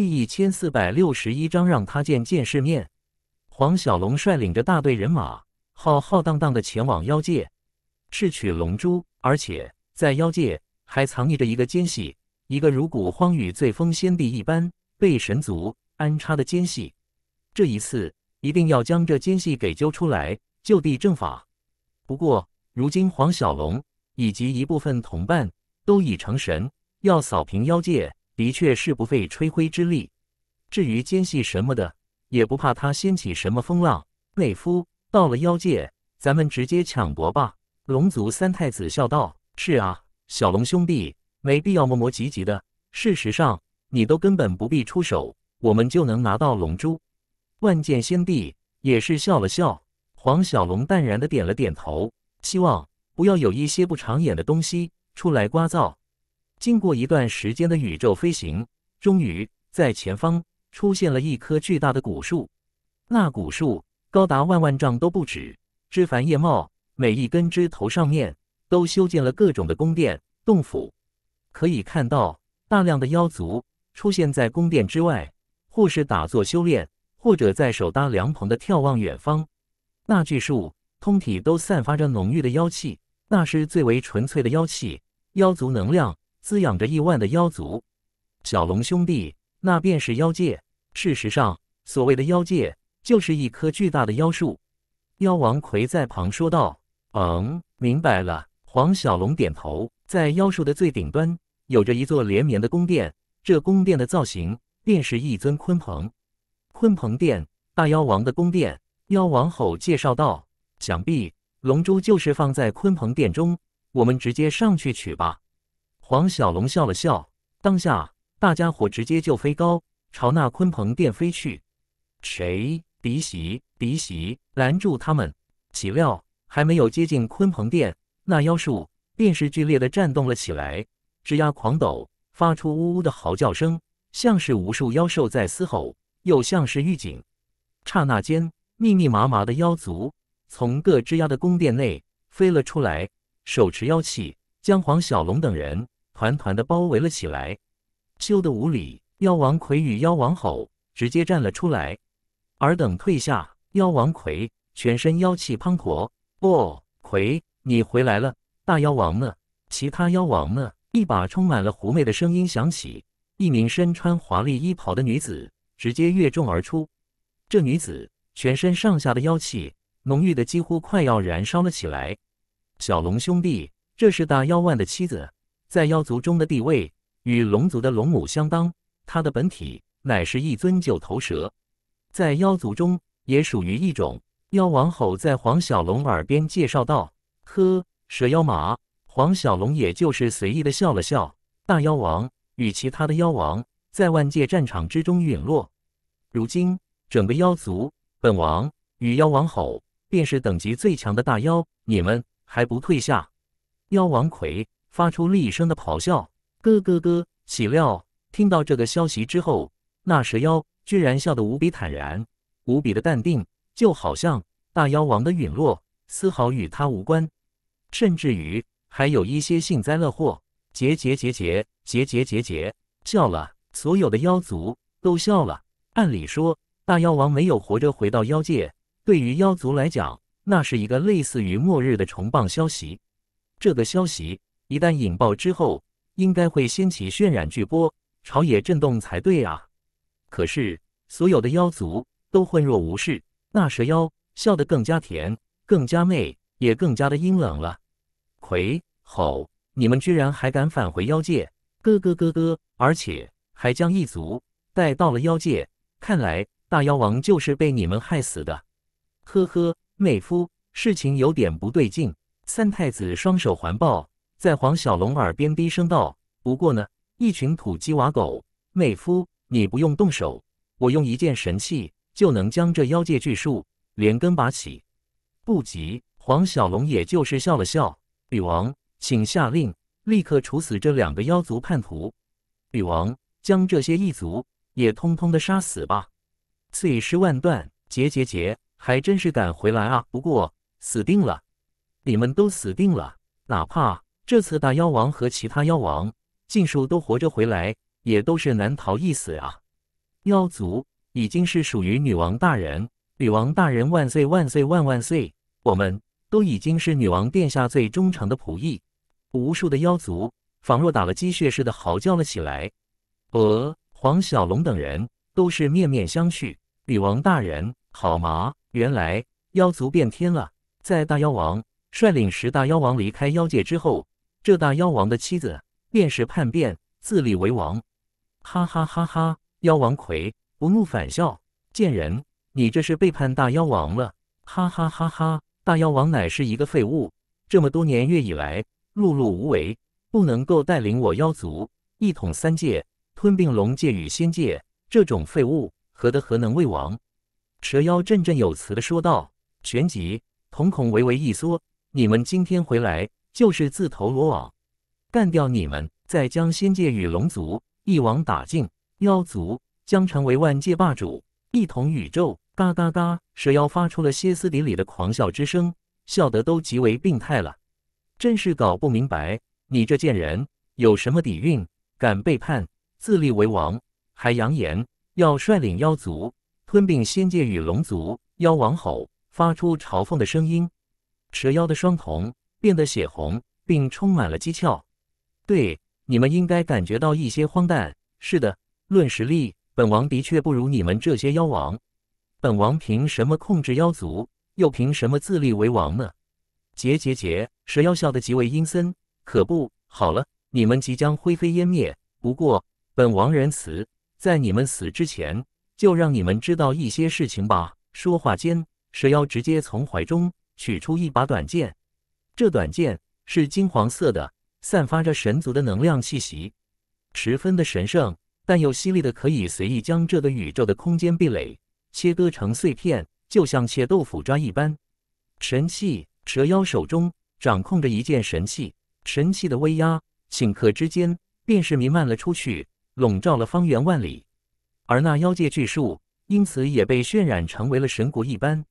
第一千四百六十一章让他见见世面。黄小龙率领着大队人马，浩浩荡荡的前往妖界，赤取龙珠。而且在妖界还藏匿着一个奸细，一个如古荒与醉风先帝一般被神族安插的奸细。这一次一定要将这奸细给揪出来，就地正法。不过如今黄小龙以及一部分同伴都已成神，要扫平妖界。的确是不费吹灰之力，至于奸细什么的，也不怕他掀起什么风浪。妹夫，到了妖界，咱们直接抢夺吧。龙族三太子笑道：“是啊，小龙兄弟，没必要磨磨唧唧的。事实上，你都根本不必出手，我们就能拿到龙珠。”万剑仙帝也是笑了笑。黄小龙淡然的点了点头，希望不要有一些不长眼的东西出来刮噪。经过一段时间的宇宙飞行，终于在前方出现了一棵巨大的古树。那古树高达万万丈都不止，枝繁叶茂，每一根枝头上面都修建了各种的宫殿洞府。可以看到大量的妖族出现在宫殿之外，或是打坐修炼，或者在手搭凉棚的眺望远方。那巨树通体都散发着浓郁的妖气，那是最为纯粹的妖气，妖族能量。滋养着亿万的妖族，小龙兄弟，那便是妖界。事实上，所谓的妖界就是一棵巨大的妖树。妖王魁在旁说道：“嗯，明白了。”黄小龙点头。在妖树的最顶端，有着一座连绵的宫殿。这宫殿的造型，便是一尊鲲鹏。鲲鹏殿，大妖王的宫殿。妖王吼介绍道：“想必龙珠就是放在鲲鹏殿中，我们直接上去取吧。”黄小龙笑了笑，当下大家伙直接就飞高，朝那鲲鹏殿飞去。谁？鼻息，鼻息，拦住他们！岂料还没有接近鲲鹏殿，那妖兽便是剧烈的颤动了起来，枝呀狂抖，发出呜呜的嚎叫声，像是无数妖兽在嘶吼，又像是预警。刹那间，密密麻麻的妖族从各枝丫的宫殿内飞了出来，手持妖器，将黄小龙等人。团团的包围了起来，羞得无礼，妖王魁与妖王吼直接站了出来：“尔等退下！”妖王魁全身妖气滂沱。哦，魁，你回来了！大妖王呢？其他妖王呢？一把充满了狐媚的声音响起，一名身穿华丽衣袍的女子直接跃众而出。这女子全身上下的妖气浓郁的几乎快要燃烧了起来。小龙兄弟，这是大妖万的妻子。在妖族中的地位与龙族的龙母相当，它的本体乃是一尊九头蛇，在妖族中也属于一种。妖王吼在黄小龙耳边介绍道：“呵，蛇妖马。”黄小龙也就是随意的笑了笑。大妖王与其他的妖王在万界战场之中陨落，如今整个妖族，本王与妖王吼便是等级最强的大妖，你们还不退下？妖王魁。发出厉声的咆哮，咯咯咯！岂料听到这个消息之后，那蛇妖居然笑得无比坦然，无比的淡定，就好像大妖王的陨落丝毫与他无关，甚至于还有一些幸灾乐祸，桀桀桀桀桀桀桀桀，叫了，所有的妖族都笑了。按理说，大妖王没有活着回到妖界，对于妖族来讲，那是一个类似于末日的重磅消息，这个消息。一旦引爆之后，应该会掀起渲染巨波，朝野震动才对啊！可是所有的妖族都混若无事。那蛇妖笑得更加甜，更加媚，也更加的阴冷了。魁吼！你们居然还敢返回妖界？咯咯咯咯！而且还将一族带到了妖界。看来大妖王就是被你们害死的。呵呵，妹夫，事情有点不对劲。三太子双手环抱。在黄小龙耳边低声道：“不过呢，一群土鸡瓦狗，妹夫，你不用动手，我用一件神器就能将这妖界巨树连根拔起。”不急，黄小龙也就是笑了笑。女王，请下令，立刻处死这两个妖族叛徒。女王，将这些异族也通通的杀死吧，碎尸万段，结结结，还真是敢回来啊！不过死定了，你们都死定了，哪怕……这次大妖王和其他妖王尽数都活着回来，也都是难逃一死啊！妖族已经是属于女王大人，女王大人万岁万岁万万岁！我们都已经是女王殿下最忠诚的仆役。无数的妖族仿若打了鸡血似的嚎叫了起来。呃，黄小龙等人都是面面相觑：“女王大人，好吗？原来妖族变天了。在大妖王率领十大妖王离开妖界之后。”这大妖王的妻子便是叛变，自立为王。哈哈哈哈！妖王魁不怒反笑：“贱人，你这是背叛大妖王了！”哈哈哈哈！大妖王乃是一个废物，这么多年月以来碌碌无为，不能够带领我妖族一统三界，吞并龙界与仙界。这种废物何德何能为王？”蛇妖振振有词的说道，旋即瞳孔微微一缩：“你们今天回来？”就是自投罗网，干掉你们，再将仙界与龙族一网打尽，妖族将成为万界霸主，一统宇宙！嘎嘎嘎！蛇妖发出了歇斯底里的狂笑之声，笑得都极为病态了。真是搞不明白，你这贱人有什么底蕴，敢背叛，自立为王，还扬言要率领妖族吞并仙界与龙族？妖王吼发出嘲讽的声音，蛇妖的双瞳。变得血红，并充满了讥诮。对，你们应该感觉到一些荒诞。是的，论实力，本王的确不如你们这些妖王。本王凭什么控制妖族？又凭什么自立为王呢？桀桀桀！蛇妖笑得极为阴森。可不好了，你们即将灰飞烟灭。不过，本王仁慈，在你们死之前，就让你们知道一些事情吧。说话间，蛇妖直接从怀中取出一把短剑。这短剑是金黄色的，散发着神族的能量气息，十分的神圣，但又犀利的可以随意将这个宇宙的空间壁垒切割成碎片，就像切豆腐渣一般。神器蛇妖手中掌控着一件神器，神器的威压顷刻之间便是弥漫了出去，笼罩了方圆万里，而那妖界巨树因此也被渲染成为了神国一般。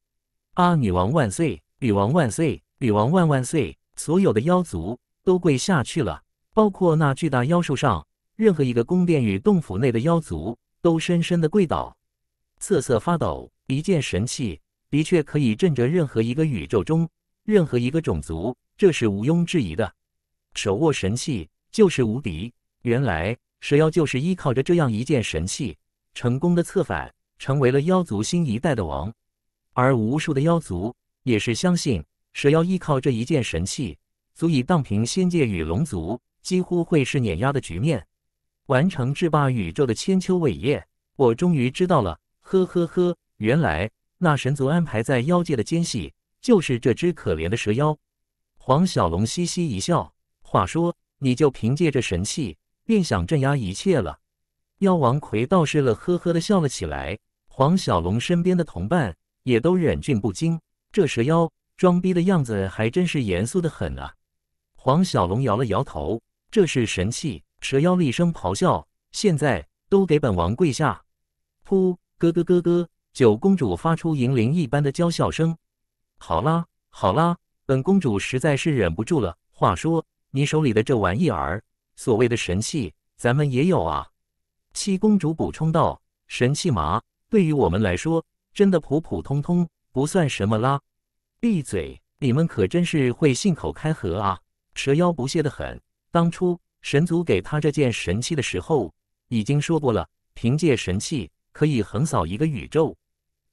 啊！女王万岁，女王万岁。女王万万岁！所有的妖族都跪下去了，包括那巨大妖兽上任何一个宫殿与洞府内的妖族，都深深的跪倒，瑟瑟发抖。一件神器的确可以震着任何一个宇宙中任何一个种族，这是毋庸置疑的。手握神器就是无敌。原来蛇妖就是依靠着这样一件神器，成功的策反，成为了妖族新一代的王，而无数的妖族也是相信。蛇妖依靠这一件神器，足以荡平仙界与龙族，几乎会是碾压的局面，完成制霸宇宙的千秋伟业。我终于知道了，呵呵呵，原来那神族安排在妖界的奸细就是这只可怜的蛇妖。黄小龙嘻嘻一笑，话说你就凭借着神器便想镇压一切了？妖王魁倒是乐呵呵的笑了起来，黄小龙身边的同伴也都忍俊不禁。这蛇妖。装逼的样子还真是严肃的很啊！黄小龙摇了摇头：“这是神器。”蛇妖厉声咆哮：“现在都给本王跪下！”噗，咯咯咯咯，九公主发出银铃一般的娇笑声：“好啦好啦，本公主实在是忍不住了。”话说你手里的这玩意儿，所谓的神器，咱们也有啊。”七公主补充道：“神器嘛，对于我们来说，真的普普通通，不算什么啦。”闭嘴！你们可真是会信口开河啊！蛇妖不屑的很。当初神族给他这件神器的时候，已经说过了，凭借神器可以横扫一个宇宙。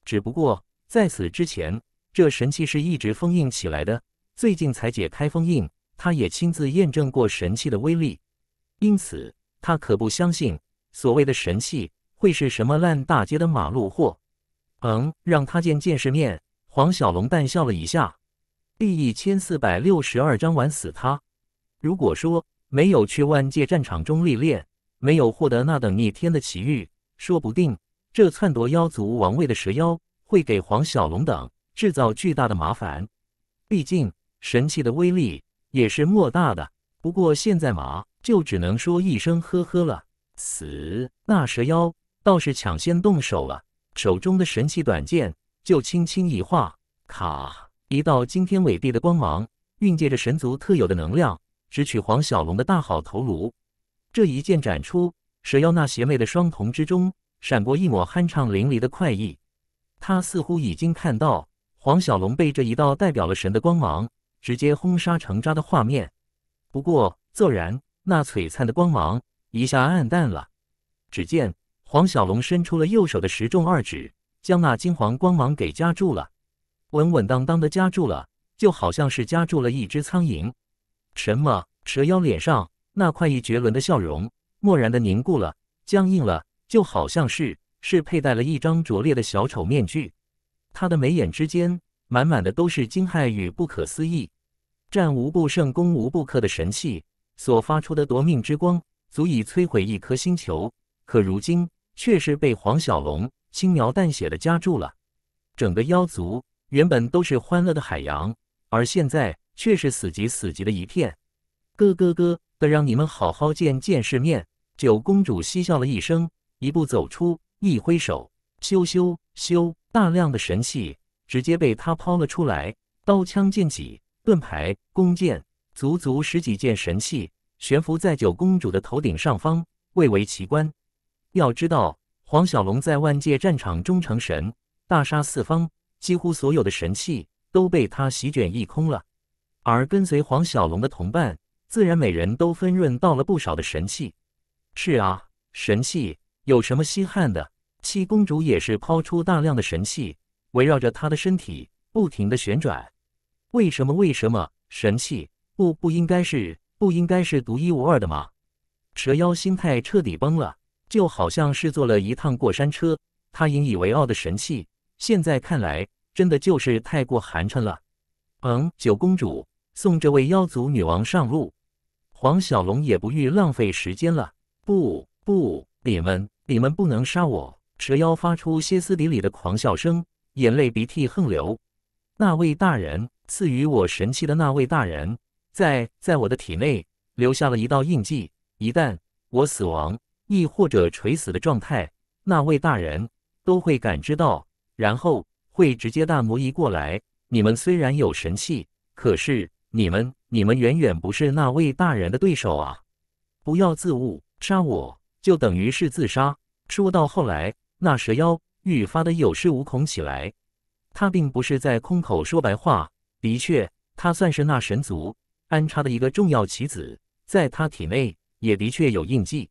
只不过在此之前，这神器是一直封印起来的，最近才解开封印。他也亲自验证过神器的威力，因此他可不相信所谓的神器会是什么烂大街的马路货。嗯，让他见见世面。黄小龙淡笑了一下，第一千四百六十二章玩死他。如果说没有去万界战场中历练，没有获得那等逆天的奇遇，说不定这篡夺妖族王位的蛇妖会给黄小龙等制造巨大的麻烦。毕竟神器的威力也是莫大的。不过现在嘛，就只能说一声呵呵了。死那蛇妖倒是抢先动手了，手中的神器短剑。就轻轻一划，咔！一道惊天伟地的光芒，蕴藉着神族特有的能量，直取黄小龙的大好头颅。这一剑斩出，蛇妖那邪魅的双瞳之中闪过一抹酣畅淋漓的快意。他似乎已经看到黄小龙被这一道代表了神的光芒直接轰杀成渣的画面。不过，骤然那璀璨的光芒一下暗淡了。只见黄小龙伸出了右手的十中二指。将那金黄光芒给夹住了，稳稳当当的夹住了，就好像是夹住了一只苍蝇。什么蛇妖脸上那快意绝伦的笑容，蓦然的凝固了，僵硬了，就好像是是佩戴了一张拙劣的小丑面具。他的眉眼之间满满的都是惊骇与不可思议。战无不胜、攻无不克的神器所发出的夺命之光，足以摧毁一颗星球，可如今却是被黄小龙。轻描淡写的夹住了，整个妖族原本都是欢乐的海洋，而现在却是死寂死寂的一片。咯咯咯！的，让你们好好见见世面。九公主嬉笑了一声，一步走出，一挥手，咻咻咻！大量的神器直接被他抛了出来，刀枪剑戟、盾牌、弓箭，足足十几件神器悬浮在九公主的头顶上方，蔚为奇观。要知道。黄小龙在万界战场中成神，大杀四方，几乎所有的神器都被他席卷一空了。而跟随黄小龙的同伴，自然每人都分润到了不少的神器。是啊，神器有什么稀罕的？七公主也是抛出大量的神器，围绕着她的身体不停的旋转。为什么？为什么？神器不不应该是不应该是独一无二的吗？蛇妖心态彻底崩了。就好像是坐了一趟过山车，他引以为傲的神器，现在看来真的就是太过寒碜了。嗯，九公主送这位妖族女王上路，黄小龙也不欲浪费时间了。不不，你们你们不能杀我！蛇妖发出歇斯底里的狂笑声，眼泪鼻涕横流。那位大人赐予我神器的那位大人，在在我的体内留下了一道印记，一旦我死亡。亦或者垂死的状态，那位大人都会感知到，然后会直接大挪移过来。你们虽然有神器，可是你们你们远远不是那位大人的对手啊！不要自误，杀我就等于是自杀。说到后来，那蛇妖愈发的有恃无恐起来。他并不是在空口说白话，的确，他算是那神族安插的一个重要棋子，在他体内也的确有印记。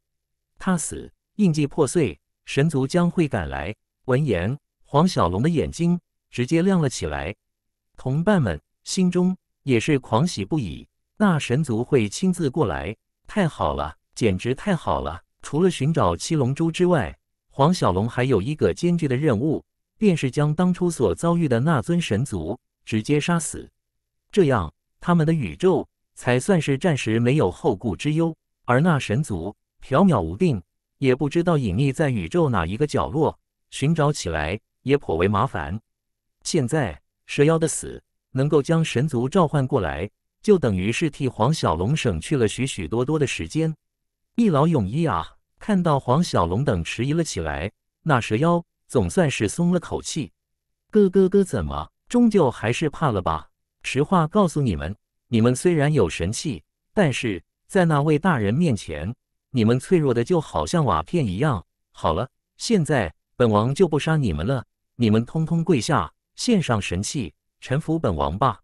他死，印记破碎，神族将会赶来。闻言，黄小龙的眼睛直接亮了起来，同伴们心中也是狂喜不已。那神族会亲自过来，太好了，简直太好了！除了寻找七龙珠之外，黄小龙还有一个艰巨的任务，便是将当初所遭遇的那尊神族直接杀死。这样，他们的宇宙才算是暂时没有后顾之忧。而那神族。缥缈无定，也不知道隐匿在宇宙哪一个角落，寻找起来也颇为麻烦。现在蛇妖的死能够将神族召唤过来，就等于是替黄小龙省去了许许多多的时间，一劳永逸啊！看到黄小龙等迟疑了起来，那蛇妖总算是松了口气。哥哥哥，怎么终究还是怕了吧？实话告诉你们，你们虽然有神器，但是在那位大人面前。你们脆弱的就好像瓦片一样。好了，现在本王就不杀你们了。你们通通跪下，献上神器，臣服本王吧。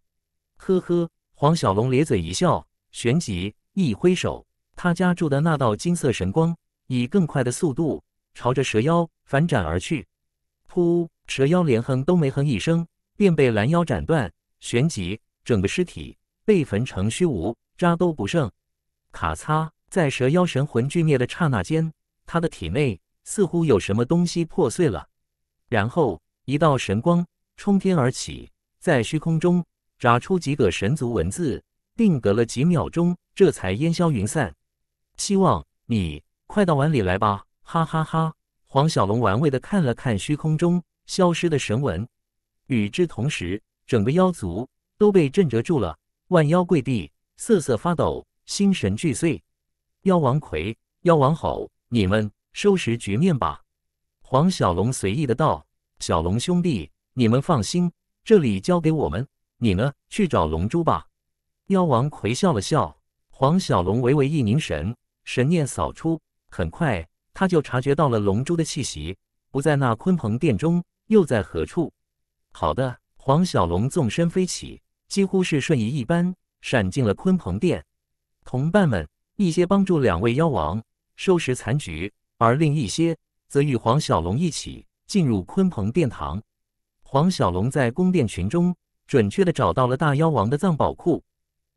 呵呵，黄小龙咧嘴一笑，旋即一挥手，他夹住的那道金色神光以更快的速度朝着蛇妖反斩而去。噗！蛇妖连哼都没哼一声，便被拦腰斩断。旋即，整个尸体被焚成虚无，渣都不剩。卡擦！在蛇妖神魂俱灭的刹那间，他的体内似乎有什么东西破碎了，然后一道神光冲天而起，在虚空中炸出几个神族文字，定格了几秒钟，这才烟消云散。希望你快到碗里来吧！哈哈哈！黄小龙玩味地看了看虚空中消失的神文，与之同时，整个妖族都被震折住了，万妖跪地瑟瑟发抖，心神俱碎。妖王魁，妖王吼，你们收拾局面吧。黄小龙随意的道：“小龙兄弟，你们放心，这里交给我们。你呢，去找龙珠吧。”妖王魁笑了笑。黄小龙微微一凝神，神念扫出，很快他就察觉到了龙珠的气息，不在那鲲鹏殿中，又在何处？好的，黄小龙纵身飞起，几乎是瞬移一般，闪进了鲲鹏殿。同伴们。一些帮助两位妖王收拾残局，而另一些则与黄小龙一起进入鲲鹏殿堂。黄小龙在宫殿群中准确的找到了大妖王的藏宝库，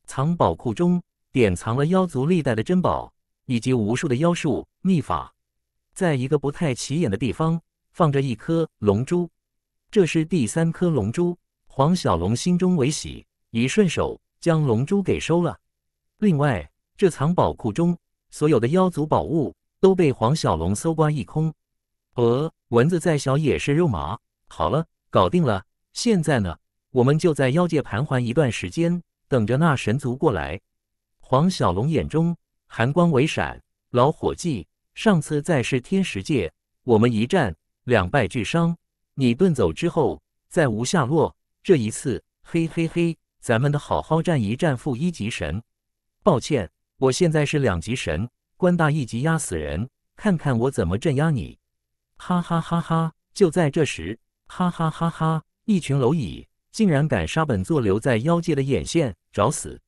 藏宝库中典藏了妖族历代的珍宝以及无数的妖术秘法。在一个不太起眼的地方，放着一颗龙珠，这是第三颗龙珠。黄小龙心中为喜，一顺手将龙珠给收了。另外。这藏宝库中所有的妖族宝物都被黄小龙搜刮一空。呃，蚊子再小也是肉麻。好了，搞定了。现在呢，我们就在妖界盘桓一段时间，等着那神族过来。黄小龙眼中寒光微闪。老伙计，上次在是天时界，我们一战两败俱伤，你遁走之后再无下落。这一次，嘿嘿嘿，咱们得好好战一战，负一级神。抱歉。我现在是两级神，官大一级压死人，看看我怎么镇压你！哈哈哈哈！就在这时，哈哈哈哈！一群蝼蚁竟然敢杀本座留在妖界的眼线，找死！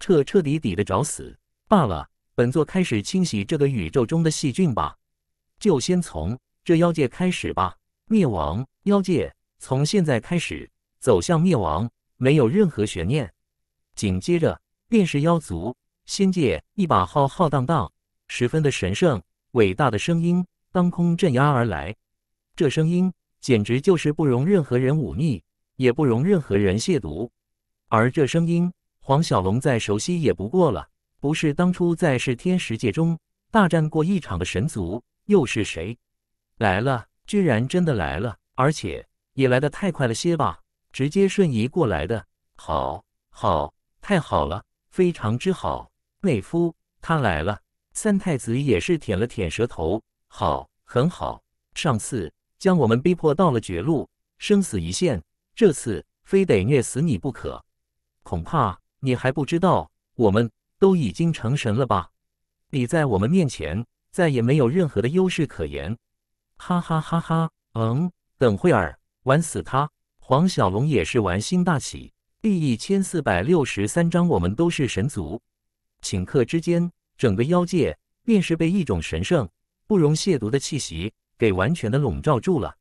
彻彻底底的找死罢了。本座开始清洗这个宇宙中的细菌吧，就先从这妖界开始吧。灭亡妖界，从现在开始走向灭亡，没有任何悬念。紧接着便是妖族。仙界一把浩浩荡荡、十分的神圣伟大的声音当空镇压而来，这声音简直就是不容任何人忤逆，也不容任何人亵渎。而这声音，黄小龙再熟悉也不过了，不是当初在是天十界中大战过一场的神族又是谁？来了，居然真的来了，而且也来的太快了些吧，直接瞬移过来的。好，好，太好了，非常之好。内夫，他来了。三太子也是舔了舔舌头，好，很好。上次将我们逼迫到了绝路，生死一线，这次非得虐死你不可。恐怕你还不知道，我们都已经成神了吧？你在我们面前再也没有任何的优势可言。哈哈哈哈！嗯，等会儿玩死他。黄小龙也是玩心大起。第一千四百六十三章，我们都是神族。顷刻之间，整个妖界便是被一种神圣、不容亵渎的气息给完全的笼罩住了。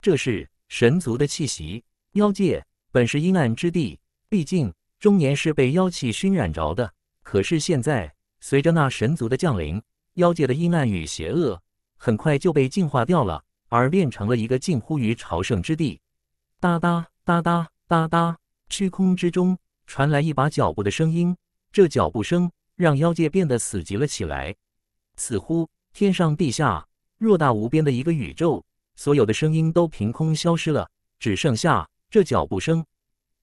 这是神族的气息。妖界本是阴暗之地，毕竟终年是被妖气熏染着的。可是现在，随着那神族的降临，妖界的阴暗与邪恶很快就被净化掉了，而变成了一个近乎于朝圣之地。哒哒哒哒哒哒，虚空之中传来一把脚步的声音。这脚步声让妖界变得死寂了起来，似乎天上地下偌大无边的一个宇宙，所有的声音都凭空消失了，只剩下这脚步声。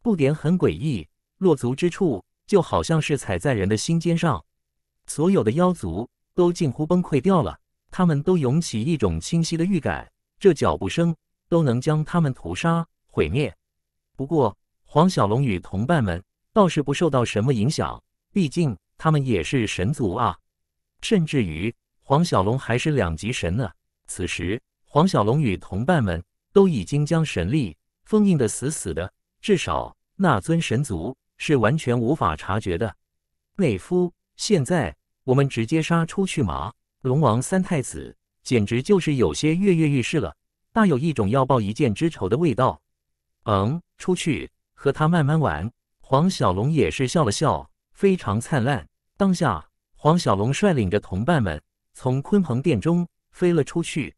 步点很诡异，落足之处就好像是踩在人的心尖上。所有的妖族都近乎崩溃掉了，他们都涌起一种清晰的预感：这脚步声都能将他们屠杀毁灭。不过，黄小龙与同伴们倒是不受到什么影响。毕竟他们也是神族啊，甚至于黄小龙还是两级神呢。此时，黄小龙与同伴们都已经将神力封印的死死的，至少那尊神族是完全无法察觉的。内夫，现在我们直接杀出去吗？龙王三太子简直就是有些跃跃欲试了，大有一种要报一箭之仇的味道。嗯，出去和他慢慢玩。黄小龙也是笑了笑。非常灿烂。当下，黄小龙率领着同伴们从鲲鹏殿中飞了出去。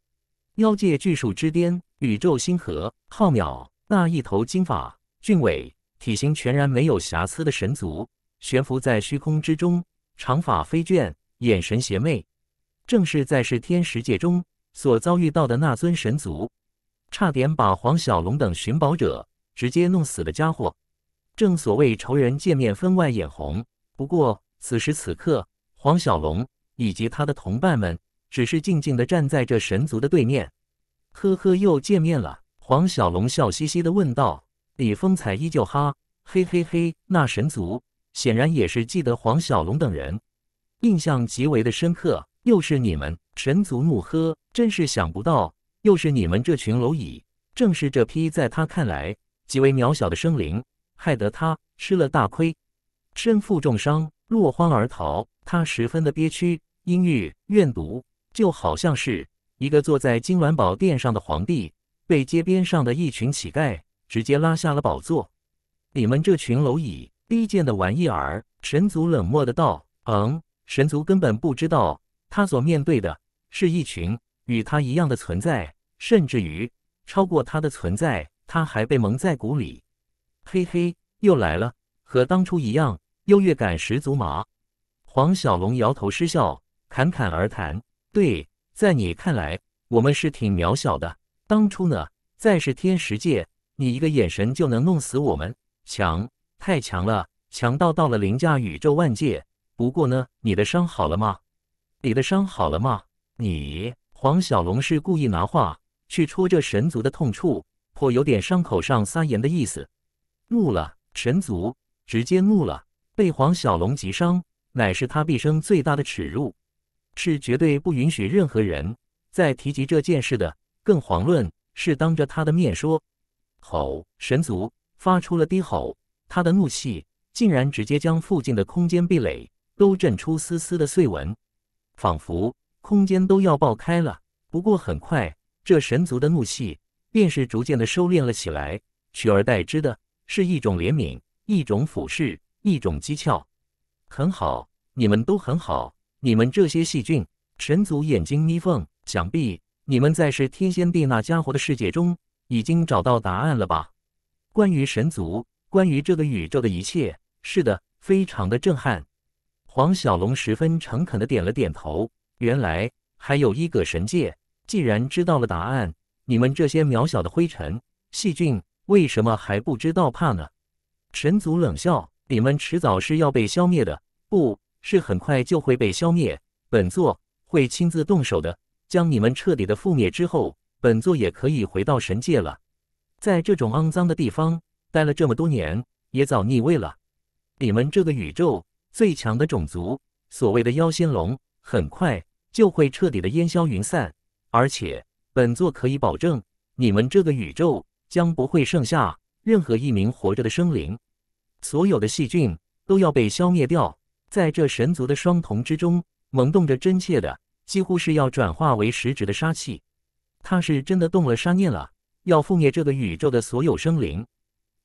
妖界巨树之巅，宇宙星河浩渺。那一头金发、俊伟、体型全然没有瑕疵的神族，悬浮在虚空之中，长发飞卷，眼神邪魅，正是在是天石界中所遭遇到的那尊神族，差点把黄小龙等寻宝者直接弄死的家伙。正所谓仇人见面，分外眼红。不过此时此刻，黄小龙以及他的同伴们只是静静的站在这神族的对面。呵呵，又见面了。黄小龙笑嘻嘻的问道：“李风采依旧，哈，嘿嘿嘿。”那神族显然也是记得黄小龙等人，印象极为的深刻。又是你们，神族怒喝：“真是想不到，又是你们这群蝼蚁！”正是这批在他看来极为渺小的生灵，害得他吃了大亏。身负重伤，落荒而逃，他十分的憋屈、阴郁、怨毒，就好像是一个坐在金銮宝殿上的皇帝，被街边上的一群乞丐直接拉下了宝座。你们这群蝼蚁、低贱的玩意儿！神族冷漠的道：“嗯，神族根本不知道他所面对的是一群与他一样的存在，甚至于超过他的存在，他还被蒙在鼓里。”嘿嘿，又来了，和当初一样。优越感十足吗？黄小龙摇头失笑，侃侃而谈：“对，在你看来，我们是挺渺小的。当初呢，在是天石界，你一个眼神就能弄死我们，强，太强了，强到到了凌驾宇宙万界。不过呢，你的伤好了吗？你的伤好了吗？你，黄小龙是故意拿话去戳这神族的痛处，颇有点伤口上撒盐的意思。怒了，神族直接怒了。”被黄小龙击伤，乃是他毕生最大的耻辱，是绝对不允许任何人再提及这件事的。更遑论是当着他的面说。吼！神族发出了低吼，他的怒气竟然直接将附近的空间壁垒都震出丝丝的碎纹，仿佛空间都要爆开了。不过很快，这神族的怒气便是逐渐的收敛了起来，取而代之的是一种怜悯，一种俯视。一种讥巧，很好，你们都很好。你们这些细菌、神族眼睛眯缝，想必你们在是天仙帝那家伙的世界中，已经找到答案了吧？关于神族，关于这个宇宙的一切，是的，非常的震撼。黄小龙十分诚恳的点了点头。原来还有一个神界，既然知道了答案，你们这些渺小的灰尘、细菌，为什么还不知道怕呢？神族冷笑。你们迟早是要被消灭的，不是很快就会被消灭。本座会亲自动手的，将你们彻底的覆灭之后，本座也可以回到神界了。在这种肮脏的地方待了这么多年，也早腻味了。你们这个宇宙最强的种族，所谓的妖仙龙，很快就会彻底的烟消云散。而且，本座可以保证，你们这个宇宙将不会剩下任何一名活着的生灵。所有的细菌都要被消灭掉，在这神族的双瞳之中，萌动着真切的，几乎是要转化为实质的杀气。他是真的动了杀念了，要覆灭这个宇宙的所有生灵，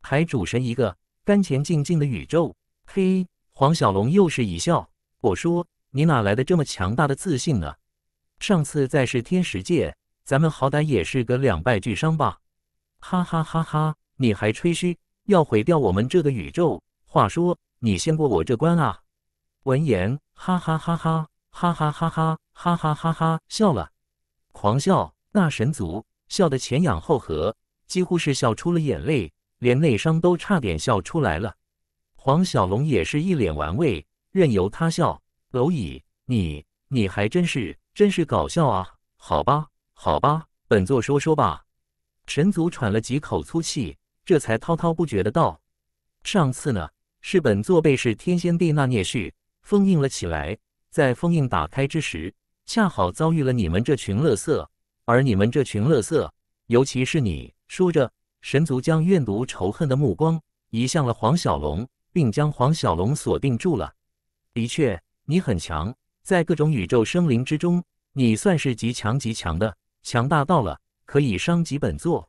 还主神一个干前进进的宇宙。嘿，黄小龙又是一笑，我说你哪来的这么强大的自信呢？上次在是天使界，咱们好歹也是个两败俱伤吧？哈哈哈哈！你还吹嘘？要毁掉我们这个宇宙。话说，你先过我这关啊！闻言，哈哈哈哈哈哈哈哈！哈哈哈哈笑了，狂笑。那神族笑得前仰后合，几乎是笑出了眼泪，连内伤都差点笑出来了。黄小龙也是一脸玩味，任由他笑。蝼蚁，你，你还真是，真是搞笑啊！好吧，好吧，本座说说吧。神族喘了几口粗气。这才滔滔不绝的道：“上次呢，是本座被是天仙帝那孽畜封印了起来，在封印打开之时，恰好遭遇了你们这群乐色。而你们这群乐色，尤其是你。”说着，神族将怨毒仇恨的目光移向了黄小龙，并将黄小龙锁定住了。的确，你很强，在各种宇宙生灵之中，你算是极强极强的，强大到了可以伤及本座。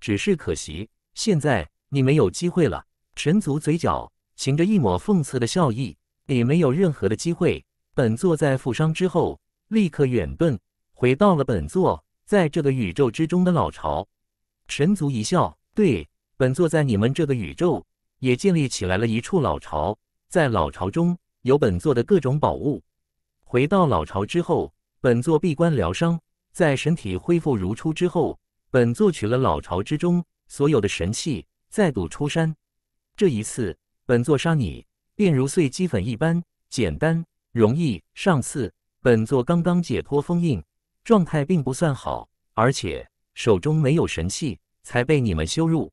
只是可惜。现在你没有机会了。神族嘴角噙着一抹讽刺的笑意，你没有任何的机会。本座在负伤之后，立刻远遁，回到了本座在这个宇宙之中的老巢。神族一笑，对，本座在你们这个宇宙也建立起来了一处老巢。在老巢中有本座的各种宝物。回到老巢之后，本座闭关疗伤。在神体恢复如初之后，本座取了老巢之中。所有的神器再度出山，这一次本座杀你便如碎鸡粉一般简单容易。上次本座刚刚解脱封印，状态并不算好，而且手中没有神器，才被你们羞辱。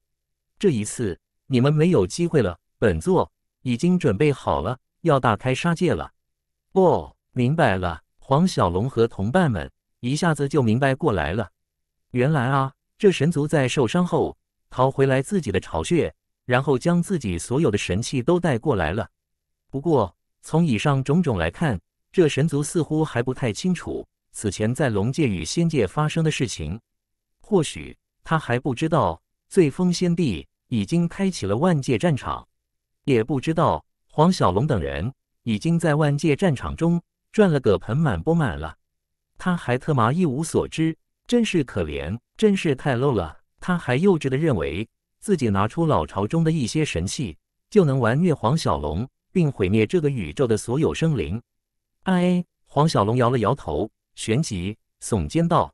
这一次你们没有机会了，本座已经准备好了，要大开杀戒了。哦，明白了，黄小龙和同伴们一下子就明白过来了。原来啊，这神族在受伤后。逃回来自己的巢穴，然后将自己所有的神器都带过来了。不过，从以上种种来看，这神族似乎还不太清楚此前在龙界与仙界发生的事情。或许他还不知道，醉风仙帝已经开启了万界战场，也不知道黄小龙等人已经在万界战场中赚了个盆满钵满了。他还特麻一无所知，真是可怜，真是太 low 了。他还幼稚的认为自己拿出老巢中的一些神器就能玩虐黄小龙，并毁灭这个宇宙的所有生灵。哎，黄小龙摇了摇头，旋即耸肩道：“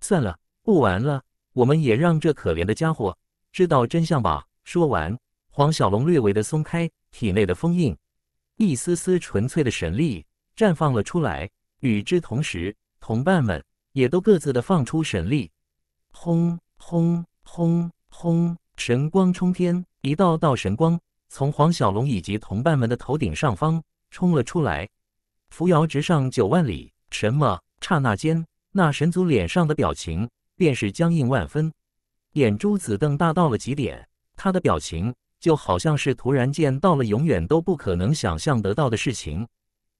算了，不玩了。我们也让这可怜的家伙知道真相吧。”说完，黄小龙略微的松开体内的封印，一丝丝纯粹的神力绽放了出来。与之同时，同伴们也都各自的放出神力，轰！轰轰轰！神光冲天，一道道神光从黄小龙以及同伴们的头顶上方冲了出来，扶摇直上九万里。什么？刹那间，那神族脸上的表情便是僵硬万分，眼珠子瞪大到了极点。他的表情就好像是突然间到了永远都不可能想象得到的事情。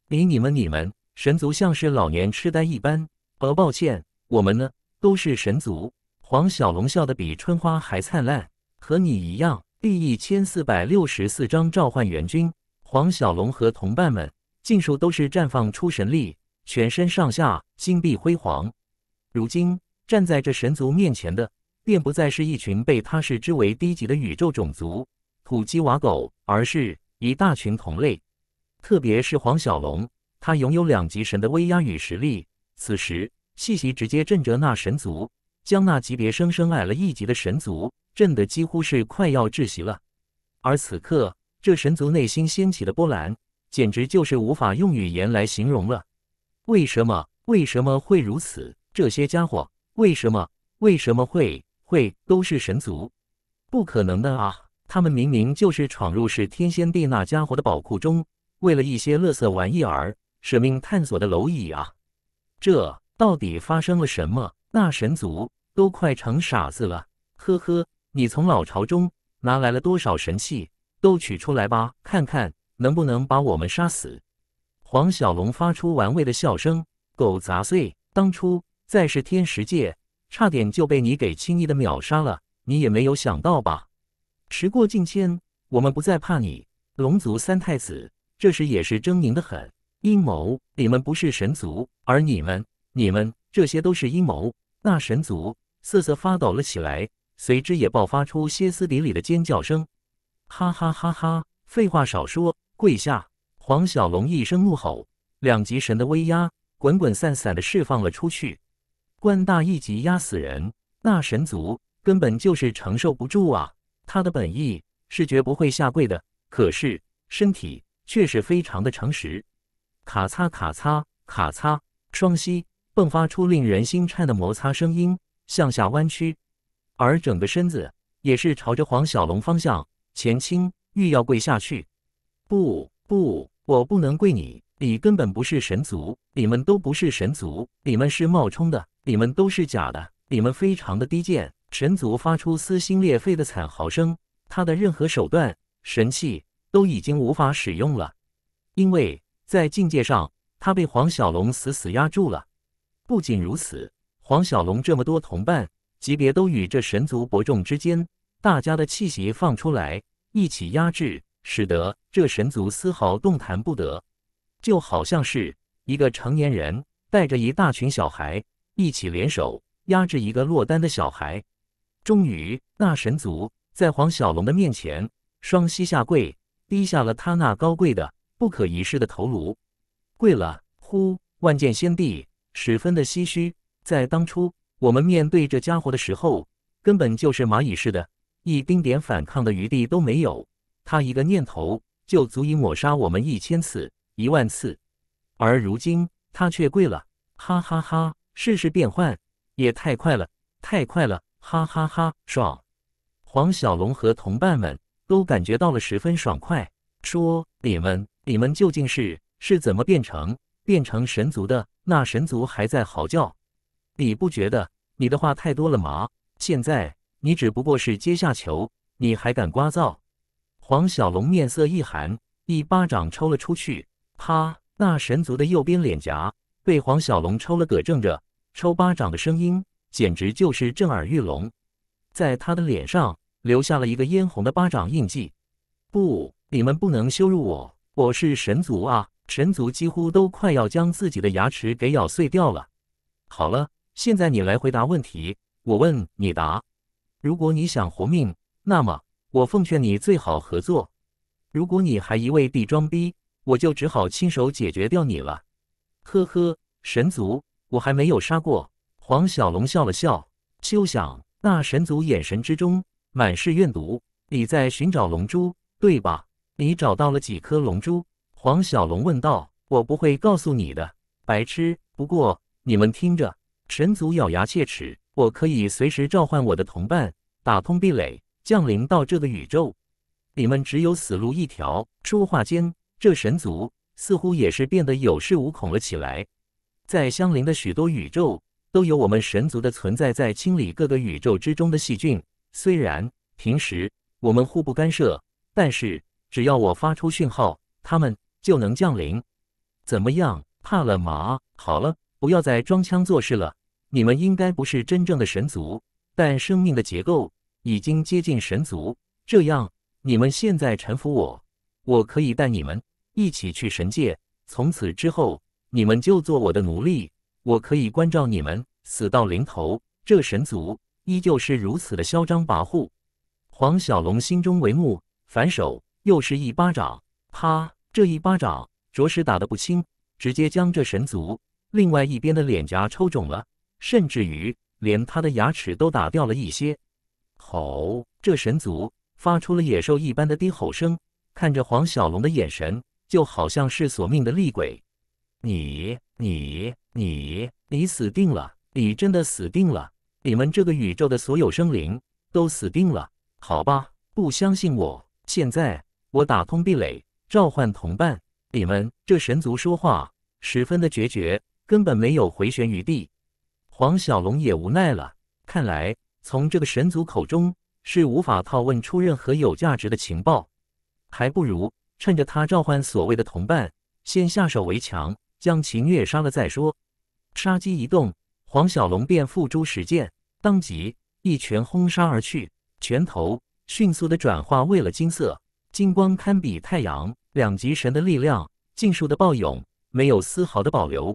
你你们你们，神族像是老年痴呆一般。呃，抱歉，我们呢，都是神族。黄小龙笑得比春花还灿烂，和你一样。第一千四百六十四章召唤援军。黄小龙和同伴们尽数都是绽放出神力，全身上下金碧辉煌。如今站在这神族面前的，便不再是一群被他视之为低级的宇宙种族土鸡瓦狗，而是一大群同类。特别是黄小龙，他拥有两级神的威压与实力。此时气息直接震着那神族。将那级别生生矮了一级的神族震得几乎是快要窒息了，而此刻这神族内心掀起的波澜，简直就是无法用语言来形容了。为什么？为什么会如此？这些家伙为什么？为什么会会都是神族？不可能的啊！他们明明就是闯入是天仙帝那家伙的宝库中，为了一些垃圾玩意儿舍命探索的蝼蚁啊！这到底发生了什么？那神族？都快成傻子了，呵呵！你从老巢中拿来了多少神器？都取出来吧，看看能不能把我们杀死。黄小龙发出玩味的笑声：“狗杂碎，当初在是天石界，差点就被你给轻易的秒杀了。你也没有想到吧？时过境迁，我们不再怕你。龙族三太子这时也是狰狞的很，阴谋！你们不是神族，而你们、你们这些都是阴谋。那神族。”瑟瑟发抖了起来，随之也爆发出歇斯底里的尖叫声。哈哈哈哈！废话少说，跪下！黄小龙一声怒吼，两极神的威压滚滚散散的释放了出去。关大一级压死人，那神族根本就是承受不住啊！他的本意是绝不会下跪的，可是身体却是非常的诚实。咔嚓咔嚓咔嚓，双膝迸发出令人心颤的摩擦声音。向下弯曲，而整个身子也是朝着黄小龙方向前倾，欲要跪下去。不不，我不能跪你，你根本不是神族，你们都不是神族，你们是冒充的，你们都是假的，你们非常的低贱。神族发出撕心裂肺的惨嚎声，他的任何手段、神器都已经无法使用了，因为在境界上，他被黄小龙死死压住了。不仅如此。黄小龙这么多同伴，级别都与这神族伯仲之间，大家的气息放出来，一起压制，使得这神族丝毫动弹不得，就好像是一个成年人带着一大群小孩一起联手压制一个落单的小孩。终于，那神族在黄小龙的面前双膝下跪，低下了他那高贵的、不可一世的头颅，跪了。呼！万剑仙帝十分的唏嘘。在当初我们面对这家伙的时候，根本就是蚂蚁似的，一丁点反抗的余地都没有。他一个念头就足以抹杀我们一千次、一万次。而如今他却跪了，哈哈哈！世事变幻也太快了，太快了，哈哈哈！爽！黄小龙和同伴们都感觉到了十分爽快，说：“你们，你们究竟是是怎么变成变成神族的？那神族还在嚎叫。”你不觉得你的话太多了吗？现在你只不过是阶下囚，你还敢聒噪？黄小龙面色一寒，一巴掌抽了出去，啪！那神族的右边脸颊被黄小龙抽了个正着，抽巴掌的声音简直就是震耳欲聋，在他的脸上留下了一个嫣红的巴掌印记。不，你们不能羞辱我，我是神族啊！神族几乎都快要将自己的牙齿给咬碎掉了。好了。现在你来回答问题，我问你答。如果你想活命，那么我奉劝你最好合作。如果你还一味地装逼，我就只好亲手解决掉你了。呵呵，神族，我还没有杀过。黄小龙笑了笑，休想！那神族眼神之中满是怨毒。你在寻找龙珠，对吧？你找到了几颗龙珠？黄小龙问道。我不会告诉你的，白痴。不过你们听着。神族咬牙切齿：“我可以随时召唤我的同伴，打通壁垒，降临到这个宇宙。你们只有死路一条。”说话间，这神族似乎也是变得有恃无恐了起来。在相邻的许多宇宙，都有我们神族的存在，在清理各个宇宙之中的细菌。虽然平时我们互不干涉，但是只要我发出讯号，他们就能降临。怎么样？怕了吗？好了。不要再装腔作势了！你们应该不是真正的神族，但生命的结构已经接近神族。这样，你们现在臣服我，我可以带你们一起去神界。从此之后，你们就做我的奴隶，我可以关照你们。死到临头，这神族依旧是如此的嚣张跋扈。黄小龙心中为怒，反手又是一巴掌，啪！这一巴掌着实打得不轻，直接将这神族。另外一边的脸颊抽肿了，甚至于连他的牙齿都打掉了一些。吼！这神族发出了野兽一般的低吼声，看着黄小龙的眼神就好像是索命的厉鬼。你、你、你、你死定了！你真的死定了！你们这个宇宙的所有生灵都死定了！好吧，不相信我？现在我打通壁垒，召唤同伴。你们这神族说话十分的决绝。根本没有回旋余地，黄小龙也无奈了。看来从这个神族口中是无法套问出任何有价值的情报，还不如趁着他召唤所谓的同伴，先下手为强，将其虐杀了再说。杀机一动，黄小龙便付诸实践，当即一拳轰杀而去。拳头迅速的转化为了金色，金光堪比太阳。两极神的力量尽数的暴涌，没有丝毫的保留。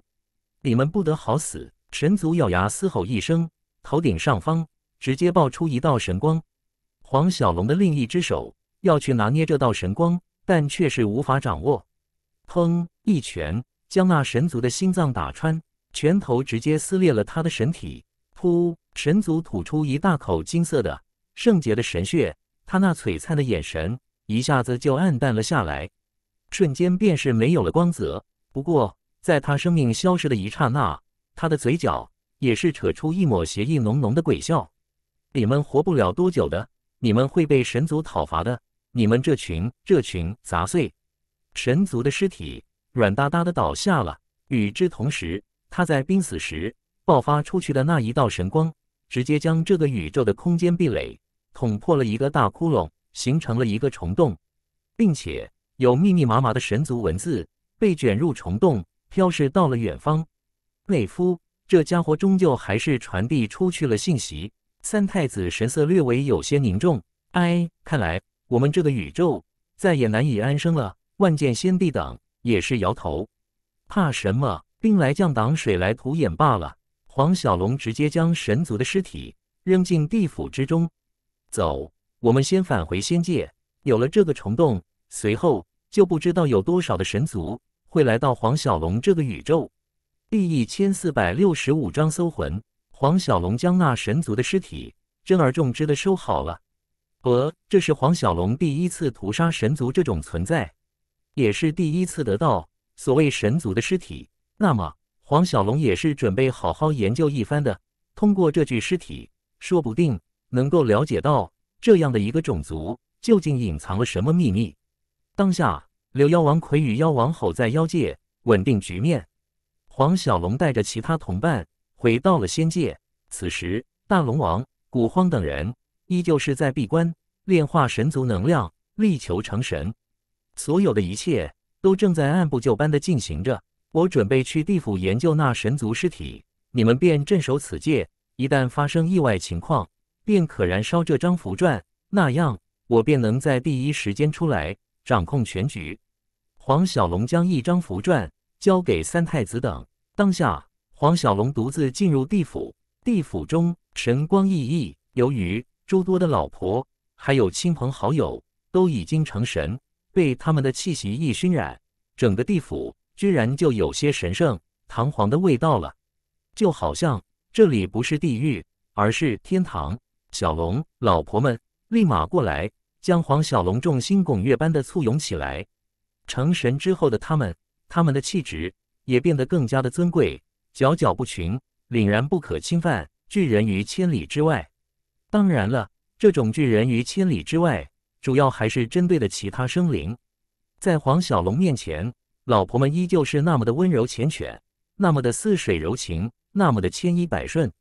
你们不得好死！神族咬牙嘶吼一声，头顶上方直接爆出一道神光。黄小龙的另一只手要去拿捏这道神光，但却是无法掌握。砰！一拳将那神族的心脏打穿，拳头直接撕裂了他的神体。噗！神族吐出一大口金色的圣洁的神血，他那璀璨的眼神一下子就暗淡了下来，瞬间便是没有了光泽。不过。在他生命消失的一刹那，他的嘴角也是扯出一抹邪意浓浓的鬼笑。你们活不了多久的，你们会被神族讨伐的。你们这群这群杂碎！神族的尸体软哒哒的倒下了。与之同时，他在濒死时爆发出去的那一道神光，直接将这个宇宙的空间壁垒捅破了一个大窟窿，形成了一个虫洞，并且有密密麻麻的神族文字被卷入虫洞。飘是到了远方，妹夫这家伙终究还是传递出去了信息。三太子神色略微有些凝重。哎，看来我们这个宇宙再也难以安生了。万剑仙帝等也是摇头。怕什么？兵来将挡，水来土掩罢了。黄小龙直接将神族的尸体扔进地府之中。走，我们先返回仙界。有了这个虫洞，随后就不知道有多少的神族。会来到黄小龙这个宇宙，第一千四百六十五章搜魂。黄小龙将那神族的尸体，珍而重之的收好了。呃，这是黄小龙第一次屠杀神族这种存在，也是第一次得到所谓神族的尸体。那么，黄小龙也是准备好好研究一番的。通过这具尸体，说不定能够了解到这样的一个种族究竟隐藏了什么秘密。当下。六妖王魁与妖王吼在妖界稳定局面，黄小龙带着其他同伴回到了仙界。此时，大龙王、古荒等人依旧是在闭关炼化神族能量，力求成神。所有的一切都正在按部就班的进行着。我准备去地府研究那神族尸体，你们便镇守此界。一旦发生意外情况，便可燃烧这张符篆，那样我便能在第一时间出来掌控全局。黄小龙将一张符篆交给三太子等。当下，黄小龙独自进入地府。地府中神光熠熠。由于诸多的老婆还有亲朋好友都已经成神，被他们的气息一熏染，整个地府居然就有些神圣堂皇的味道了，就好像这里不是地狱，而是天堂。小龙老婆们立马过来，将黄小龙众星拱月般的簇拥起来。成神之后的他们，他们的气质也变得更加的尊贵，皎皎不群，凛然不可侵犯，拒人于千里之外。当然了，这种拒人于千里之外，主要还是针对的其他生灵。在黄小龙面前，老婆们依旧是那么的温柔缱绻，那么的似水柔情，那么的千依百顺。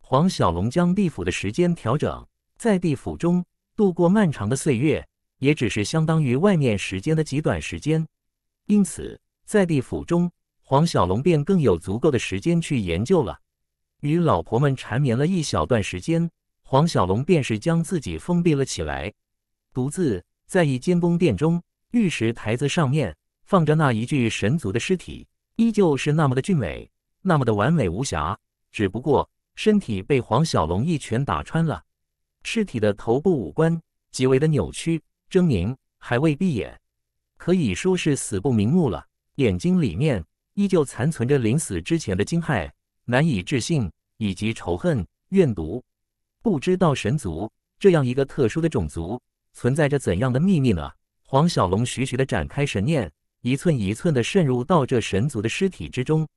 黄小龙将地府的时间调整，在地府中度过漫长的岁月。也只是相当于外面时间的极短时间，因此在地府中，黄小龙便更有足够的时间去研究了。与老婆们缠绵了一小段时间，黄小龙便是将自己封闭了起来，独自在一间宫殿中。玉石台子上面放着那一具神族的尸体，依旧是那么的俊美，那么的完美无瑕，只不过身体被黄小龙一拳打穿了。尸体的头部五官极为的扭曲。狰狞还未闭眼，可以说是死不瞑目了。眼睛里面依旧残存着临死之前的惊骇、难以置信以及仇恨怨毒。不知道神族这样一个特殊的种族存在着怎样的秘密呢？黄小龙徐徐地展开神念，一寸一寸地渗入到这神族的尸体之中。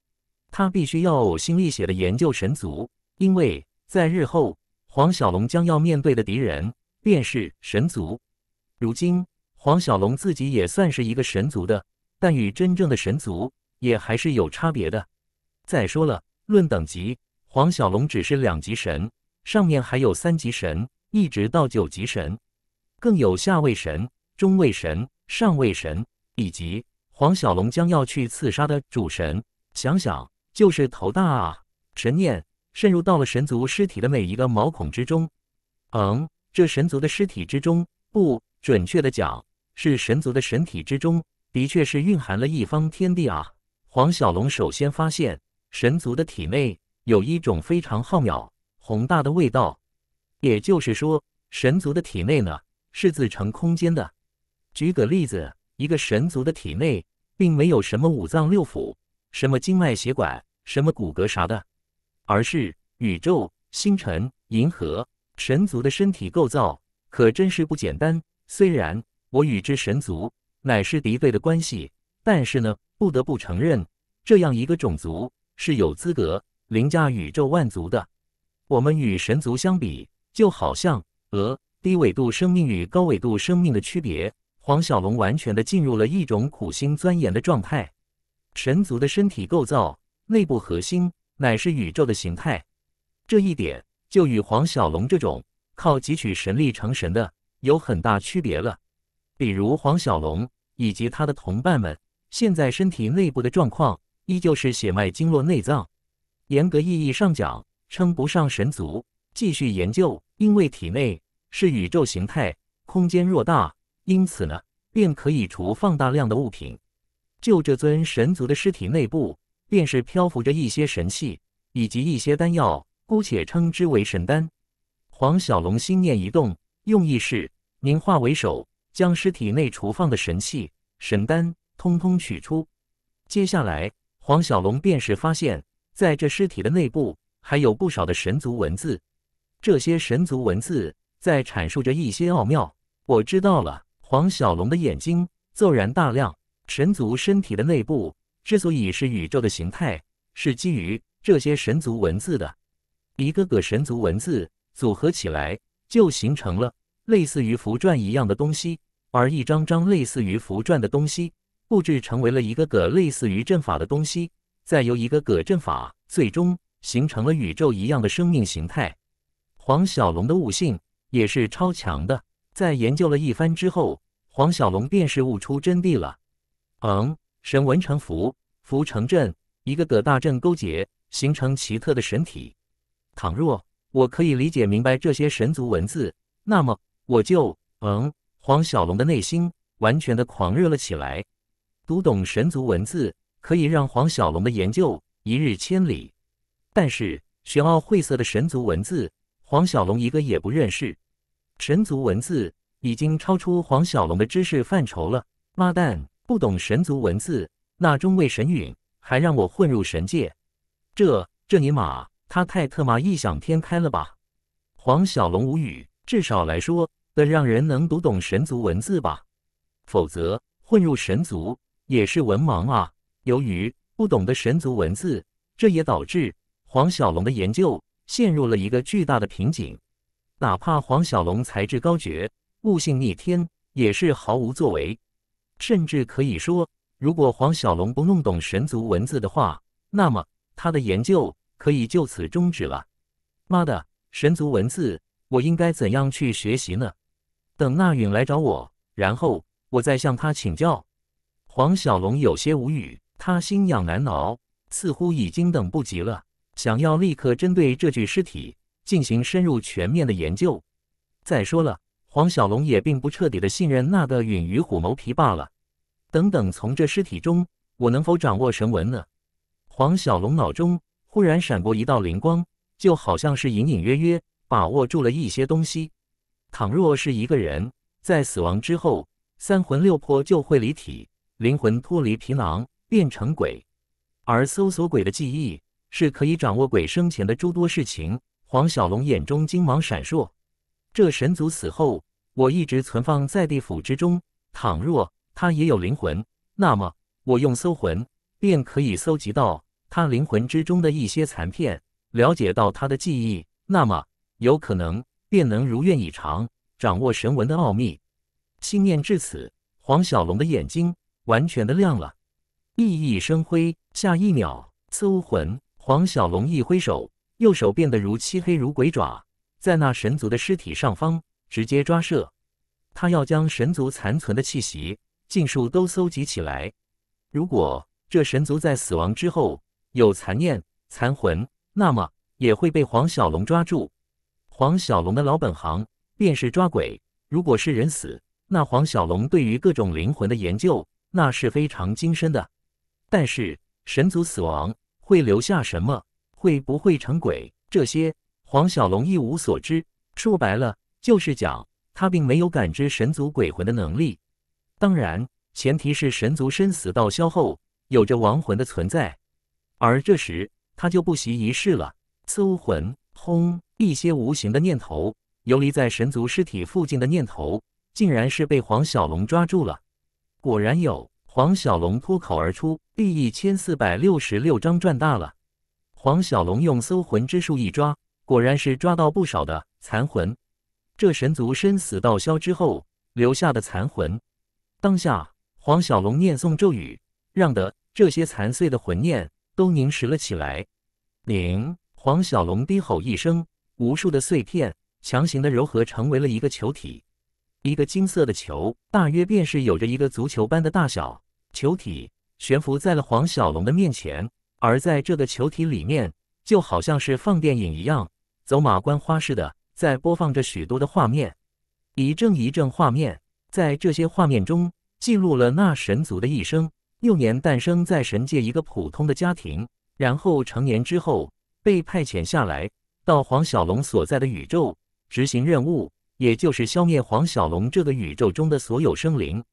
他必须要呕心沥血地研究神族，因为在日后黄小龙将要面对的敌人便是神族。如今黄小龙自己也算是一个神族的，但与真正的神族也还是有差别的。再说了，论等级，黄小龙只是两级神，上面还有三级神，一直到九级神，更有下位神、中位神、上位神，以及黄小龙将要去刺杀的主神。想想就是头大啊！神念渗入到了神族尸体的每一个毛孔之中。嗯，这神族的尸体之中，不。准确的讲，是神族的神体之中，的确是蕴含了一方天地啊！黄小龙首先发现，神族的体内有一种非常浩渺宏大的味道，也就是说，神族的体内呢，是自成空间的。举个例子，一个神族的体内，并没有什么五脏六腑、什么经脉血管、什么骨骼啥的，而是宇宙、星辰、银河。神族的身体构造可真是不简单。虽然我与之神族乃是敌对的关系，但是呢，不得不承认，这样一个种族是有资格凌驾宇宙万族的。我们与神族相比，就好像呃低纬度生命与高纬度生命的区别。黄小龙完全的进入了一种苦心钻研的状态。神族的身体构造、内部核心乃是宇宙的形态，这一点就与黄小龙这种靠汲取神力成神的。有很大区别了，比如黄小龙以及他的同伴们，现在身体内部的状况依旧是血脉、经络、内脏。严格意义上讲，称不上神族。继续研究，因为体内是宇宙形态，空间偌大，因此呢，便可以除放大量的物品。就这尊神族的尸体内部，便是漂浮着一些神器以及一些丹药，姑且称之为神丹。黄小龙心念一动，用意是。凝化为首，将尸体内储放的神器、神丹通通取出。接下来，黄小龙便是发现，在这尸体的内部还有不少的神族文字。这些神族文字在阐述着一些奥妙。我知道了，黄小龙的眼睛骤然大亮。神族身体的内部之所以是宇宙的形态，是基于这些神族文字的。一个个神族文字组合起来，就形成了。类似于符篆一样的东西，而一张张类似于符篆的东西布置成为了一个个类似于阵法的东西，再由一个个阵法最终形成了宇宙一样的生命形态。黄小龙的悟性也是超强的，在研究了一番之后，黄小龙便是悟出真谛了。嗯，神文成符，符成阵，一个个大阵勾结，形成奇特的神体。倘若我可以理解明白这些神族文字，那么。我就嗯，黄小龙的内心完全的狂热了起来。读懂神族文字可以让黄小龙的研究一日千里，但是玄奥晦涩的神族文字，黄小龙一个也不认识。神族文字已经超出黄小龙的知识范畴了。妈蛋，不懂神族文字，那中位神允还让我混入神界，这这尼玛，他太特么异想天开了吧！黄小龙无语。至少来说，得让人能读懂神族文字吧，否则混入神族也是文盲啊。由于不懂得神族文字，这也导致黄小龙的研究陷入了一个巨大的瓶颈。哪怕黄小龙才智高绝，悟性逆天，也是毫无作为。甚至可以说，如果黄小龙不弄懂神族文字的话，那么他的研究可以就此终止了。妈的，神族文字！我应该怎样去学习呢？等那允来找我，然后我再向他请教。黄小龙有些无语，他心痒难挠，似乎已经等不及了，想要立刻针对这具尸体进行深入全面的研究。再说了，黄小龙也并不彻底的信任那个允与虎谋皮罢了。等等，从这尸体中，我能否掌握神纹呢？黄小龙脑中忽然闪过一道灵光，就好像是隐隐约约。把握住了一些东西。倘若是一个人在死亡之后，三魂六魄就会离体，灵魂脱离皮囊变成鬼，而搜索鬼的记忆是可以掌握鬼生前的诸多事情。黄小龙眼中金芒闪烁。这神族死后，我一直存放在地府之中。倘若他也有灵魂，那么我用搜魂便可以搜集到他灵魂之中的一些残片，了解到他的记忆。那么。有可能便能如愿以偿，掌握神文的奥秘。心念至此，黄小龙的眼睛完全的亮了，熠熠生辉。下一秒，搜魂！黄小龙一挥手，右手变得如漆黑如鬼爪，在那神族的尸体上方直接抓射。他要将神族残存的气息尽数都搜集起来。如果这神族在死亡之后有残念、残魂，那么也会被黄小龙抓住。黄小龙的老本行便是抓鬼。如果是人死，那黄小龙对于各种灵魂的研究那是非常精深的。但是神族死亡会留下什么？会不会成鬼？这些黄小龙一无所知。说白了，就是讲他并没有感知神族鬼魂的能力。当然，前提是神族生死道消后有着亡魂的存在，而这时他就不惜一试了——搜魂。轰！一些无形的念头游离在神族尸体附近的念头，竟然是被黄小龙抓住了。果然有！黄小龙脱口而出。第一千四百六十六章赚大了。黄小龙用搜魂之术一抓，果然是抓到不少的残魂。这神族生死道消之后留下的残魂。当下，黄小龙念诵咒语，让得这些残碎的魂念都凝实了起来。灵。黄小龙低吼一声，无数的碎片强行的柔合，成为了一个球体，一个金色的球，大约便是有着一个足球般的大小。球体悬浮在了黄小龙的面前，而在这个球体里面，就好像是放电影一样，走马观花似的在播放着许多的画面，一帧一帧画面，在这些画面中记录了那神族的一生：幼年诞生在神界一个普通的家庭，然后成年之后。被派遣下来到黄小龙所在的宇宙执行任务，也就是消灭黄小龙这个宇宙中的所有生灵，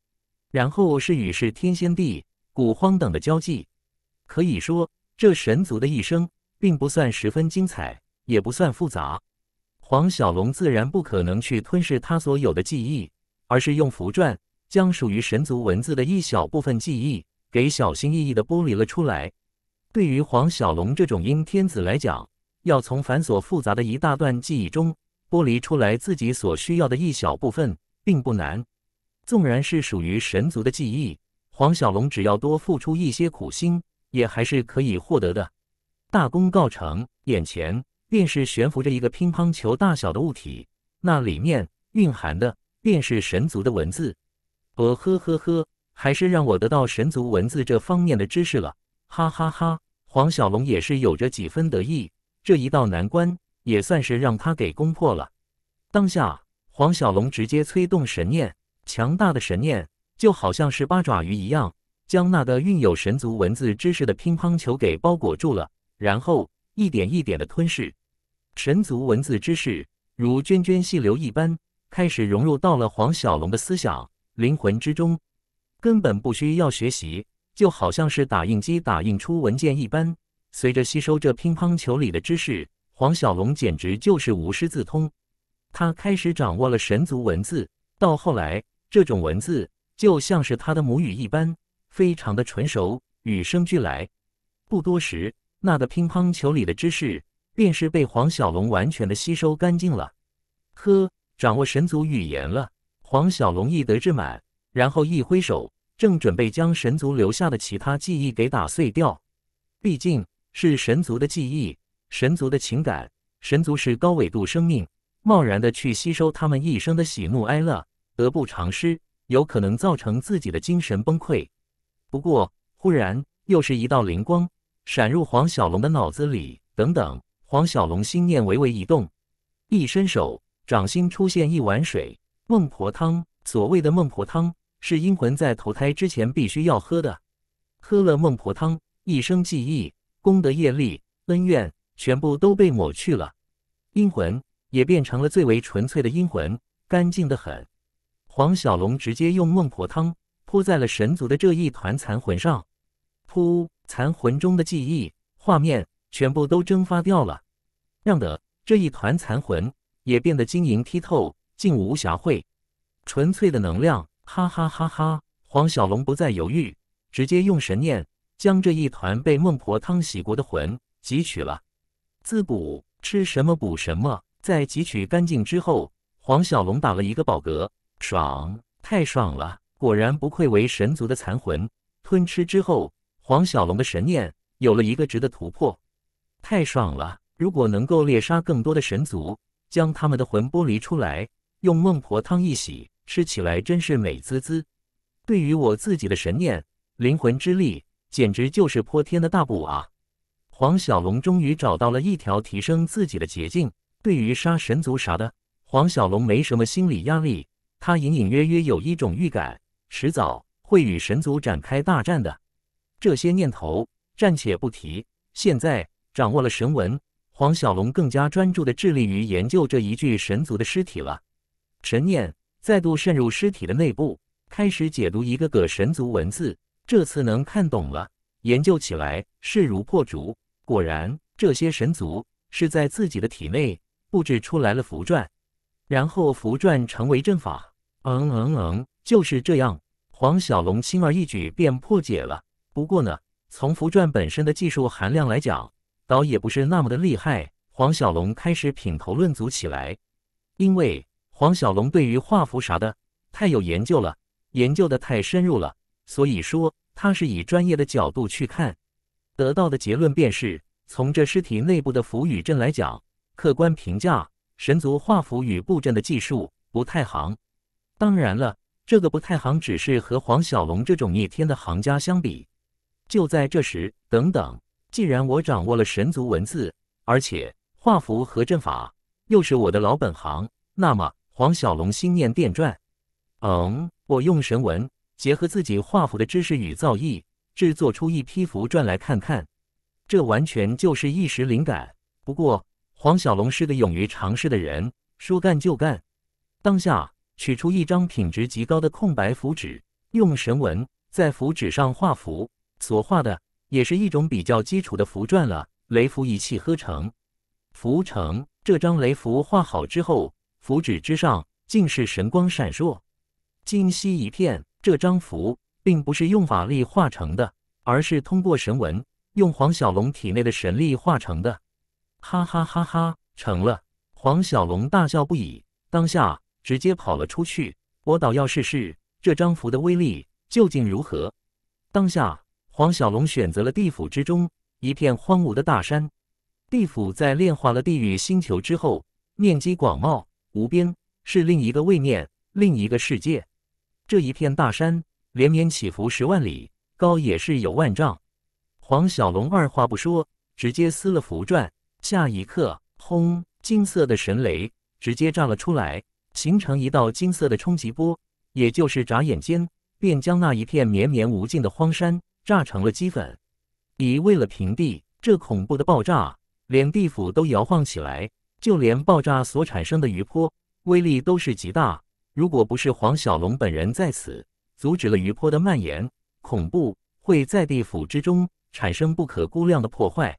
然后是与是天仙地、古荒等的交际。可以说，这神族的一生并不算十分精彩，也不算复杂。黄小龙自然不可能去吞噬他所有的记忆，而是用符篆将属于神族文字的一小部分记忆给小心翼翼地剥离了出来。对于黄小龙这种阴天子来讲，要从繁琐复杂的一大段记忆中剥离出来自己所需要的一小部分，并不难。纵然是属于神族的记忆，黄小龙只要多付出一些苦心，也还是可以获得的。大功告成，眼前便是悬浮着一个乒乓球大小的物体，那里面蕴含的便是神族的文字。哦，呵呵呵，还是让我得到神族文字这方面的知识了。哈哈哈，黄小龙也是有着几分得意，这一道难关也算是让他给攻破了。当下，黄小龙直接催动神念，强大的神念就好像是八爪鱼一样，将那个蕴有神族文字知识的乒乓球给包裹住了，然后一点一点的吞噬。神族文字知识如涓涓细流一般，开始融入到了黄小龙的思想灵魂之中，根本不需要学习。就好像是打印机打印出文件一般，随着吸收这乒乓球里的知识，黄小龙简直就是无师自通。他开始掌握了神族文字，到后来，这种文字就像是他的母语一般，非常的纯熟，与生俱来。不多时，那个乒乓球里的知识便是被黄小龙完全的吸收干净了。呵，掌握神族语言了，黄小龙意得志满，然后一挥手。正准备将神族留下的其他记忆给打碎掉，毕竟是神族的记忆，神族的情感，神族是高纬度生命，贸然的去吸收他们一生的喜怒哀乐，得不偿失，有可能造成自己的精神崩溃。不过，忽然又是一道灵光闪入黄小龙的脑子里。等等，黄小龙心念微微一动，一伸手，掌心出现一碗水，孟婆汤，所谓的孟婆汤。是阴魂在投胎之前必须要喝的，喝了孟婆汤，一生记忆、功德、业力、恩怨全部都被抹去了，阴魂也变成了最为纯粹的阴魂，干净的很。黄小龙直接用孟婆汤泼在了神族的这一团残魂上，噗，残魂中的记忆画面全部都蒸发掉了，让得这一团残魂也变得晶莹剔透，尽无瑕秽，纯粹的能量。哈哈哈哈！黄小龙不再犹豫，直接用神念将这一团被孟婆汤洗过的魂汲取了，滋补吃什么补什么。在汲取干净之后，黄小龙打了一个饱嗝，爽，太爽了！果然不愧为神族的残魂。吞吃之后，黄小龙的神念有了一个值得突破，太爽了！如果能够猎杀更多的神族，将他们的魂剥离出来，用孟婆汤一洗。吃起来真是美滋滋，对于我自己的神念、灵魂之力，简直就是泼天的大补啊！黄小龙终于找到了一条提升自己的捷径。对于杀神族啥的，黄小龙没什么心理压力。他隐隐约约有一种预感，迟早会与神族展开大战的。这些念头暂且不提。现在掌握了神文，黄小龙更加专注地致力于研究这一具神族的尸体了。神念。再度渗入尸体的内部，开始解读一个个神族文字。这次能看懂了，研究起来势如破竹。果然，这些神族是在自己的体内布置出来了符篆，然后符篆成为阵法。嗯嗯嗯，就是这样。黄小龙轻而易举便破解了。不过呢，从符篆本身的技术含量来讲，倒也不是那么的厉害。黄小龙开始品头论足起来，因为。黄小龙对于画符啥的太有研究了，研究的太深入了，所以说他是以专业的角度去看，得到的结论便是：从这尸体内部的符与阵来讲，客观评价神族画符与布阵的技术不太行。当然了，这个不太行只是和黄小龙这种逆天的行家相比。就在这时，等等，既然我掌握了神族文字，而且画符和阵法又是我的老本行，那么。黄小龙心念电转，嗯，我用神文结合自己画符的知识与造诣，制作出一批符篆来看看。这完全就是一时灵感。不过黄小龙是个勇于尝试的人，说干就干。当下取出一张品质极高的空白符纸，用神文在符纸上画符，所画的也是一种比较基础的符篆了。雷符一气呵成，符成。这张雷符画好之后。符纸之上竟是神光闪烁，金曦一片。这张符并不是用法力化成的，而是通过神文用黄小龙体内的神力化成的。哈哈哈哈！成了！黄小龙大笑不已，当下直接跑了出去。我倒要试试这张符的威力究竟如何。当下，黄小龙选择了地府之中一片荒芜的大山。地府在炼化了地狱星球之后，面积广袤。无边是另一个位面，另一个世界。这一片大山连绵起伏十万里，高也是有万丈。黄小龙二话不说，直接撕了符篆。下一刻，轰！金色的神雷直接炸了出来，形成一道金色的冲击波，也就是眨眼间，便将那一片绵绵无尽的荒山炸成了齑粉，以为了平地。这恐怖的爆炸，连地府都摇晃起来。就连爆炸所产生的余波威力都是极大，如果不是黄小龙本人在此阻止了余波的蔓延，恐怖会在地府之中产生不可估量的破坏。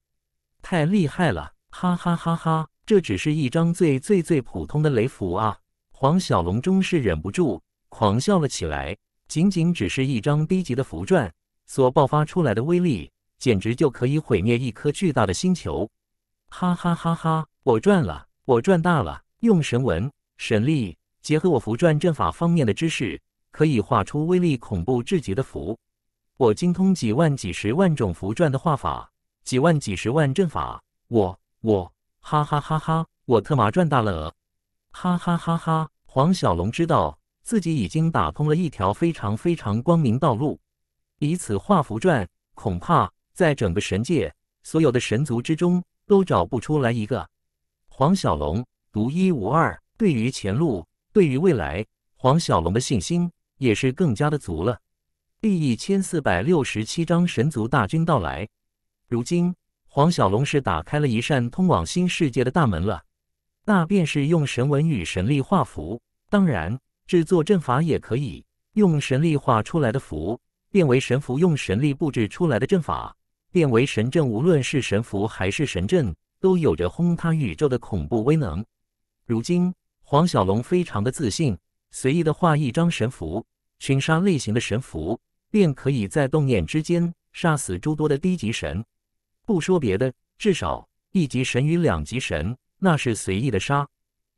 太厉害了，哈哈哈哈！这只是一张最最最普通的雷符啊！黄小龙终是忍不住狂笑了起来。仅仅只是一张低级的符篆，所爆发出来的威力，简直就可以毁灭一颗巨大的星球。哈哈哈哈！我赚了，我赚大了！用神文、神力结合我符篆阵法方面的知识，可以画出威力恐怖至极的符。我精通几万几十万种符篆的画法，几万几十万阵法。我我哈哈哈哈！我特麻赚大了！哈哈哈哈！黄小龙知道自己已经打通了一条非常非常光明道路，以此画符篆，恐怕在整个神界所有的神族之中。都找不出来一个黄小龙独一无二。对于前路，对于未来，黄小龙的信心也是更加的足了。第一千四百六十七章神族大军到来。如今，黄小龙是打开了一扇通往新世界的大门了，那便是用神文与神力画符，当然制作阵法也可以用神力画出来的符变为神符，用神力布置出来的阵法。变为神阵，无论是神符还是神阵，都有着轰塌宇宙的恐怖威能。如今，黄小龙非常的自信，随意的画一张神符，群杀类型的神符，便可以在动念之间杀死诸多的低级神。不说别的，至少一级神与两级神，那是随意的杀。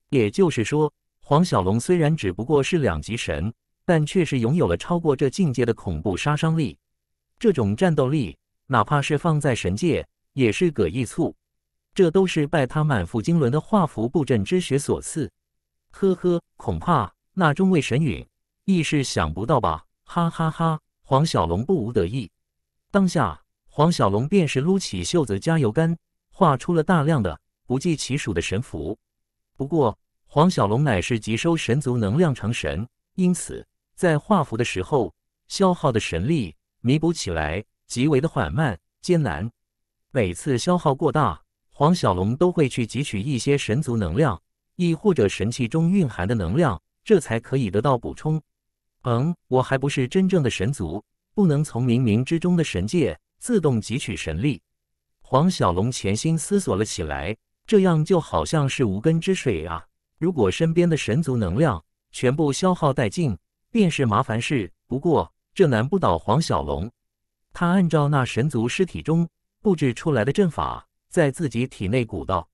也就是说，黄小龙虽然只不过是两级神，但却是拥有了超过这境界的恐怖杀伤力。这种战斗力。哪怕是放在神界，也是个一簇，这都是拜他满腹经纶的画符布阵之学所赐。呵呵，恐怕那中位神允亦是想不到吧？哈哈哈！黄小龙不无得意。当下，黄小龙便是撸起袖子加油干，画出了大量的不计其数的神符。不过，黄小龙乃是集收神族能量成神，因此在画符的时候消耗的神力弥补起来。极为的缓慢艰难，每次消耗过大，黄小龙都会去汲取一些神族能量，亦或者神器中蕴含的能量，这才可以得到补充。嗯，我还不是真正的神族，不能从冥冥之中的神界自动汲取神力。黄小龙潜心思索了起来，这样就好像是无根之水啊！如果身边的神族能量全部消耗殆尽，便是麻烦事。不过这难不倒黄小龙。他按照那神族尸体中布置出来的阵法，在自己体内鼓捣，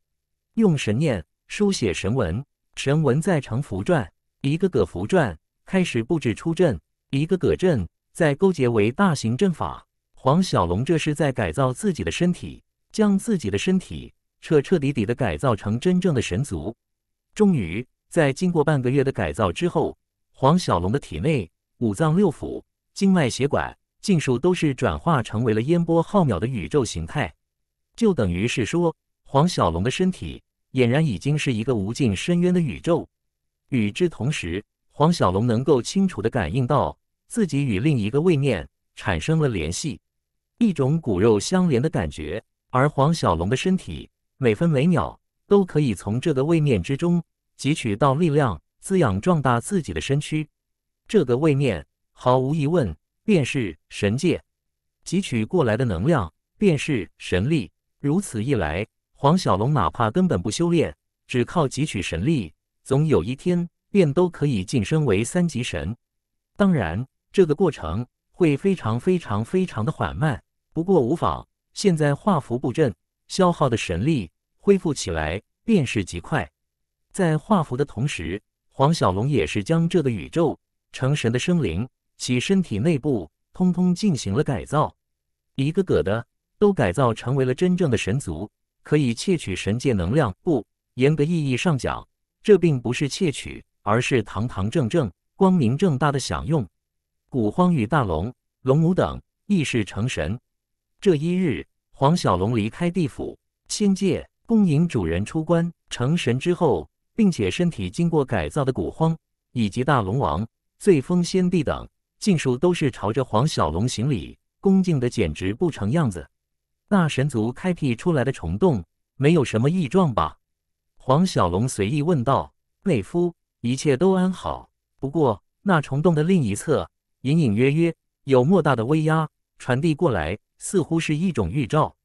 用神念书写神文，神文再成符篆，一个个符篆开始布置出阵，一个个阵再勾结为大型阵法。黄小龙这是在改造自己的身体，将自己的身体彻彻底底的改造成真正的神族。终于，在经过半个月的改造之后，黄小龙的体内五脏六腑、经脉血管。尽数都是转化成为了烟波浩渺的宇宙形态，就等于是说，黄小龙的身体俨然已经是一个无尽深渊的宇宙。与之同时，黄小龙能够清楚的感应到自己与另一个位面产生了联系，一种骨肉相连的感觉。而黄小龙的身体每分每秒都可以从这个位面之中汲取到力量，滋养壮大自己的身躯。这个位面毫无疑问。便是神界汲取过来的能量，便是神力。如此一来，黄小龙哪怕根本不修炼，只靠汲取神力，总有一天便都可以晋升为三级神。当然，这个过程会非常非常非常的缓慢。不过无妨，现在画符布阵消耗的神力恢复起来便是极快。在画符的同时，黄小龙也是将这个宇宙成神的生灵。其身体内部通通进行了改造，一个个的都改造成为了真正的神族，可以窃取神界能量。不严格意义上讲，这并不是窃取，而是堂堂正正、光明正大的享用。古荒与大龙、龙母等亦是成神。这一日，黄小龙离开地府仙界，恭迎主人出关成神之后，并且身体经过改造的古荒以及大龙王、醉风仙帝等。尽数都是朝着黄小龙行礼，恭敬的简直不成样子。那神族开辟出来的虫洞没有什么异状吧？黄小龙随意问道。妹夫，一切都安好，不过那虫洞的另一侧，隐隐约约有莫大的威压传递过来，似乎是一种预兆。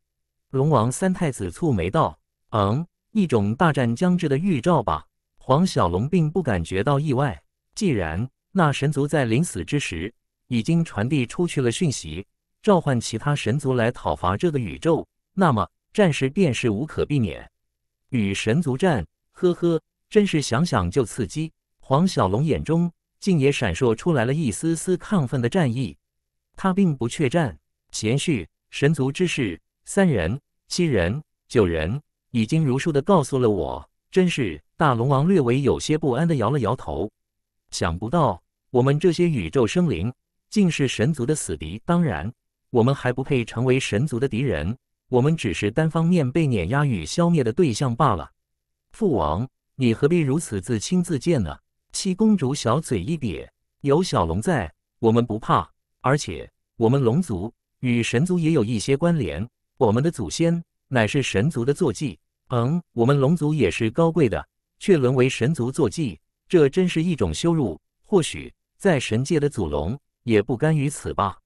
龙王三太子蹙眉道：“嗯，一种大战将至的预兆吧？”黄小龙并不感觉到意外，既然。那神族在临死之时，已经传递出去了讯息，召唤其他神族来讨伐这个宇宙，那么战事便是无可避免。与神族战，呵呵，真是想想就刺激。黄小龙眼中竟也闪烁出来了一丝丝亢奋的战意。他并不怯战，前续神族之事，三人、七人、九人，已经如数的告诉了我。真是大龙王略微有些不安的摇了摇头，想不到。我们这些宇宙生灵，竟是神族的死敌。当然，我们还不配成为神族的敌人，我们只是单方面被碾压与消灭的对象罢了。父王，你何必如此自轻自贱呢？七公主小嘴一瘪：“有小龙在，我们不怕。而且，我们龙族与神族也有一些关联，我们的祖先乃是神族的坐骑。嗯，我们龙族也是高贵的，却沦为神族坐骑，这真是一种羞辱。或许。”在神界的祖龙也不甘于此吧？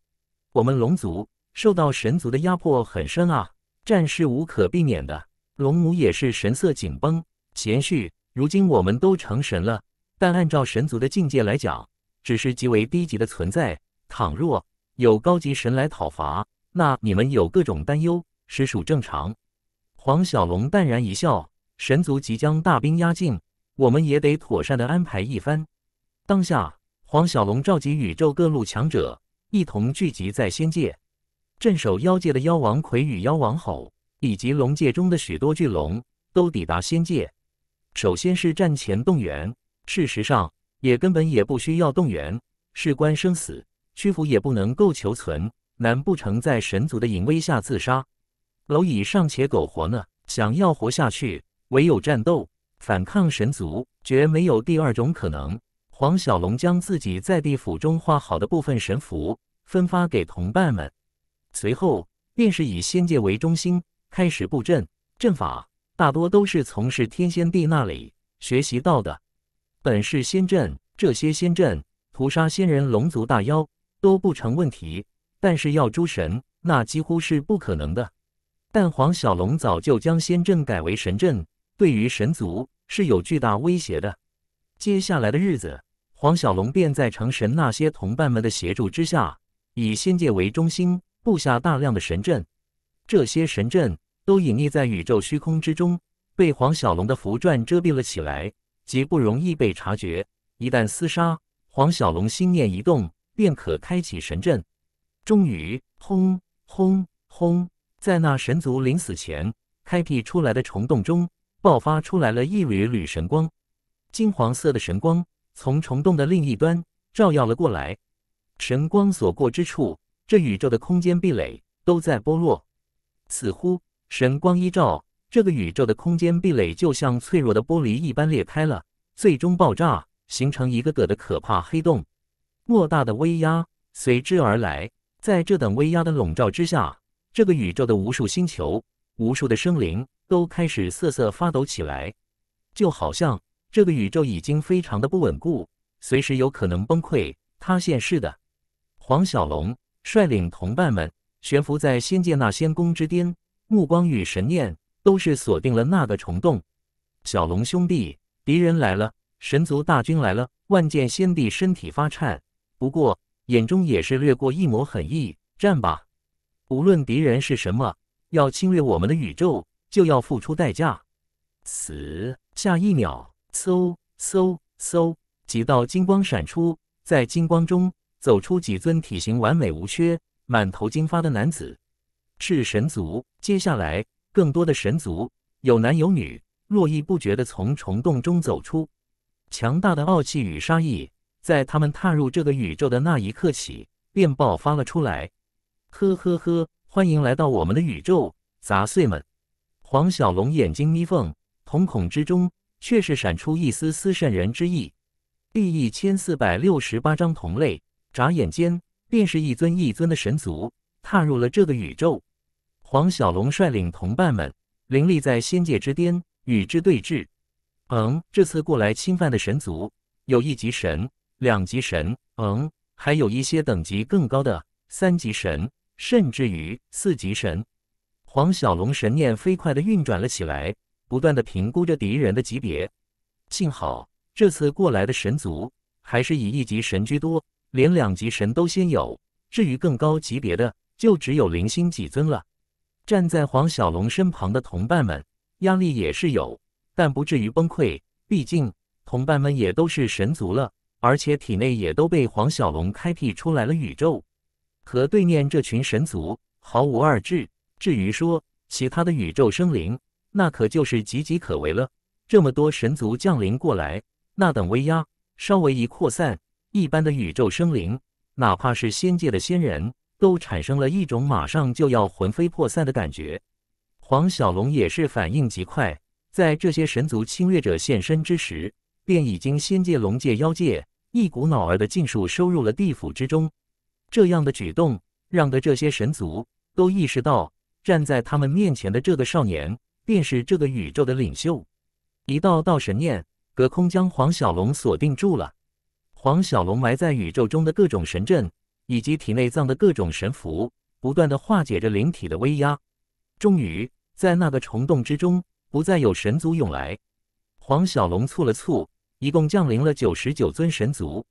我们龙族受到神族的压迫很深啊，战是无可避免的。龙母也是神色紧绷，贤婿，如今我们都成神了，但按照神族的境界来讲，只是极为低级的存在。倘若有高级神来讨伐，那你们有各种担忧，实属正常。黄小龙淡然一笑，神族即将大兵压境，我们也得妥善的安排一番。当下。黄小龙召集宇宙各路强者，一同聚集在仙界。镇守妖界的妖王魁与妖王吼，以及龙界中的许多巨龙，都抵达仙界。首先是战前动员，事实上也根本也不需要动员。事关生死，屈服也不能够求存。难不成在神族的淫威下自杀？蝼蚁尚且苟活呢，想要活下去，唯有战斗，反抗神族，绝没有第二种可能。黄小龙将自己在地府中画好的部分神符分发给同伴们，随后便是以仙界为中心开始布阵。阵法大多都是从是天仙帝那里学习到的。本是仙阵，这些仙阵屠杀仙人、龙族、大妖都不成问题，但是要诛神，那几乎是不可能的。但黄小龙早就将仙阵改为神阵，对于神族是有巨大威胁的。接下来的日子。黄小龙便在成神那些同伴们的协助之下，以仙界为中心，布下大量的神阵。这些神阵都隐匿在宇宙虚空之中，被黄小龙的符篆遮蔽了起来，极不容易被察觉。一旦厮杀，黄小龙心念一动，便可开启神阵。终于，轰轰轰！在那神族临死前开辟出来的虫洞中，爆发出来了一缕缕神光，金黄色的神光。从虫洞的另一端照耀了过来，神光所过之处，这宇宙的空间壁垒都在剥落。似乎神光一照，这个宇宙的空间壁垒就像脆弱的玻璃一般裂开了，最终爆炸，形成一个个的可怕黑洞。莫大的威压随之而来，在这等威压的笼罩之下，这个宇宙的无数星球、无数的生灵都开始瑟瑟发抖起来，就好像……这个宇宙已经非常的不稳固，随时有可能崩溃塌陷。是的，黄小龙率领同伴们悬浮在仙界那仙宫之巅，目光与神念都是锁定了那个虫洞。小龙兄弟，敌人来了！神族大军来了！万剑仙帝身体发颤，不过眼中也是掠过一抹狠意：“战吧！无论敌人是什么，要侵略我们的宇宙，就要付出代价。死！”下一秒。嗖嗖嗖！几道金光闪出，在金光中走出几尊体型完美无缺、满头金发的男子，是神族。接下来，更多的神族，有男有女，络绎不绝地从虫洞中走出。强大的傲气与杀意，在他们踏入这个宇宙的那一刻起便爆发了出来。呵呵呵，欢迎来到我们的宇宙，杂碎们！黄小龙眼睛眯缝，瞳孔之中。却是闪出一丝丝渗人之意。第一千四百六十八章同类。眨眼间，便是一尊一尊的神族踏入了这个宇宙。黄小龙率领同伴们，凌立在仙界之巅，与之对峙。嗯，这次过来侵犯的神族，有一级神、两级神，嗯，还有一些等级更高的三级神，甚至于四级神。黄小龙神念飞快的运转了起来。不断的评估着敌人的级别，幸好这次过来的神族还是以一级神居多，连两级神都先有。至于更高级别的，就只有零星几尊了。站在黄小龙身旁的同伴们，压力也是有，但不至于崩溃。毕竟同伴们也都是神族了，而且体内也都被黄小龙开辟出来了宇宙，和对面这群神族毫无二致。至于说其他的宇宙生灵，那可就是岌岌可危了。这么多神族降临过来，那等威压稍微一扩散，一般的宇宙生灵，哪怕是仙界的仙人都产生了一种马上就要魂飞魄散的感觉。黄小龙也是反应极快，在这些神族侵略者现身之时，便已经仙界、龙界、妖界一股脑儿的尽数收入了地府之中。这样的举动，让的这些神族都意识到，站在他们面前的这个少年。便是这个宇宙的领袖，一道道神念隔空将黄小龙锁定住了。黄小龙埋在宇宙中的各种神阵，以及体内藏的各种神符，不断的化解着灵体的威压。终于，在那个虫洞之中，不再有神族涌来。黄小龙蹙了蹙，一共降临了九十九尊神族，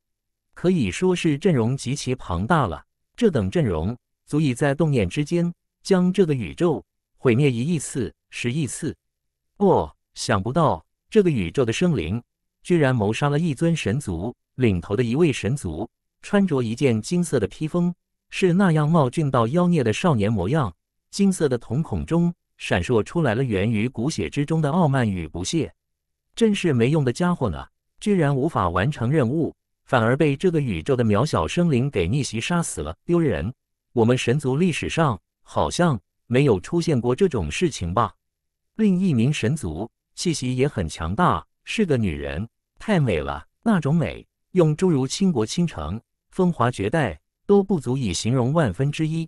可以说是阵容极其庞大了。这等阵容，足以在动念之间将这个宇宙。毁灭一亿次，十亿次！哦，想不到这个宇宙的生灵居然谋杀了一尊神族领头的一位神族，穿着一件金色的披风，是那样貌俊到妖孽的少年模样。金色的瞳孔中闪烁出来了源于骨血之中的傲慢与不屑。真是没用的家伙呢，居然无法完成任务，反而被这个宇宙的渺小生灵给逆袭杀死了，丢人！我们神族历史上好像……没有出现过这种事情吧？另一名神族气息也很强大，是个女人，太美了，那种美用诸如倾国倾城、风华绝代都不足以形容万分之一。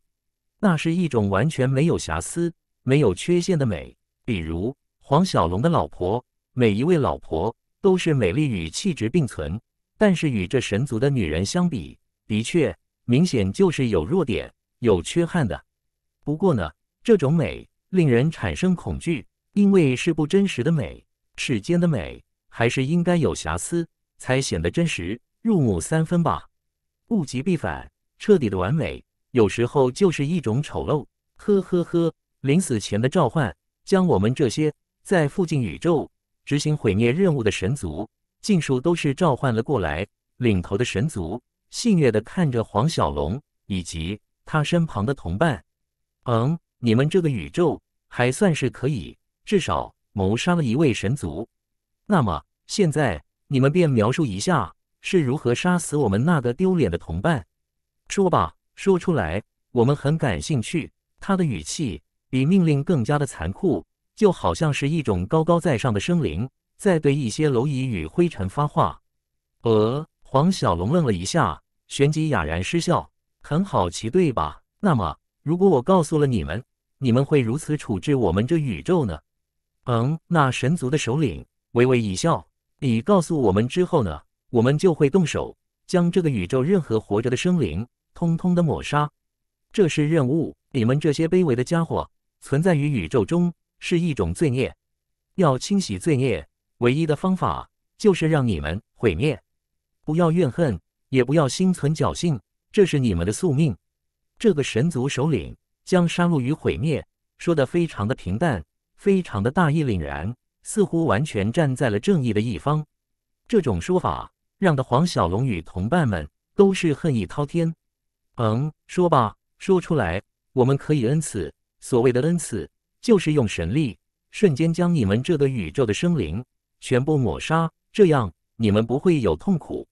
那是一种完全没有瑕疵、没有缺陷的美。比如黄小龙的老婆，每一位老婆都是美丽与气质并存，但是与这神族的女人相比，的确明显就是有弱点、有缺憾的。不过呢？这种美令人产生恐惧，因为是不真实的美。世间的美还是应该有瑕疵，才显得真实，入木三分吧。物极必反，彻底的完美有时候就是一种丑陋。呵呵呵。临死前的召唤，将我们这些在附近宇宙执行毁灭任务的神族尽数都是召唤了过来。领头的神族戏谑地看着黄小龙以及他身旁的同伴，嗯。你们这个宇宙还算是可以，至少谋杀了一位神族。那么现在你们便描述一下是如何杀死我们那个丢脸的同伴。说吧，说出来，我们很感兴趣。他的语气比命令更加的残酷，就好像是一种高高在上的生灵在对一些蝼蚁与灰尘发话。呃，黄小龙愣了一下，旋即哑然失笑，很好奇，对吧？那么如果我告诉了你们。你们会如此处置我们这宇宙呢？嗯，那神族的首领微微一笑：“你告诉我们之后呢，我们就会动手，将这个宇宙任何活着的生灵通通的抹杀。这是任务。你们这些卑微的家伙存在于宇宙中是一种罪孽，要清洗罪孽，唯一的方法就是让你们毁灭。不要怨恨，也不要心存侥幸，这是你们的宿命。”这个神族首领。将杀戮与毁灭说得非常的平淡，非常的大义凛然，似乎完全站在了正义的一方。这种说法让的黄小龙与同伴们都是恨意滔天。嗯，说吧，说出来，我们可以恩赐。所谓的恩赐，就是用神力瞬间将你们这个宇宙的生灵全部抹杀，这样你们不会有痛苦。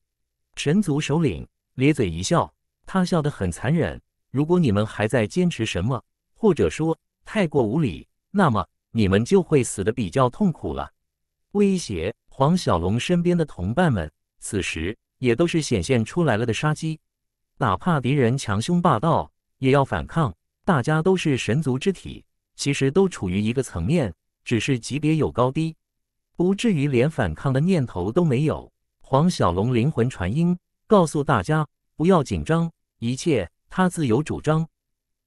神族首领咧嘴一笑，他笑得很残忍。如果你们还在坚持什么，或者说太过无理，那么你们就会死的比较痛苦了。威胁黄小龙身边的同伴们，此时也都是显现出来了的杀机。哪怕敌人强凶霸道，也要反抗。大家都是神族之体，其实都处于一个层面，只是级别有高低，不至于连反抗的念头都没有。黄小龙灵魂传音告诉大家：不要紧张，一切。他自有主张，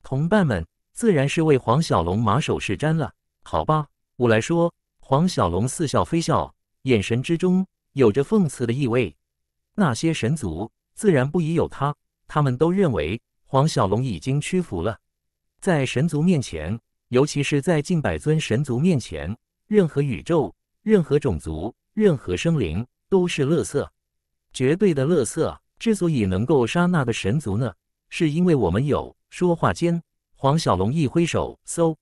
同伴们自然是为黄小龙马首是瞻了。好吧，我来说。黄小龙似笑非笑，眼神之中有着讽刺的意味。那些神族自然不疑有他，他们都认为黄小龙已经屈服了。在神族面前，尤其是在近百尊神族面前，任何宇宙、任何种族、任何生灵都是垃圾，绝对的垃圾。之所以能够杀那个神族呢？是因为我们有说话间，黄小龙一挥手，嗖，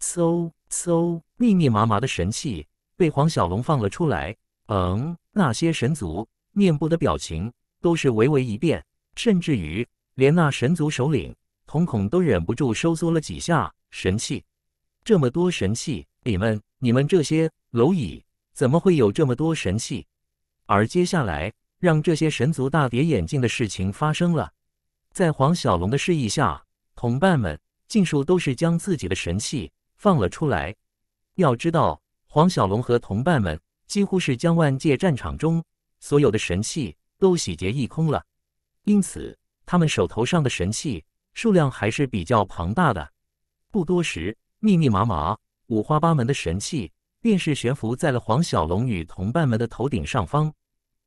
嗖，嗖，密密麻麻的神器被黄小龙放了出来。嗯，那些神族面部的表情都是微微一变，甚至于连那神族首领瞳孔都忍不住收缩了几下。神器，这么多神器，你们，你们这些蝼蚁，怎么会有这么多神器？而接下来让这些神族大跌眼镜的事情发生了。在黄小龙的示意下，同伴们尽数都是将自己的神器放了出来。要知道，黄小龙和同伴们几乎是将万界战场中所有的神器都洗劫一空了，因此他们手头上的神器数量还是比较庞大的。不多时，密密麻麻、五花八门的神器便是悬浮在了黄小龙与同伴们的头顶上方，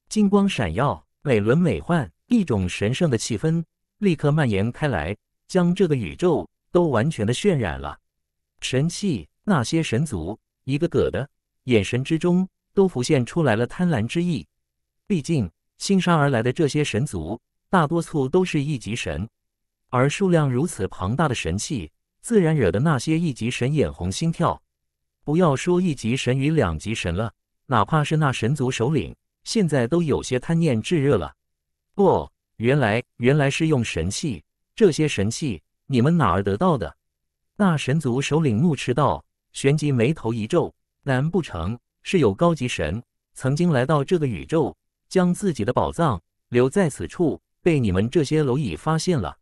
金光闪耀，美轮美奂，一种神圣的气氛。立刻蔓延开来，将这个宇宙都完全的渲染了。神器，那些神族一个个的，眼神之中都浮现出来了贪婪之意。毕竟新杀而来的这些神族，大多数都是一级神，而数量如此庞大的神器，自然惹得那些一级神眼红心跳。不要说一级神与两级神了，哪怕是那神族首领，现在都有些贪念炙热了。不。原来原来是用神器，这些神器你们哪儿得到的？那神族首领怒斥道，旋即眉头一皱，难不成是有高级神曾经来到这个宇宙，将自己的宝藏留在此处，被你们这些蝼蚁发现了？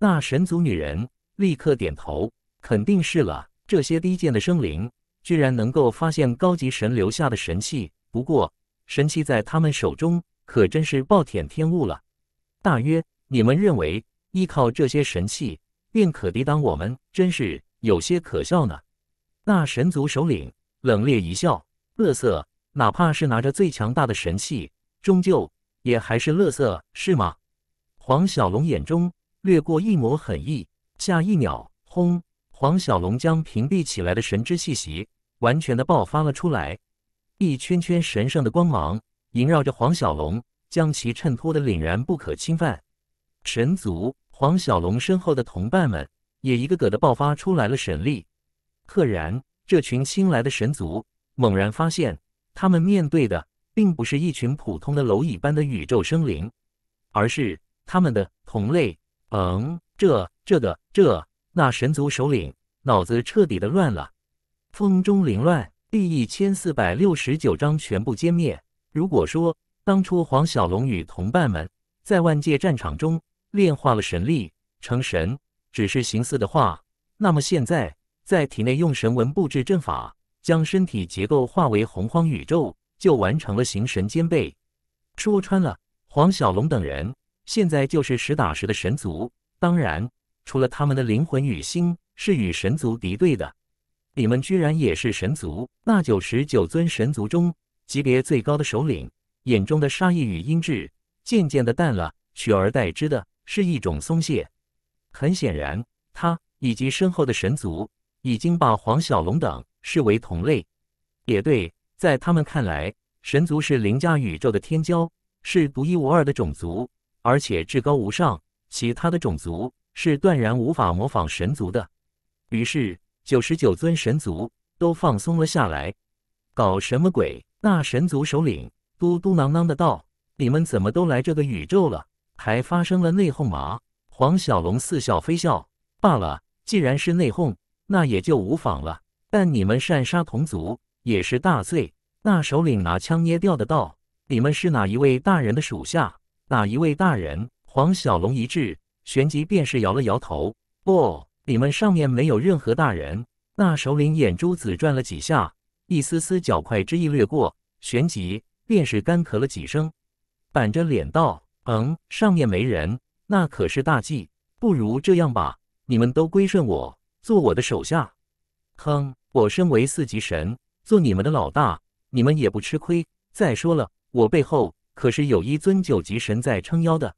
那神族女人立刻点头，肯定是了。这些低贱的生灵居然能够发现高级神留下的神器，不过神器在他们手中可真是暴殄天物了。大约你们认为依靠这些神器便可抵挡我们，真是有些可笑呢。那神族首领冷冽一笑：“乐色，哪怕是拿着最强大的神器，终究也还是乐色，是吗？”黄小龙眼中掠过一抹狠意，下一秒，轰！黄小龙将屏蔽起来的神之气息完全的爆发了出来，一圈圈神圣的光芒萦绕着黄小龙。将其衬托的凛然不可侵犯。神族黄小龙身后的同伴们也一个个的爆发出来了神力。赫然，这群新来的神族猛然发现，他们面对的并不是一群普通的蝼蚁般的宇宙生灵，而是他们的同类。嗯，这、这个、这、那神族首领脑子彻底的乱了。风中凌乱第一千四百六十九章全部歼灭。如果说。当初黄小龙与同伴们在万界战场中炼化了神力成神，只是形似的话，那么现在在体内用神文布置阵法，将身体结构化为洪荒宇宙，就完成了形神兼备。说穿了，黄小龙等人现在就是实打实的神族。当然，除了他们的灵魂与心是与神族敌对的。你们居然也是神族？那九十九尊神族中级别最高的首领。眼中的杀意与阴智渐渐的淡了，取而代之的是一种松懈。很显然，他以及身后的神族已经把黄小龙等视为同类。也对，在他们看来，神族是凌驾宇宙的天骄，是独一无二的种族，而且至高无上，其他的种族是断然无法模仿神族的。于是，九十九尊神族都放松了下来。搞什么鬼？那神族首领。嘟嘟囔囔的道：“你们怎么都来这个宇宙了？还发生了内讧吗？”黄小龙似笑非笑：“罢了，既然是内讧，那也就无妨了。但你们擅杀同族，也是大罪。”那首领拿枪捏掉的道：“你们是哪一位大人的属下？哪一位大人？”黄小龙一滞，旋即便是摇了摇头：“不，你们上面没有任何大人。”那首领眼珠子转了几下，一丝丝狡狯之意掠过，旋即。便是干咳了几声，板着脸道：“嗯，上面没人，那可是大忌。不如这样吧，你们都归顺我，做我的手下。哼，我身为四级神，做你们的老大，你们也不吃亏。再说了，我背后可是有一尊九级神在撑腰的，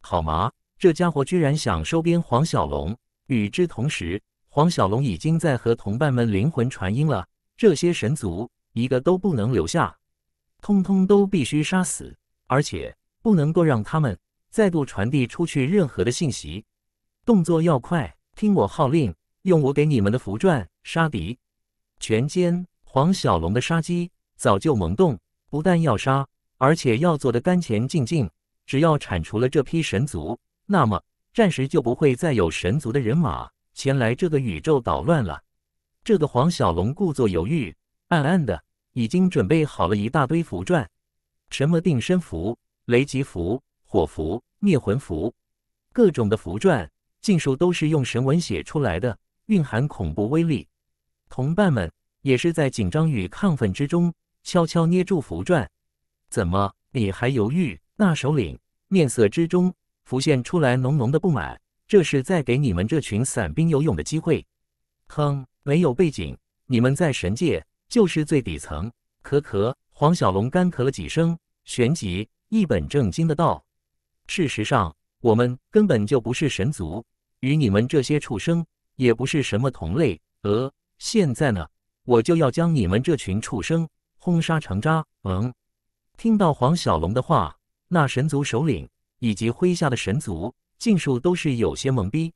好嘛，这家伙居然想收编黄小龙！与之同时，黄小龙已经在和同伴们灵魂传音了：这些神族一个都不能留下。”通通都必须杀死，而且不能够让他们再度传递出去任何的信息。动作要快，听我号令，用我给你们的符篆杀敌，全歼。黄小龙的杀机早就萌动，不但要杀，而且要做得干干净净。只要铲除了这批神族，那么暂时就不会再有神族的人马前来这个宇宙捣乱了。这个黄小龙故作犹豫，暗暗的。已经准备好了一大堆符篆，什么定身符、雷击符、火符、灭魂符，各种的符篆，尽数都是用神文写出来的，蕴含恐怖威力。同伴们也是在紧张与亢奋之中，悄悄捏住符篆。怎么，你还犹豫？那首领面色之中浮现出来浓浓的不满，这是在给你们这群散兵游泳的机会。哼，没有背景，你们在神界。就是最底层。咳咳，黄小龙干咳了几声，旋即一本正经的道：“事实上，我们根本就不是神族，与你们这些畜生也不是什么同类。呃，现在呢，我就要将你们这群畜生轰杀成渣。”嗯，听到黄小龙的话，那神族首领以及麾下的神族尽数都是有些懵逼、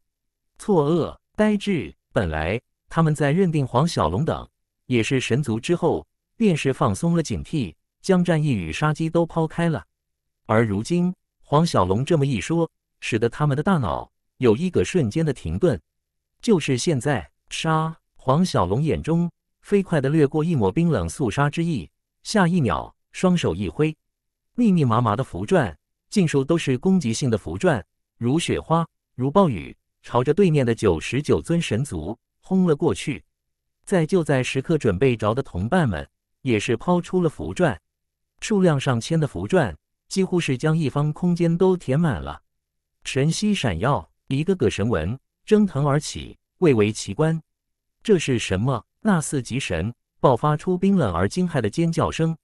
错愕、呆滞。本来他们在认定黄小龙等。也是神族之后，便是放松了警惕，将战役与杀机都抛开了。而如今黄小龙这么一说，使得他们的大脑有一个瞬间的停顿。就是现在，杀！黄小龙眼中飞快的掠过一抹冰冷肃杀之意，下一秒，双手一挥，密密麻麻的符篆，尽数都是攻击性的符篆，如雪花，如暴雨，朝着对面的九十九尊神族轰了过去。在就在时刻准备着的同伴们，也是抛出了符篆，数量上千的符篆，几乎是将一方空间都填满了。神息闪耀，一个个神纹蒸腾而起，蔚为奇观。这是什么？那四级神爆发出冰冷而惊骇的尖叫声！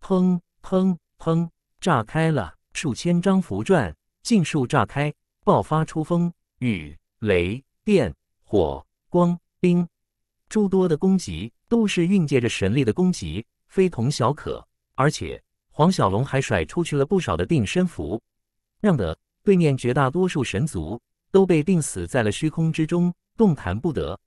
砰砰砰！炸开了，数千张符篆尽数炸开，爆发出风、雨、雷、电、火、光、冰。诸多的攻击都是运借着神力的攻击，非同小可。而且黄小龙还甩出去了不少的定身符，让的对面绝大多数神族都被定死在了虚空之中，动弹不得。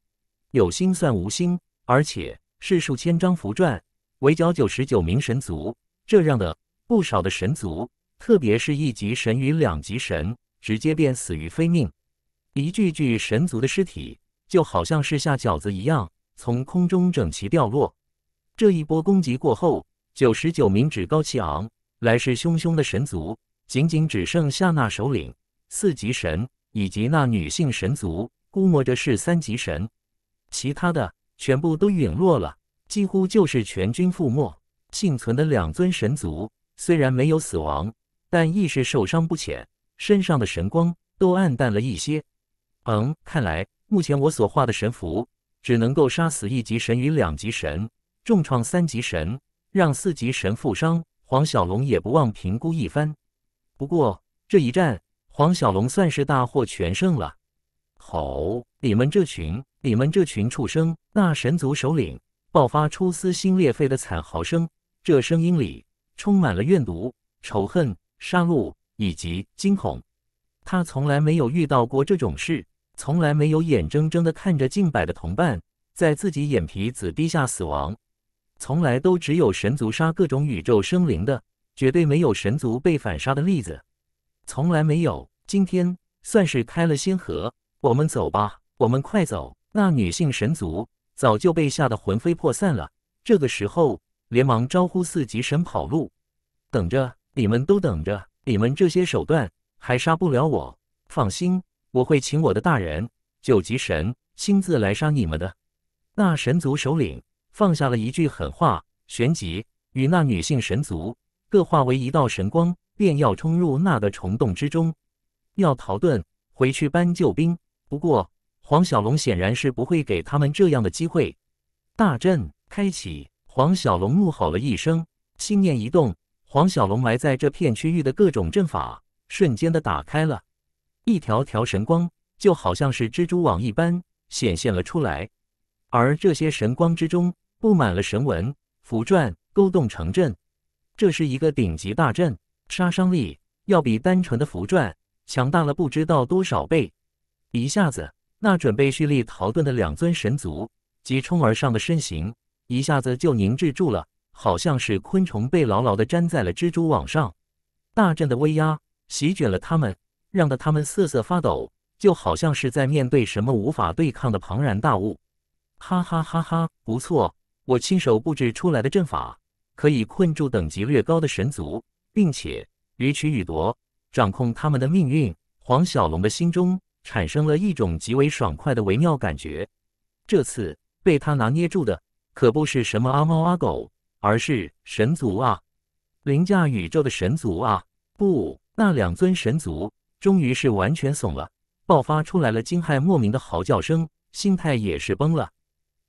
有心算无心，而且是数千张符篆围剿九十九名神族，这让的不少的神族，特别是一级神与两级神，直接便死于非命。一具具神族的尸体。就好像是下饺子一样，从空中整齐掉落。这一波攻击过后，九十九名趾高气昂、来势汹汹的神族，仅仅只剩下那首领四级神以及那女性神族，估摸着是三级神，其他的全部都陨落了，几乎就是全军覆没。幸存的两尊神族虽然没有死亡，但亦是受伤不浅，身上的神光都暗淡了一些。嗯，看来。目前我所画的神符只能够杀死一级神与两级神，重创三级神，让四级神负伤。黄小龙也不忘评估一番。不过这一战，黄小龙算是大获全胜了。吼！你们这群，你们这群畜生！那神族首领爆发出撕心裂肺的惨嚎声，这声音里充满了怨毒、仇恨、杀戮以及惊恐。他从来没有遇到过这种事。从来没有眼睁睁的看着近百的同伴在自己眼皮子底下死亡，从来都只有神族杀各种宇宙生灵的，绝对没有神族被反杀的例子。从来没有，今天算是开了先河。我们走吧，我们快走。那女性神族早就被吓得魂飞魄散了，这个时候连忙招呼四级神跑路。等着，你们都等着，你们这些手段还杀不了我。放心。我会请我的大人九级神亲自来杀你们的。那神族首领放下了一句狠话，旋即与那女性神族各化为一道神光，便要冲入那个虫洞之中，要逃遁回去搬救兵。不过黄小龙显然是不会给他们这样的机会。大阵开启！黄小龙怒吼了一声，心念一动，黄小龙埋在这片区域的各种阵法瞬间的打开了。一条条神光就好像是蜘蛛网一般显现了出来，而这些神光之中布满了神纹符篆，勾动成阵。这是一个顶级大阵，杀伤力要比单纯的符篆强大了不知道多少倍。一下子，那准备蓄力逃遁的两尊神族急冲而上的身形一下子就凝滞住了，好像是昆虫被牢牢的粘在了蜘蛛网上。大阵的威压席卷了他们。让得他们瑟瑟发抖，就好像是在面对什么无法对抗的庞然大物。哈哈哈哈！不错，我亲手布置出来的阵法，可以困住等级略高的神族，并且予取予夺，掌控他们的命运。黄小龙的心中产生了一种极为爽快的微妙感觉。这次被他拿捏住的可不是什么阿猫阿狗，而是神族啊，凌驾宇宙的神族啊！不，那两尊神族。终于是完全怂了，爆发出来了惊骇莫名的嚎叫声，心态也是崩了。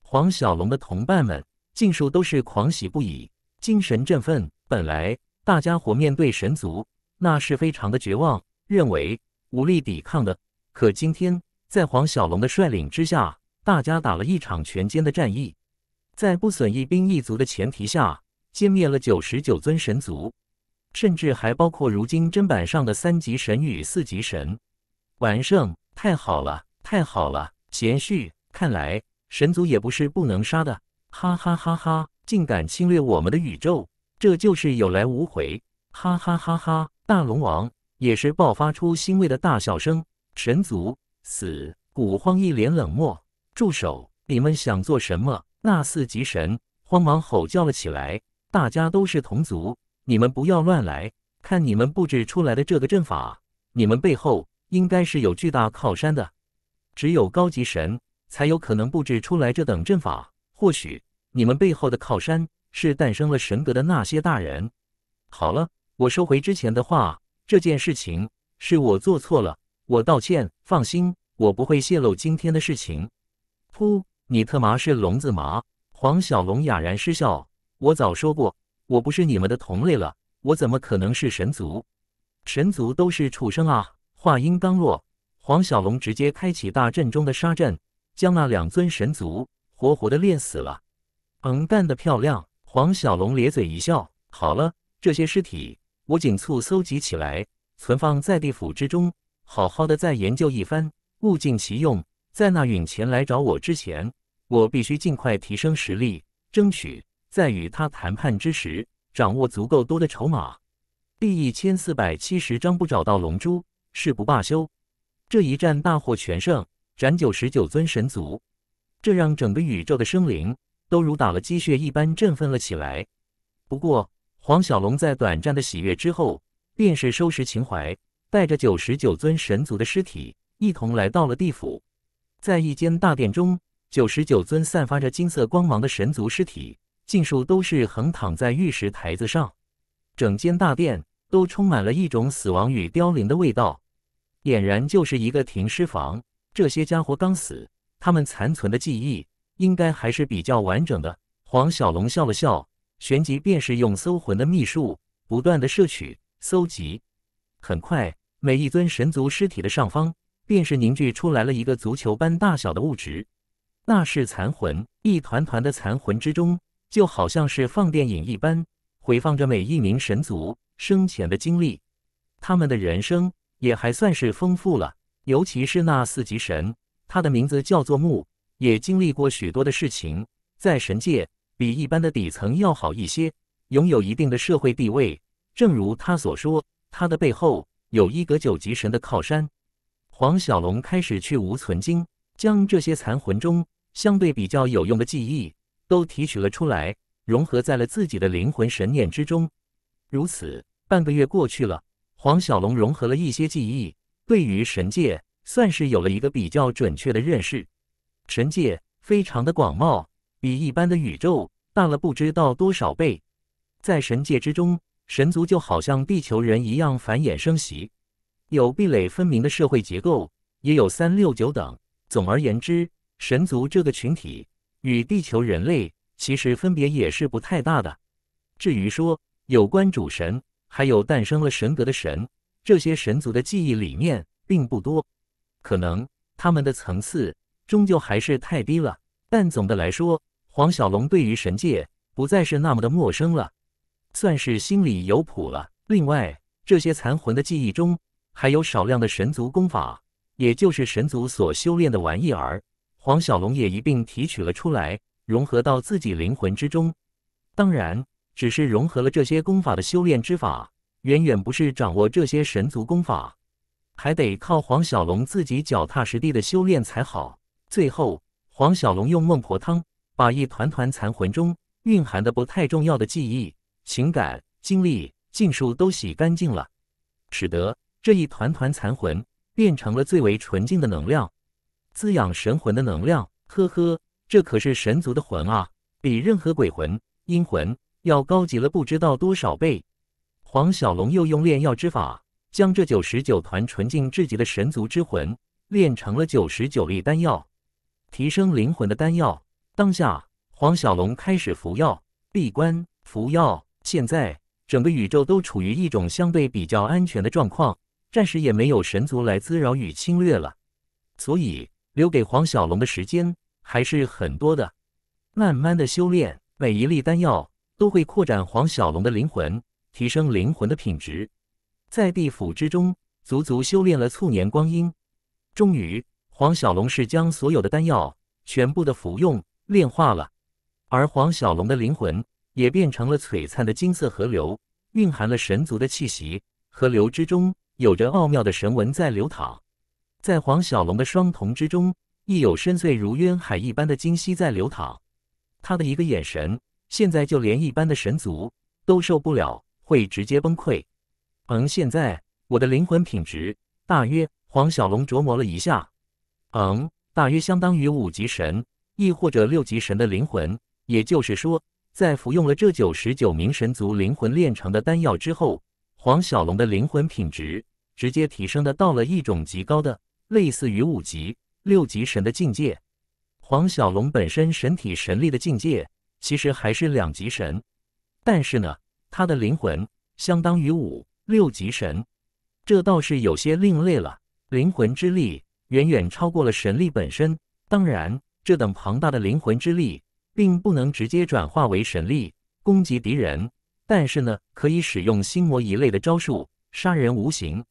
黄小龙的同伴们尽数都是狂喜不已，精神振奋。本来大家伙面对神族，那是非常的绝望，认为无力抵抗的。可今天在黄小龙的率领之下，大家打了一场全歼的战役，在不损一兵一卒的前提下，歼灭了九十九尊神族。甚至还包括如今砧板上的三级神与四级神，完胜！太好了，太好了！贤婿，看来神族也不是不能杀的！哈哈哈哈！竟敢侵略我们的宇宙，这就是有来无回！哈哈哈哈！大龙王也是爆发出欣慰的大笑声。神族死！古荒一脸冷漠，住手！你们想做什么？那四级神慌忙吼叫了起来：“大家都是同族！”你们不要乱来！看你们布置出来的这个阵法，你们背后应该是有巨大靠山的。只有高级神才有可能布置出来这等阵法。或许你们背后的靠山是诞生了神格的那些大人。好了，我收回之前的话，这件事情是我做错了，我道歉。放心，我不会泄露今天的事情。噗！你特麻是聋子麻！黄小龙哑然失笑。我早说过。我不是你们的同类了，我怎么可能是神族？神族都是畜生啊！话音刚落，黄小龙直接开启大阵中的杀阵，将那两尊神族活活的炼死了。嗯，干得漂亮！黄小龙咧嘴一笑。好了，这些尸体我紧促搜集起来，存放在地府之中，好好的再研究一番，物尽其用。在那允前来找我之前，我必须尽快提升实力，争取。在与他谈判之时，掌握足够多的筹码。第一千四百七十章不找到龙珠，誓不罢休。这一战大获全胜，斩九十九尊神族，这让整个宇宙的生灵都如打了鸡血一般振奋了起来。不过，黄小龙在短暂的喜悦之后，便是收拾情怀，带着九十九尊神族的尸体一同来到了地府。在一间大殿中，九十九尊散发着金色光芒的神族尸体。尽数都是横躺在玉石台子上，整间大殿都充满了一种死亡与凋零的味道，俨然就是一个停尸房。这些家伙刚死，他们残存的记忆应该还是比较完整的。黄小龙笑了笑，旋即便是用搜魂的秘术，不断的摄取、搜集。很快，每一尊神族尸体的上方，便是凝聚出来了一个足球般大小的物质，那是残魂。一团团的残魂之中。就好像是放电影一般，回放着每一名神族生前的经历。他们的人生也还算是丰富了，尤其是那四级神，他的名字叫做木，也经历过许多的事情，在神界比一般的底层要好一些，拥有一定的社会地位。正如他所说，他的背后有一格九级神的靠山。黄小龙开始去无存经，将这些残魂中相对比较有用的记忆。都提取了出来，融合在了自己的灵魂神念之中。如此，半个月过去了，黄小龙融合了一些记忆，对于神界算是有了一个比较准确的认识。神界非常的广袤，比一般的宇宙大了不知道多少倍。在神界之中，神族就好像地球人一样繁衍生息，有壁垒分明的社会结构，也有三六九等。总而言之，神族这个群体。与地球人类其实分别也是不太大的。至于说有关主神，还有诞生了神格的神，这些神族的记忆里面并不多，可能他们的层次终究还是太低了。但总的来说，黄小龙对于神界不再是那么的陌生了，算是心里有谱了。另外，这些残魂的记忆中还有少量的神族功法，也就是神族所修炼的玩意儿。黄小龙也一并提取了出来，融合到自己灵魂之中。当然，只是融合了这些功法的修炼之法，远远不是掌握这些神族功法，还得靠黄小龙自己脚踏实地的修炼才好。最后，黄小龙用孟婆汤把一团团残魂中蕴含的不太重要的记忆、情感、经历、尽数都洗干净了，使得这一团团残魂变成了最为纯净的能量。滋养神魂的能量，呵呵，这可是神族的魂啊，比任何鬼魂、阴魂要高级了不知道多少倍。黄小龙又用炼药之法，将这九十九团纯净至极的神族之魂炼成了九十九粒丹药，提升灵魂的丹药。当下，黄小龙开始服药闭关。服药。现在，整个宇宙都处于一种相对比较安全的状况，暂时也没有神族来滋扰与侵略了，所以。留给黄小龙的时间还是很多的，慢慢的修炼，每一粒丹药都会扩展黄小龙的灵魂，提升灵魂的品质。在地府之中，足足修炼了数年光阴，终于，黄小龙是将所有的丹药全部的服用炼化了，而黄小龙的灵魂也变成了璀璨的金色河流，蕴含了神族的气息，河流之中有着奥妙的神纹在流淌。在黄小龙的双瞳之中，亦有深邃如渊海一般的精息在流淌。他的一个眼神，现在就连一般的神族都受不了，会直接崩溃。嗯，现在我的灵魂品质，大约……黄小龙琢磨了一下，嗯，大约相当于五级神，亦或者六级神的灵魂。也就是说，在服用了这九十九名神族灵魂炼成的丹药之后，黄小龙的灵魂品质直接提升的到了一种极高的。类似于五级、六级神的境界，黄小龙本身神体神力的境界其实还是两级神，但是呢，他的灵魂相当于五、六级神，这倒是有些另类了。灵魂之力远远超过了神力本身，当然，这等庞大的灵魂之力并不能直接转化为神力攻击敌人，但是呢，可以使用心魔一类的招数杀人无形。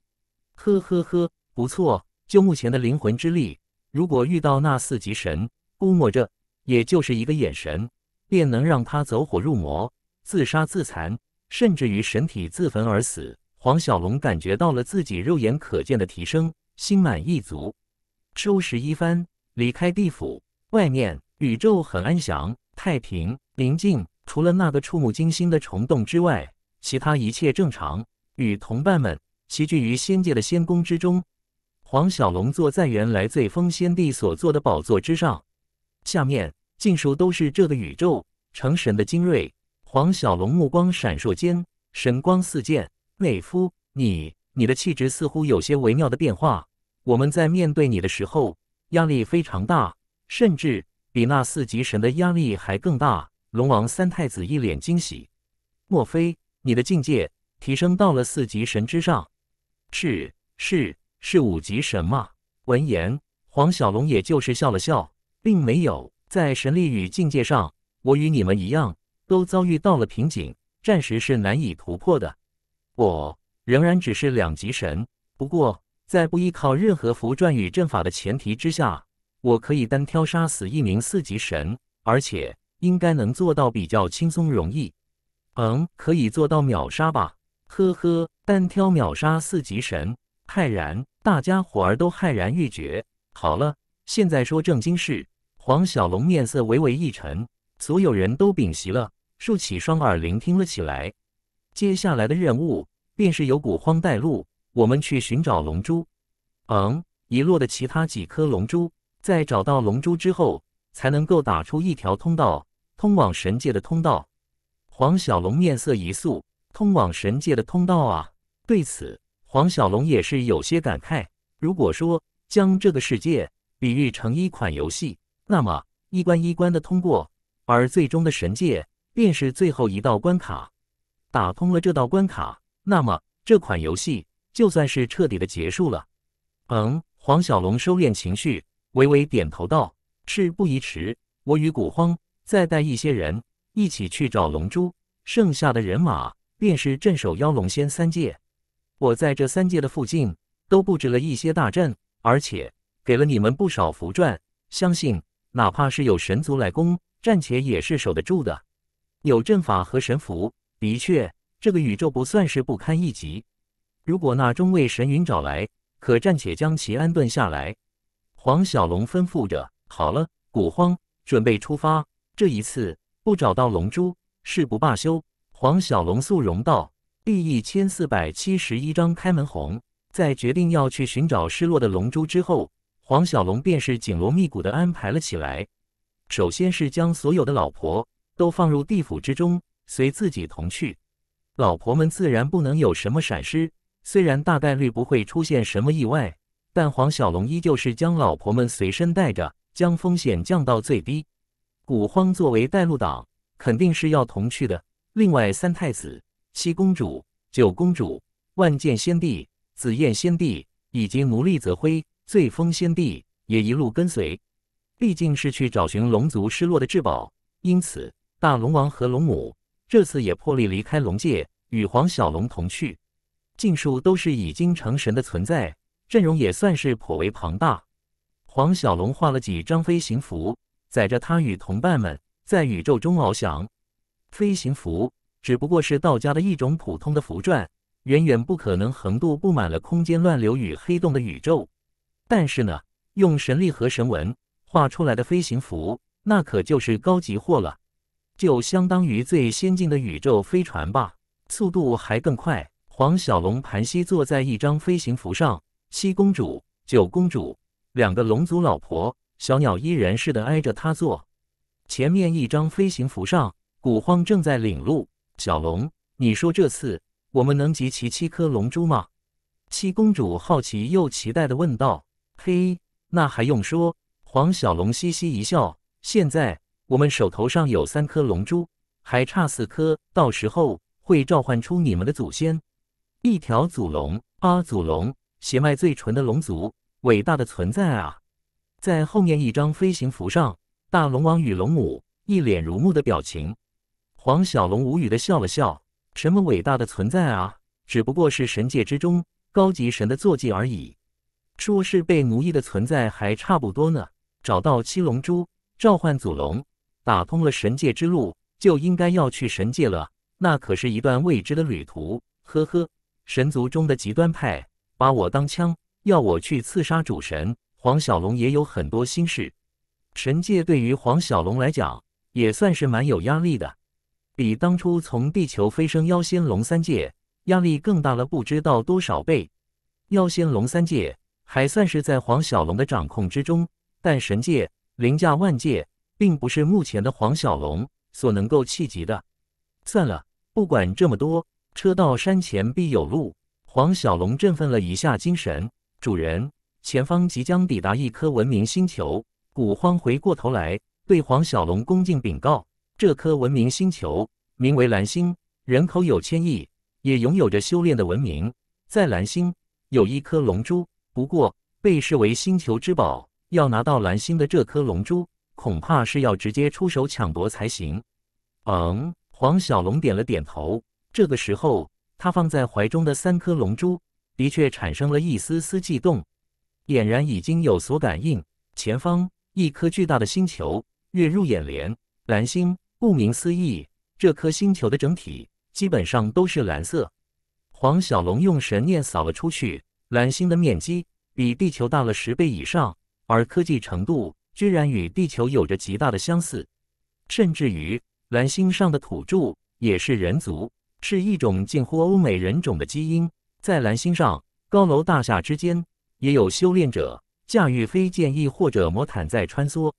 呵呵呵，不错。就目前的灵魂之力，如果遇到那四级神，估摸着也就是一个眼神，便能让他走火入魔、自杀自残，甚至于神体自焚而死。黄小龙感觉到了自己肉眼可见的提升，心满意足，收拾一番，离开地府。外面宇宙很安详、太平、宁静，除了那个触目惊心的虫洞之外，其他一切正常。与同伴们齐聚于仙界的仙宫之中。黄小龙坐在原来醉风先帝所坐的宝座之上，下面尽数都是这个宇宙成神的精锐。黄小龙目光闪烁间，神光四溅。妹夫，你你的气质似乎有些微妙的变化。我们在面对你的时候，压力非常大，甚至比那四级神的压力还更大。龙王三太子一脸惊喜，莫非你的境界提升到了四级神之上？是是。是五级神吗？闻言，黄小龙也就是笑了笑，并没有在神力与境界上，我与你们一样，都遭遇到了瓶颈，暂时是难以突破的。我仍然只是两级神，不过在不依靠任何符篆与阵法的前提之下，我可以单挑杀死一名四级神，而且应该能做到比较轻松容易。嗯，可以做到秒杀吧？呵呵，单挑秒杀四级神，泰然。大家伙儿都骇然欲绝。好了，现在说正经事。黄小龙面色微微一沉，所有人都屏息了，竖起双耳聆听了起来。接下来的任务便是由古荒带路，我们去寻找龙珠。嗯，遗落的其他几颗龙珠，在找到龙珠之后，才能够打出一条通道，通往神界的通道。黄小龙面色一肃，通往神界的通道啊！对此。黄小龙也是有些感慨。如果说将这个世界比喻成一款游戏，那么一关一关的通过，而最终的神界便是最后一道关卡。打通了这道关卡，那么这款游戏就算是彻底的结束了。嗯，黄小龙收敛情绪，微微点头道：“事不宜迟，我与古荒再带一些人一起去找龙珠，剩下的人马便是镇守妖龙仙三界。”我在这三界的附近都布置了一些大阵，而且给了你们不少符篆，相信哪怕是有神族来攻，暂且也是守得住的。有阵法和神符，的确，这个宇宙不算是不堪一击。如果那中位神云找来，可暂且将其安顿下来。黄小龙吩咐着：“好了，古荒，准备出发。这一次不找到龙珠，誓不罢休。”黄小龙肃容道。第一千四百七十一章开门红。在决定要去寻找失落的龙珠之后，黄小龙便是紧锣密鼓地安排了起来。首先是将所有的老婆都放入地府之中，随自己同去。老婆们自然不能有什么闪失，虽然大概率不会出现什么意外，但黄小龙依旧是将老婆们随身带着，将风险降到最低。古荒作为带路党，肯定是要同去的。另外三太子。七公主、九公主、万剑先帝、紫焰先帝以及奴隶泽辉、醉风先帝也一路跟随，毕竟是去找寻龙族失落的至宝，因此大龙王和龙母这次也破例离开龙界，与黄小龙同去。尽数都是已经成神的存在，阵容也算是颇为庞大。黄小龙画了几张飞行符，载着他与同伴们在宇宙中翱翔。飞行符。只不过是道家的一种普通的符篆，远远不可能横渡布满了空间乱流与黑洞的宇宙。但是呢，用神力和神文画出来的飞行符，那可就是高级货了，就相当于最先进的宇宙飞船吧，速度还更快。黄小龙盘膝坐在一张飞行符上，七公主、九公主两个龙族老婆小鸟依人似的挨着他坐，前面一张飞行符上，古荒正在领路。小龙，你说这次我们能集齐七颗龙珠吗？七公主好奇又期待的问道。嘿，那还用说？黄小龙嘻嘻一笑。现在我们手头上有三颗龙珠，还差四颗。到时候会召唤出你们的祖先，一条祖龙，八祖龙，血脉最纯的龙族，伟大的存在啊！在后面一张飞行符上，大龙王与龙母一脸如沐的表情。黄小龙无语的笑了笑：“什么伟大的存在啊，只不过是神界之中高级神的坐骑而已。说是被奴役的存在还差不多呢。找到七龙珠，召唤祖龙，打通了神界之路，就应该要去神界了。那可是一段未知的旅途。呵呵，神族中的极端派把我当枪，要我去刺杀主神。黄小龙也有很多心事。神界对于黄小龙来讲，也算是蛮有压力的。”比当初从地球飞升妖仙龙三界压力更大了，不知道多少倍。妖仙龙三界还算是在黄小龙的掌控之中，但神界凌驾万界，并不是目前的黄小龙所能够企及的。算了，不管这么多，车到山前必有路。黄小龙振奋了一下精神，主人，前方即将抵达一颗文明星球。古荒回过头来，对黄小龙恭敬禀告。这颗文明星球名为蓝星，人口有千亿，也拥有着修炼的文明。在蓝星有一颗龙珠，不过被视为星球之宝。要拿到蓝星的这颗龙珠，恐怕是要直接出手抢夺才行。嗯，黄小龙点了点头。这个时候，他放在怀中的三颗龙珠的确产生了一丝丝悸动，俨然已经有所感应。前方一颗巨大的星球跃入眼帘，蓝星。顾名思义，这颗星球的整体基本上都是蓝色。黄小龙用神念扫了出去，蓝星的面积比地球大了十倍以上，而科技程度居然与地球有着极大的相似，甚至于蓝星上的土著也是人族，是一种近乎欧美人种的基因。在蓝星上，高楼大厦之间也有修炼者驾驭飞剑，亦或者魔毯在穿梭，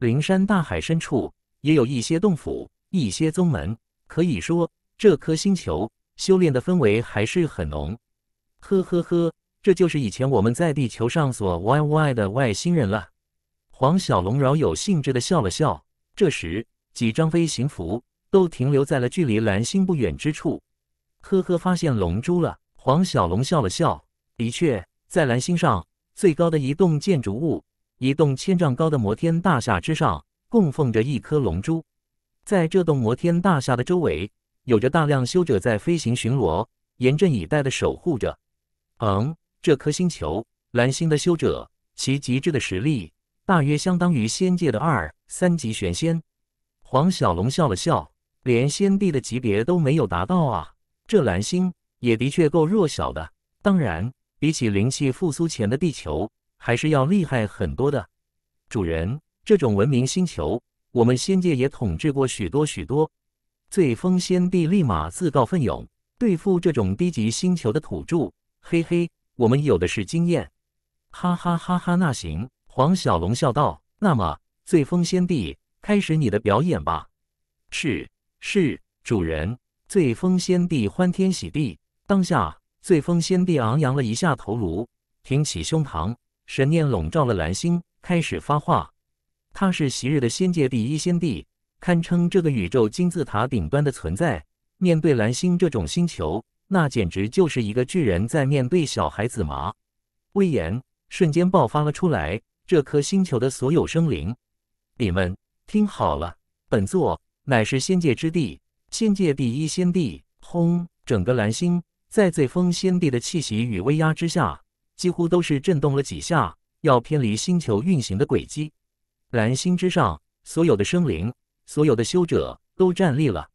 灵山大海深处。也有一些洞府，一些宗门，可以说这颗星球修炼的氛围还是很浓。呵呵呵，这就是以前我们在地球上所 YY 的外星人了。黄小龙饶有兴致的笑了笑。这时，几张飞行符都停留在了距离蓝星不远之处。呵呵，发现龙珠了。黄小龙笑了笑。的确，在蓝星上最高的一栋建筑物，一栋千丈高的摩天大厦之上。供奉着一颗龙珠，在这栋摩天大厦的周围，有着大量修者在飞行巡逻，严阵以待的守护着。嗯，这颗星球蓝星的修者，其极致的实力大约相当于仙界的二三级玄仙。黄小龙笑了笑，连仙帝的级别都没有达到啊，这蓝星也的确够弱小的。当然，比起灵气复苏前的地球，还是要厉害很多的。主人。这种文明星球，我们仙界也统治过许多许多。醉风仙帝立马自告奋勇对付这种低级星球的土著，嘿嘿，我们有的是经验。哈哈哈哈！那行，黄小龙笑道。那么，醉风仙帝，开始你的表演吧。是是，主人。醉风仙帝欢天喜地，当下，醉风仙帝昂扬了一下头颅，挺起胸膛，神念笼罩了蓝星，开始发话。他是昔日的仙界第一仙帝，堪称这个宇宙金字塔顶端的存在。面对蓝星这种星球，那简直就是一个巨人在面对小孩子嘛！威严瞬间爆发了出来。这颗星球的所有生灵，你们听好了，本座乃是仙界之地，仙界第一仙帝！轰！整个蓝星在最封仙帝的气息与威压之下，几乎都是震动了几下，要偏离星球运行的轨迹。蓝星之上，所有的生灵，所有的修者都站立了，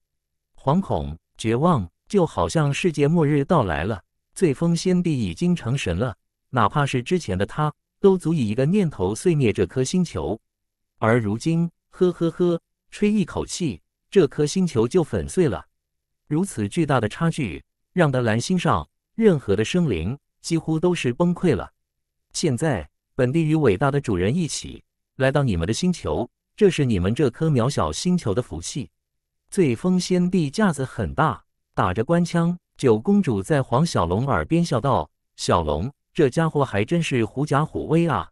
惶恐、绝望，就好像世界末日到来了。醉风先帝已经成神了，哪怕是之前的他，都足以一个念头碎灭这颗星球，而如今，呵呵呵，吹一口气，这颗星球就粉碎了。如此巨大的差距，让得蓝星上任何的生灵几乎都是崩溃了。现在，本帝与伟大的主人一起。来到你们的星球，这是你们这颗渺小星球的福气。醉风先帝架子很大，打着官腔。九公主在黄小龙耳边笑道：“小龙，这家伙还真是狐假虎威啊！”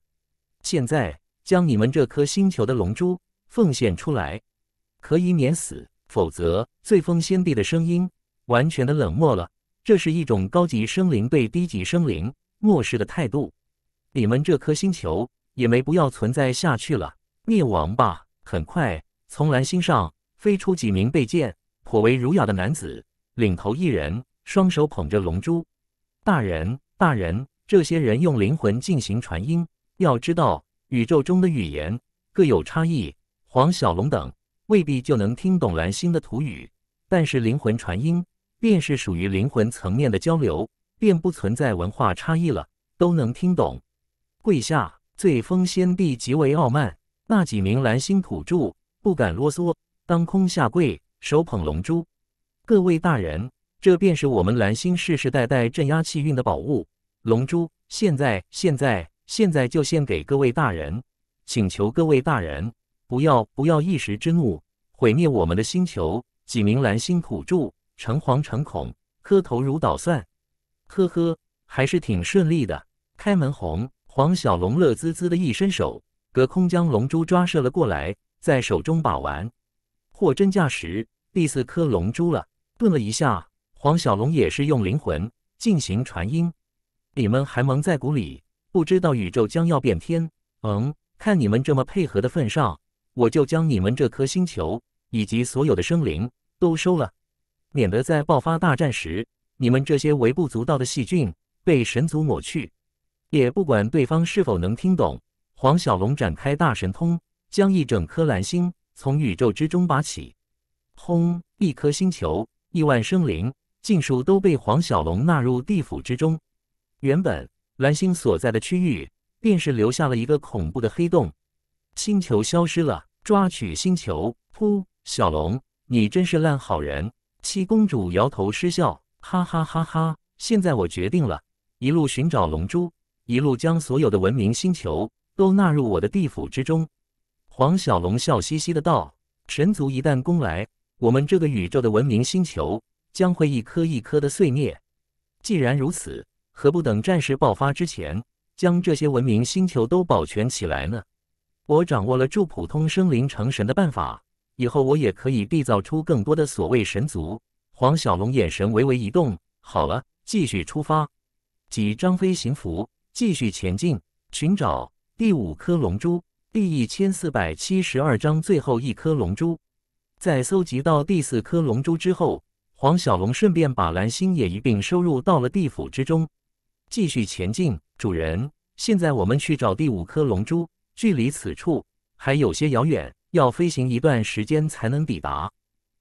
现在将你们这颗星球的龙珠奉献出来，可以免死；否则，醉风先帝的声音完全的冷漠了。这是一种高级生灵对低级生灵漠视的态度。你们这颗星球。也没不要存在下去了，灭亡吧！很快，从蓝星上飞出几名被剑、颇为儒雅的男子，领头一人双手捧着龙珠。大人，大人，这些人用灵魂进行传音。要知道，宇宙中的语言各有差异，黄小龙等未必就能听懂蓝星的土语。但是灵魂传音，便是属于灵魂层面的交流，便不存在文化差异了，都能听懂。跪下。醉风先帝极为傲慢，那几名蓝星土著不敢啰嗦，当空下跪，手捧龙珠。各位大人，这便是我们蓝星世世代代镇压气运的宝物——龙珠。现在，现在，现在就献给各位大人。请求各位大人不要，不要一时之怒毁灭我们的星球。几名蓝星土著诚惶诚恐，磕头如捣蒜。呵呵，还是挺顺利的，开门红。黄小龙乐滋滋的一伸手，隔空将龙珠抓射了过来，在手中把玩，货真价实第四颗龙珠了。顿了一下，黄小龙也是用灵魂进行传音：“你们还蒙在鼓里，不知道宇宙将要变天。嗯，看你们这么配合的份上，我就将你们这颗星球以及所有的生灵都收了，免得在爆发大战时，你们这些微不足道的细菌被神族抹去。”也不管对方是否能听懂，黄小龙展开大神通，将一整颗蓝星从宇宙之中拔起，轰！一颗星球，亿万生灵，尽数都被黄小龙纳入地府之中。原本蓝星所在的区域，便是留下了一个恐怖的黑洞。星球消失了，抓取星球，噗！小龙，你真是烂好人！七公主摇头失笑，哈哈哈哈！现在我决定了，一路寻找龙珠。一路将所有的文明星球都纳入我的地府之中，黄小龙笑嘻嘻的道：“神族一旦攻来，我们这个宇宙的文明星球将会一颗一颗的碎灭。既然如此，何不等战事爆发之前，将这些文明星球都保全起来呢？我掌握了助普通生灵成神的办法，以后我也可以缔造出更多的所谓神族。”黄小龙眼神微微一动，好了，继续出发，几张飞行符。继续前进，寻找第五颗龙珠。第一千四百七十二章最后一颗龙珠。在搜集到第四颗龙珠之后，黄小龙顺便把蓝星也一并收入到了地府之中。继续前进，主人，现在我们去找第五颗龙珠。距离此处还有些遥远，要飞行一段时间才能抵达。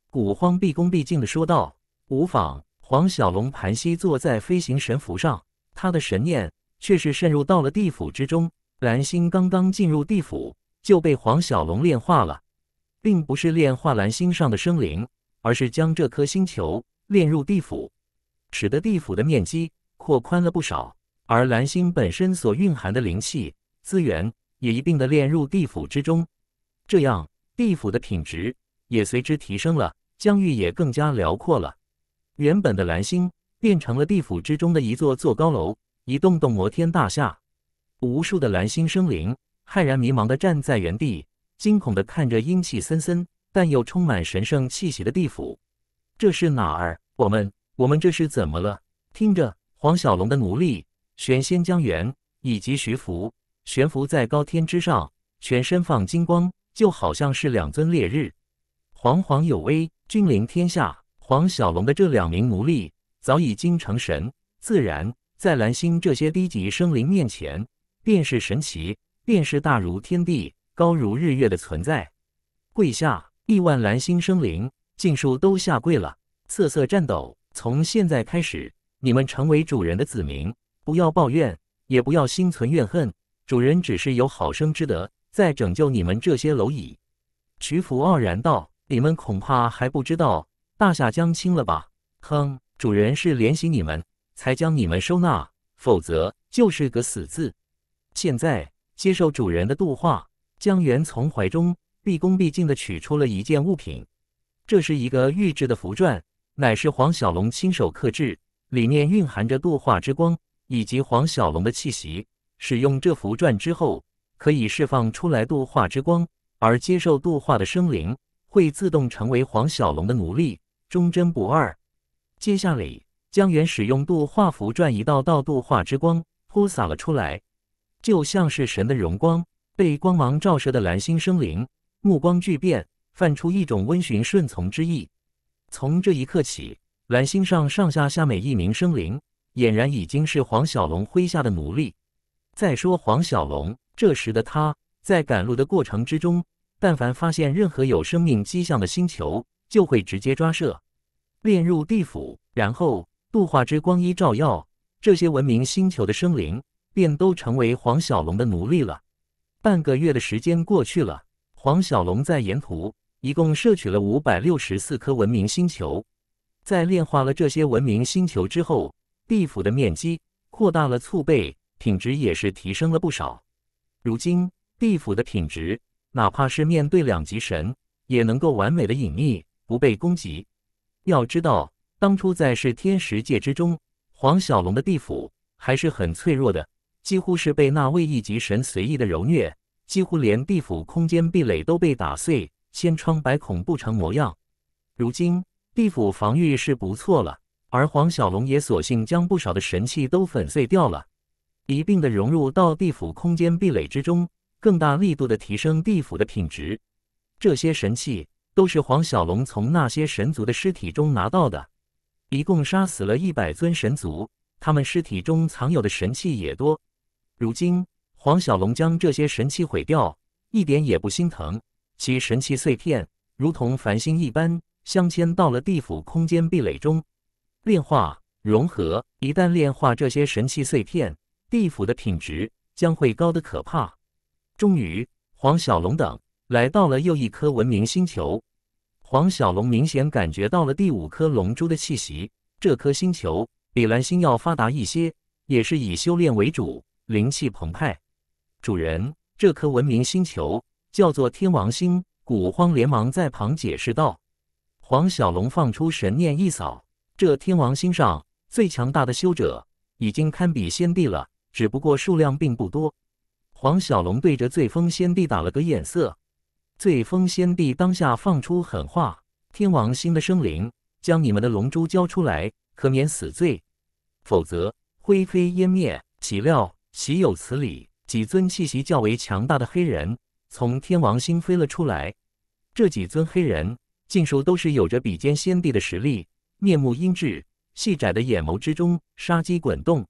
古荒毕恭毕敬地说道。无妨，黄小龙盘膝坐在飞行神符上，他的神念。却是渗入到了地府之中。蓝星刚刚进入地府，就被黄小龙炼化了，并不是炼化蓝星上的生灵，而是将这颗星球炼入地府，使得地府的面积扩宽了不少。而蓝星本身所蕴含的灵气资源也一并的炼入地府之中，这样地府的品质也随之提升了，疆域也更加辽阔了。原本的蓝星变成了地府之中的一座座高楼。一栋栋摩天大厦，无数的蓝星生灵骇然迷茫的站在原地，惊恐的看着阴气森森但又充满神圣气息的地府。这是哪儿？我们我们这是怎么了？听着，黄小龙的奴隶玄仙江元以及徐福悬浮在高天之上，全身放金光，就好像是两尊烈日，煌煌有威，君临天下。黄小龙的这两名奴隶早已经成神，自然。在蓝星这些低级生灵面前，便是神奇，便是大如天地、高如日月的存在。跪下！亿万蓝星生灵尽数都下跪了，瑟瑟颤抖。从现在开始，你们成为主人的子民，不要抱怨，也不要心存怨恨。主人只是有好生之德，在拯救你们这些蝼蚁。屈福傲然道：“你们恐怕还不知道，大夏将倾了吧？”哼，主人是怜惜你们。才将你们收纳，否则就是个死字。现在接受主人的度化。江源从怀中毕恭毕敬地取出了一件物品，这是一个玉制的符篆，乃是黄小龙亲手刻制，里面蕴含着度化之光以及黄小龙的气息。使用这符篆之后，可以释放出来度化之光，而接受度化的生灵会自动成为黄小龙的奴隶，忠贞不二。接下来。将原使用度化符转一道道度化之光泼洒了出来，就像是神的荣光。被光芒照射的蓝星生灵目光巨变，泛出一种温驯顺从之意。从这一刻起，蓝星上上下下每一名生灵俨然已经是黄小龙麾下的奴隶。再说黄小龙，这时的他在赶路的过程之中，但凡发现任何有生命迹象的星球，就会直接抓射，炼入地府，然后。度化之光一照耀，这些文明星球的生灵便都成为黄小龙的奴隶了。半个月的时间过去了，黄小龙在沿途一共摄取了五百六十四颗文明星球，在炼化了这些文明星球之后，地府的面积扩大了数倍，品质也是提升了不少。如今，地府的品质，哪怕是面对两极神，也能够完美的隐匿，不被攻击。要知道。当初在是天时界之中，黄小龙的地府还是很脆弱的，几乎是被那位一级神随意的蹂虐，几乎连地府空间壁垒都被打碎，千疮百孔不成模样。如今地府防御是不错了，而黄小龙也索性将不少的神器都粉碎掉了，一并的融入到地府空间壁垒之中，更大力度的提升地府的品质。这些神器都是黄小龙从那些神族的尸体中拿到的。一共杀死了一百尊神族，他们尸体中藏有的神器也多。如今黄小龙将这些神器毁掉，一点也不心疼。其神器碎片如同繁星一般，镶嵌到了地府空间壁垒中，炼化融合。一旦炼化这些神器碎片，地府的品质将会高得可怕。终于，黄小龙等来到了又一颗文明星球。黄小龙明显感觉到了第五颗龙珠的气息，这颗星球比蓝星要发达一些，也是以修炼为主，灵气澎湃。主人，这颗文明星球叫做天王星。古荒连忙在旁解释道。黄小龙放出神念一扫，这天王星上最强大的修者已经堪比先帝了，只不过数量并不多。黄小龙对着醉风先帝打了个眼色。醉风先帝当下放出狠话：“天王星的生灵，将你们的龙珠交出来，可免死罪；否则灰飞烟灭！”岂料，岂有此理！几尊气息较为强大的黑人从天王星飞了出来。这几尊黑人尽数都是有着比肩先帝的实力，面目阴鸷，细窄的眼眸之中杀机滚动，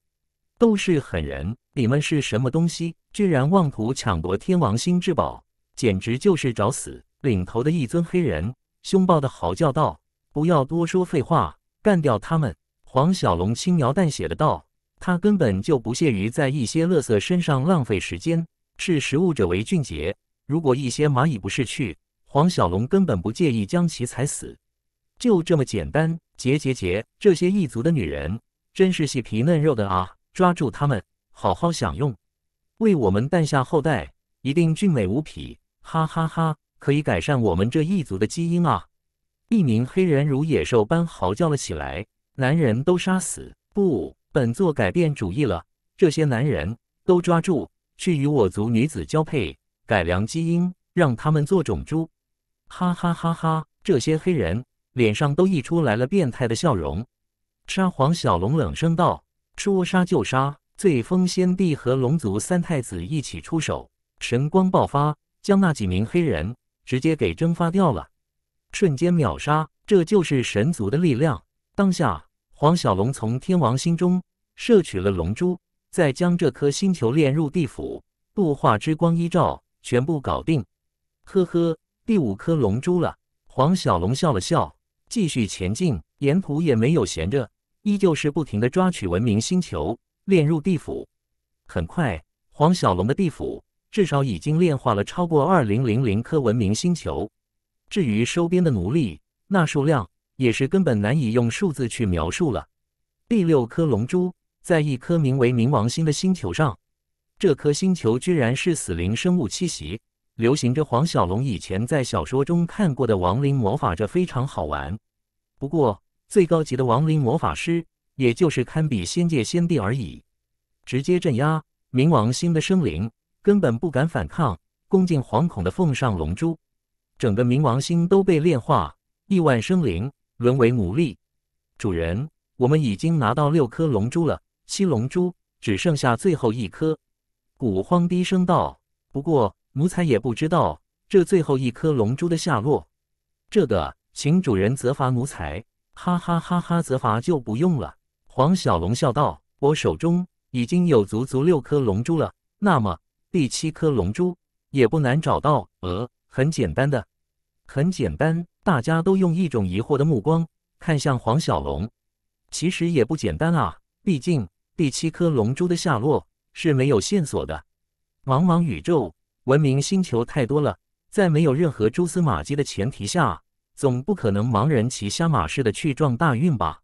都是狠人。你们是什么东西？居然妄图抢夺天王星之宝！简直就是找死！领头的一尊黑人凶暴的嚎叫道：“不要多说废话，干掉他们！”黄小龙轻描淡写的道：“他根本就不屑于在一些垃圾身上浪费时间。视食物者为俊杰，如果一些蚂蚁不是去，黄小龙根本不介意将其踩死。就这么简单，结结结！这些异族的女人真是细皮嫩肉的啊！抓住她们，好好享用，为我们诞下后代，一定俊美无匹。”哈哈哈！可以改善我们这一族的基因啊！一名黑人如野兽般嚎叫了起来：“男人都杀死！”不，本座改变主意了，这些男人都抓住，去与我族女子交配，改良基因，让他们做种猪！哈哈哈哈！这些黑人脸上都溢出来了变态的笑容。沙皇小龙冷声道：“说杀就杀！”醉风先帝和龙族三太子一起出手，神光爆发。将那几名黑人直接给蒸发掉了，瞬间秒杀，这就是神族的力量。当下，黄小龙从天王星中摄取了龙珠，再将这颗星球炼入地府，度化之光一照，全部搞定。呵呵，第五颗龙珠了。黄小龙笑了笑，继续前进。沿途也没有闲着，依旧是不停的抓取文明星球，炼入地府。很快，黄小龙的地府。至少已经炼化了超过二零零零颗文明星球，至于收编的奴隶，那数量也是根本难以用数字去描述了。第六颗龙珠在一颗名为冥王星的星球上，这颗星球居然是死灵生物栖息，流行着黄小龙以前在小说中看过的亡灵魔法，这非常好玩。不过，最高级的亡灵魔法师也就是堪比仙界仙帝而已，直接镇压冥王星的生灵。根本不敢反抗，恭敬惶恐的奉上龙珠。整个冥王星都被炼化，亿万生灵沦为奴隶。主人，我们已经拿到六颗龙珠了，七龙珠只剩下最后一颗。古荒低声道：“不过奴才也不知道这最后一颗龙珠的下落。”这个，请主人责罚奴才。哈哈哈哈，责罚就不用了。”黄小龙笑道：“我手中已经有足足六颗龙珠了，那么。”第七颗龙珠也不难找到，呃，很简单的，很简单。大家都用一种疑惑的目光看向黄小龙。其实也不简单啊，毕竟第七颗龙珠的下落是没有线索的。茫茫宇宙，文明星球太多了，在没有任何蛛丝马迹的前提下，总不可能盲人骑瞎马似的去撞大运吧？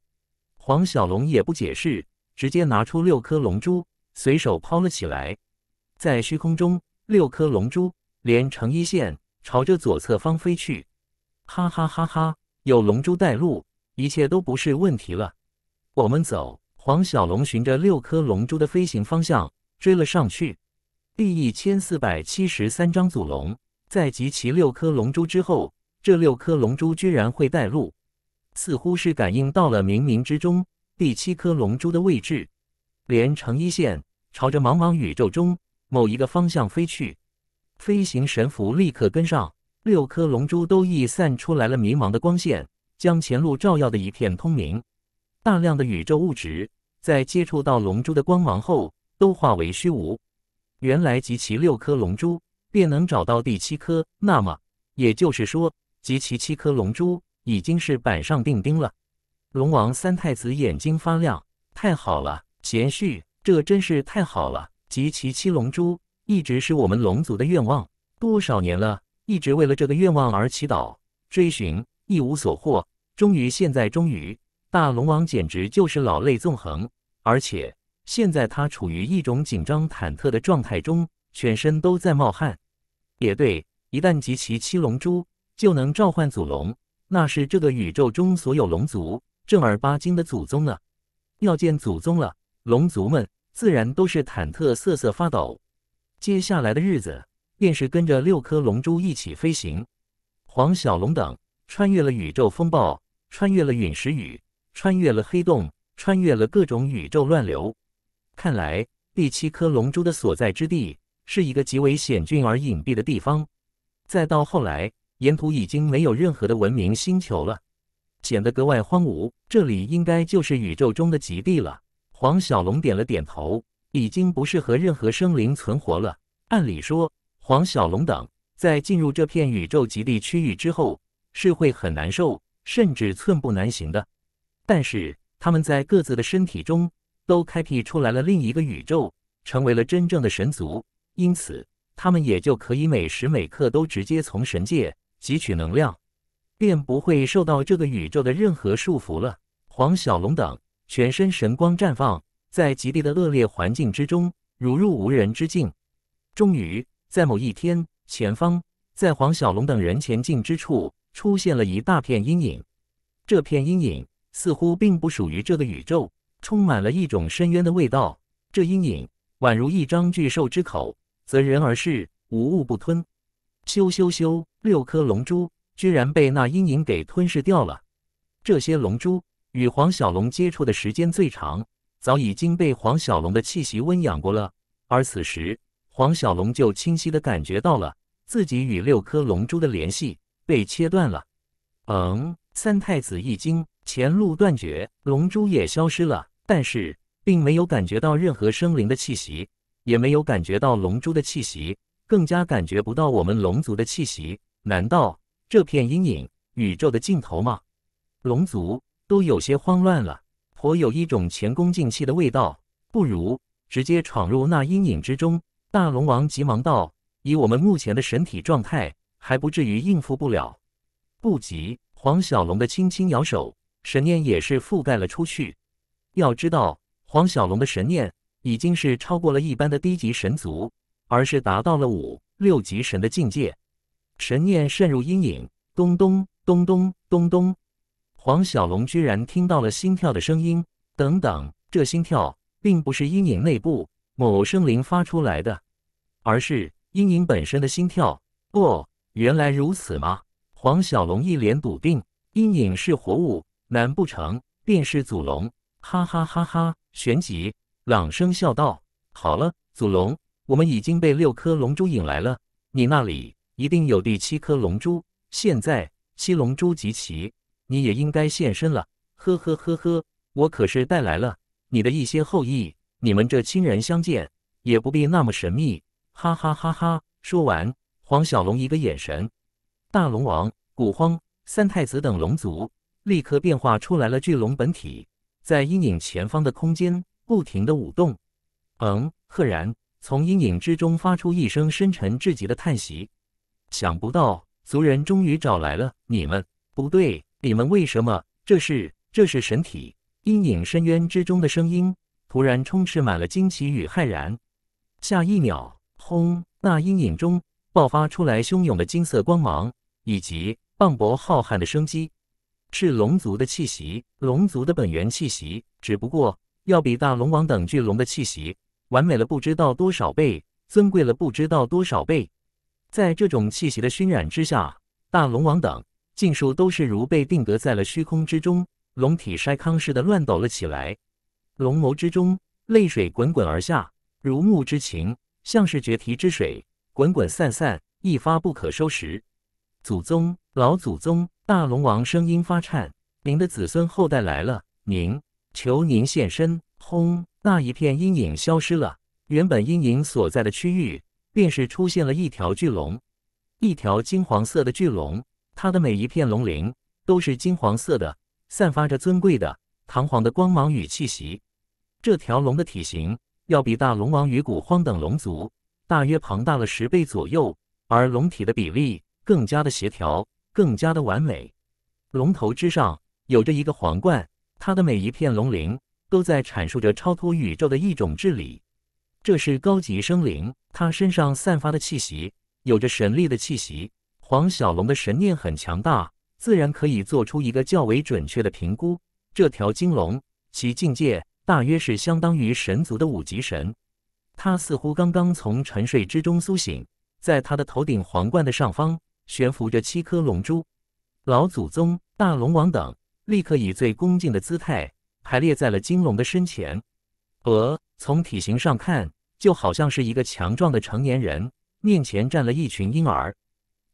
黄小龙也不解释，直接拿出六颗龙珠，随手抛了起来。在虚空中，六颗龙珠连成一线，朝着左侧方飞去。哈哈哈哈！有龙珠带路，一切都不是问题了。我们走！黄小龙循着六颗龙珠的飞行方向追了上去。第一千四百七十三章：祖龙在集齐六颗龙珠之后，这六颗龙珠居然会带路，似乎是感应到了冥冥之中第七颗龙珠的位置，连成一线，朝着茫茫宇宙中。某一个方向飞去，飞行神符立刻跟上。六颗龙珠都溢散出来了，迷茫的光线将前路照耀的一片通明。大量的宇宙物质在接触到龙珠的光芒后，都化为虚无。原来集齐六颗龙珠，便能找到第七颗。那么，也就是说，集齐七颗龙珠已经是板上钉钉了。龙王三太子眼睛发亮：“太好了，贤婿，这真是太好了。”集齐七龙珠，一直是我们龙族的愿望。多少年了，一直为了这个愿望而祈祷、追寻，一无所获。终于，现在终于，大龙王简直就是老泪纵横。而且，现在他处于一种紧张、忐忑的状态中，全身都在冒汗。也对，一旦集齐七龙珠，就能召唤祖龙，那是这个宇宙中所有龙族正儿八经的祖宗了。要见祖宗了，龙族们。自然都是忐忑、瑟瑟发抖。接下来的日子，便是跟着六颗龙珠一起飞行。黄小龙等穿越了宇宙风暴，穿越了陨石雨，穿越了黑洞，穿越了各种宇宙乱流。看来第七颗龙珠的所在之地，是一个极为险峻而隐蔽的地方。再到后来，沿途已经没有任何的文明星球了，显得格外荒芜。这里应该就是宇宙中的极地了。黄小龙点了点头，已经不适合任何生灵存活了。按理说，黄小龙等在进入这片宇宙极地区域之后，是会很难受，甚至寸步难行的。但是，他们在各自的身体中都开辟出来了另一个宇宙，成为了真正的神族，因此他们也就可以每时每刻都直接从神界汲取能量，便不会受到这个宇宙的任何束缚了。黄小龙等。全身神光绽放，在极地的恶劣环境之中，如入无人之境。终于，在某一天，前方，在黄小龙等人前进之处，出现了一大片阴影。这片阴影似乎并不属于这个宇宙，充满了一种深渊的味道。这阴影宛如一张巨兽之口，择人而噬，无物不吞。咻咻咻！六颗龙珠居然被那阴影给吞噬掉了。这些龙珠。与黄小龙接触的时间最长，早已经被黄小龙的气息温养过了。而此时，黄小龙就清晰的感觉到了自己与六颗龙珠的联系被切断了。嗯，三太子一惊，前路断绝，龙珠也消失了。但是，并没有感觉到任何生灵的气息，也没有感觉到龙珠的气息，更加感觉不到我们龙族的气息。难道这片阴影宇宙的尽头吗？龙族。都有些慌乱了，颇有一种前功尽弃的味道。不如直接闯入那阴影之中。大龙王急忙道：“以我们目前的神体状态，还不至于应付不了。”不急。黄小龙的轻轻摇手，神念也是覆盖了出去。要知道，黄小龙的神念已经是超过了一般的低级神族，而是达到了五六级神的境界。神念渗入阴影，咚咚咚咚咚咚。黄小龙居然听到了心跳的声音。等等，这心跳并不是阴影内部某生灵发出来的，而是阴影本身的心跳。哦，原来如此吗？黄小龙一脸笃定。阴影是活物，难不成便是祖龙？哈哈哈哈！旋即朗声笑道：“好了，祖龙，我们已经被六颗龙珠引来了，你那里一定有第七颗龙珠。现在七龙珠集齐。”你也应该现身了，呵呵呵呵，我可是带来了你的一些后裔，你们这亲人相见也不必那么神秘，哈哈哈哈！说完，黄小龙一个眼神，大龙王、古荒、三太子等龙族立刻变化出来了巨龙本体，在阴影前方的空间不停的舞动。嗯，赫然从阴影之中发出一声深沉至极的叹息，想不到族人终于找来了，你们不对。你们为什么？这是，这是神体阴影深渊之中的声音，突然充斥满了惊奇与骇然。下一秒，轰！那阴影中爆发出来汹涌的金色光芒，以及磅礴浩瀚的生机，是龙族的气息，龙族的本源气息，只不过要比大龙王等巨龙的气息完美了不知道多少倍，尊贵了不知道多少倍。在这种气息的熏染之下，大龙王等。尽数都是如被定格在了虚空之中，龙体筛糠似的乱抖了起来。龙眸之中，泪水滚滚而下，如沐之情，像是决堤之水，滚滚散散，一发不可收拾。祖宗，老祖宗，大龙王声音发颤：“您的子孙后代来了，您求您现身！”轰，那一片阴影消失了，原本阴影所在的区域，便是出现了一条巨龙，一条金黄色的巨龙。它的每一片龙鳞都是金黄色的，散发着尊贵的、堂皇的光芒与气息。这条龙的体型要比大龙王与古荒等龙族大约庞大了十倍左右，而龙体的比例更加的协调，更加的完美。龙头之上有着一个皇冠，它的每一片龙鳞都在阐述着超脱宇宙的一种治理。这是高级生灵，它身上散发的气息有着神力的气息。黄小龙的神念很强大，自然可以做出一个较为准确的评估。这条金龙，其境界大约是相当于神族的五级神。它似乎刚刚从沉睡之中苏醒，在它的头顶皇冠的上方悬浮着七颗龙珠。老祖宗、大龙王等立刻以最恭敬的姿态排列在了金龙的身前。鹅从体型上看，就好像是一个强壮的成年人面前站了一群婴儿。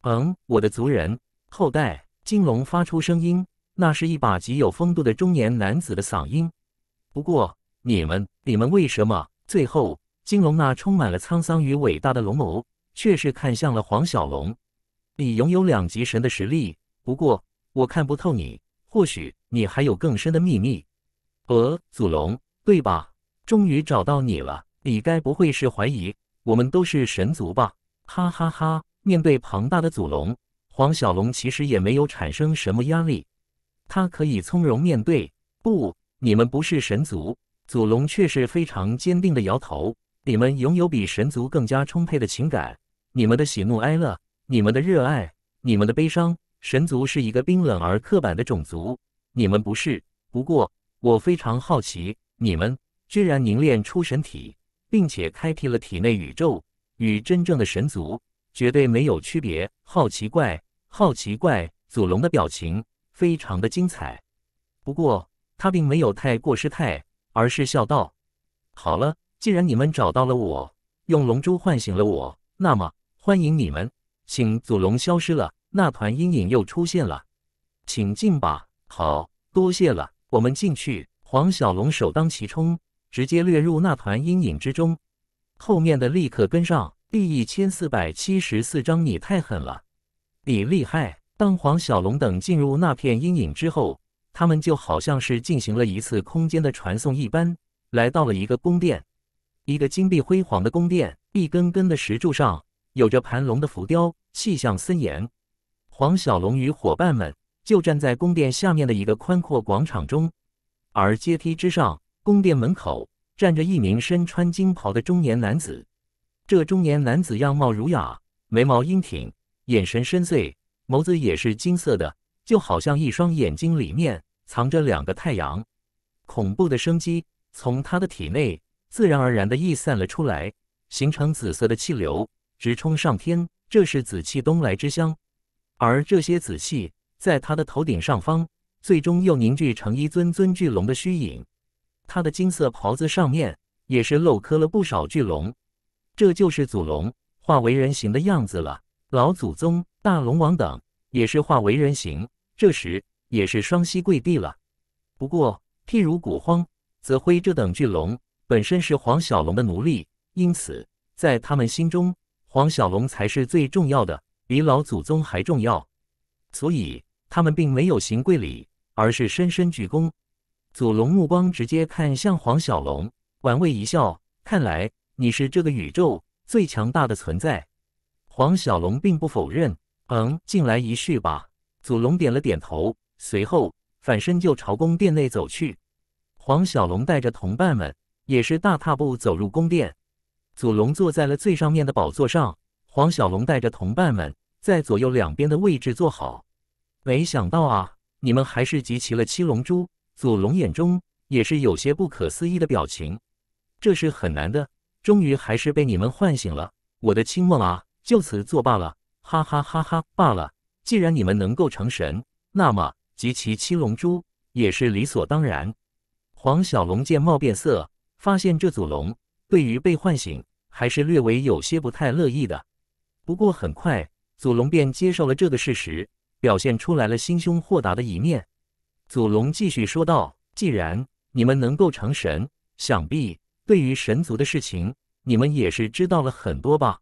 嗯，我的族人后代金龙发出声音，那是一把极有风度的中年男子的嗓音。不过你们，你们为什么？最后，金龙那充满了沧桑与伟大的龙眸，却是看向了黄小龙。你拥有两级神的实力，不过我看不透你，或许你还有更深的秘密。呃，祖龙，对吧？终于找到你了。你该不会是怀疑我们都是神族吧？哈哈哈。面对庞大的祖龙，黄小龙其实也没有产生什么压力，他可以从容面对。不，你们不是神族，祖龙却是非常坚定地摇头。你们拥有比神族更加充沛的情感，你们的喜怒哀乐，你们的热爱，你们的悲伤。神族是一个冰冷而刻板的种族，你们不是。不过，我非常好奇，你们居然凝练出神体，并且开辟了体内宇宙，与真正的神族。绝对没有区别，好奇怪，好奇怪！祖龙的表情非常的精彩，不过他并没有太过失态，而是笑道：“好了，既然你们找到了我，用龙珠唤醒了我，那么欢迎你们，请祖龙消失了，那团阴影又出现了，请进吧。”好多谢了，我们进去。黄小龙首当其冲，直接掠入那团阴影之中，后面的立刻跟上。第一千四百七十四章，你太狠了，你厉害！当黄小龙等进入那片阴影之后，他们就好像是进行了一次空间的传送一般，来到了一个宫殿，一个金碧辉煌的宫殿，一根根的石柱上有着盘龙的浮雕，气象森严。黄小龙与伙伴们就站在宫殿下面的一个宽阔广场中，而阶梯之上，宫殿门口站着一名身穿金袍的中年男子。这中年男子样貌儒雅，眉毛英挺，眼神深邃，眸子也是金色的，就好像一双眼睛里面藏着两个太阳。恐怖的生机从他的体内自然而然地溢散了出来，形成紫色的气流，直冲上天。这是紫气东来之乡，而这些紫气在他的头顶上方，最终又凝聚成一尊尊巨龙的虚影。他的金色袍子上面也是镂刻了不少巨龙。这就是祖龙化为人形的样子了。老祖宗、大龙王等也是化为人形，这时也是双膝跪地了。不过，譬如古荒、泽辉这等巨龙，本身是黄小龙的奴隶，因此在他们心中，黄小龙才是最重要的，比老祖宗还重要。所以，他们并没有行跪礼，而是深深鞠躬。祖龙目光直接看向黄小龙，玩味一笑，看来。你是这个宇宙最强大的存在，黄小龙并不否认。嗯，进来一叙吧。祖龙点了点头，随后反身就朝宫殿内走去。黄小龙带着同伴们也是大踏步走入宫殿。祖龙坐在了最上面的宝座上，黄小龙带着同伴们在左右两边的位置坐好。没想到啊，你们还是集齐了七龙珠。祖龙眼中也是有些不可思议的表情。这是很难的。终于还是被你们唤醒了我的清梦啊！就此作罢了，哈哈哈哈罢了。既然你们能够成神，那么集齐七龙珠也是理所当然。黄小龙见貌变色，发现这祖龙对于被唤醒还是略微有些不太乐意的。不过很快，祖龙便接受了这个事实，表现出来了心胸豁达的一面。祖龙继续说道：“既然你们能够成神，想必……”对于神族的事情，你们也是知道了很多吧？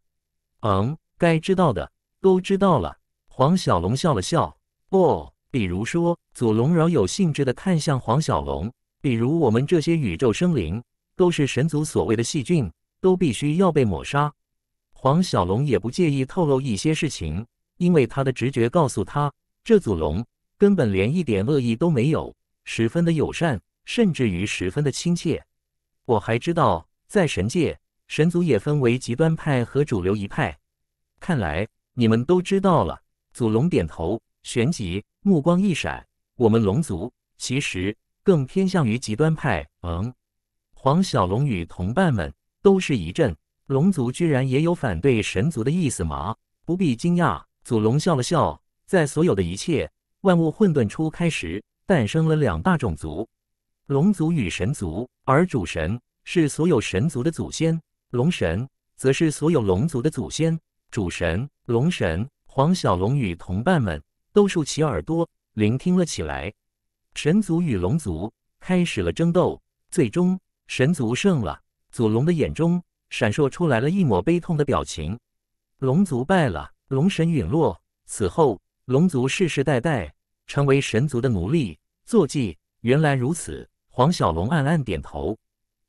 嗯，该知道的都知道了。黄小龙笑了笑。哦，比如说，祖龙饶有兴致的看向黄小龙。比如我们这些宇宙生灵，都是神族所谓的细菌，都必须要被抹杀。黄小龙也不介意透露一些事情，因为他的直觉告诉他，这祖龙根本连一点恶意都没有，十分的友善，甚至于十分的亲切。我还知道，在神界，神族也分为极端派和主流一派。看来你们都知道了。祖龙点头，旋即目光一闪：“我们龙族其实更偏向于极端派。”嗯，黄小龙与同伴们都是一震，龙族居然也有反对神族的意思吗？不必惊讶。祖龙笑了笑，在所有的一切万物混沌初开时，诞生了两大种族。龙族与神族，而主神是所有神族的祖先，龙神则是所有龙族的祖先。主神、龙神、黄小龙与同伴们都竖起耳朵聆听了起来。神族与龙族开始了争斗，最终神族胜了。祖龙的眼中闪烁出来了一抹悲痛的表情。龙族败了，龙神陨落。此后，龙族世世代代成为神族的奴隶、坐骑。原来如此。黄小龙暗暗点头，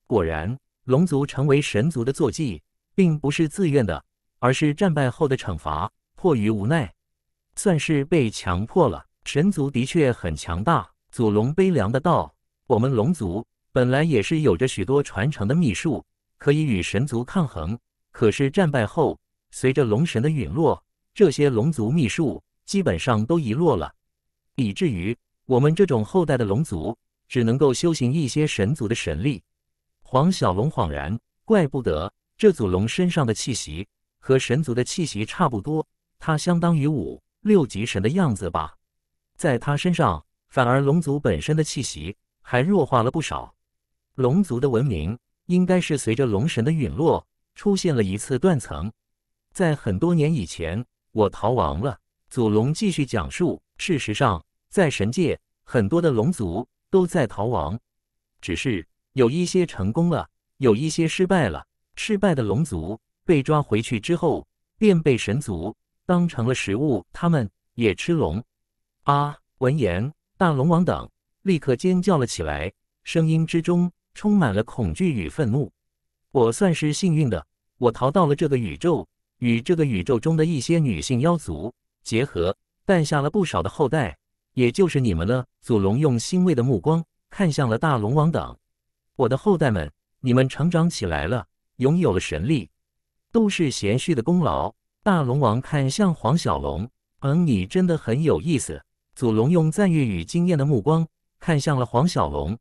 果然，龙族成为神族的坐骑，并不是自愿的，而是战败后的惩罚，迫于无奈，算是被强迫了。神族的确很强大。祖龙悲凉的道：“我们龙族本来也是有着许多传承的秘术，可以与神族抗衡，可是战败后，随着龙神的陨落，这些龙族秘术基本上都遗落了，以至于我们这种后代的龙族。”只能够修行一些神族的神力。黄小龙恍然，怪不得这祖龙身上的气息和神族的气息差不多，它相当于五六级神的样子吧。在它身上，反而龙族本身的气息还弱化了不少。龙族的文明应该是随着龙神的陨落出现了一次断层。在很多年以前，我逃亡了。祖龙继续讲述，事实上，在神界很多的龙族。都在逃亡，只是有一些成功了，有一些失败了。失败的龙族被抓回去之后，便被神族当成了食物。他们也吃龙啊！闻言，大龙王等立刻尖叫了起来，声音之中充满了恐惧与愤怒。我算是幸运的，我逃到了这个宇宙，与这个宇宙中的一些女性妖族结合，诞下了不少的后代。也就是你们了。祖龙用欣慰的目光看向了大龙王等，我的后代们，你们成长起来了，拥有了神力，都是贤婿的功劳。大龙王看向黄小龙，嗯，你真的很有意思。祖龙用赞誉与惊艳的目光看向了黄小龙，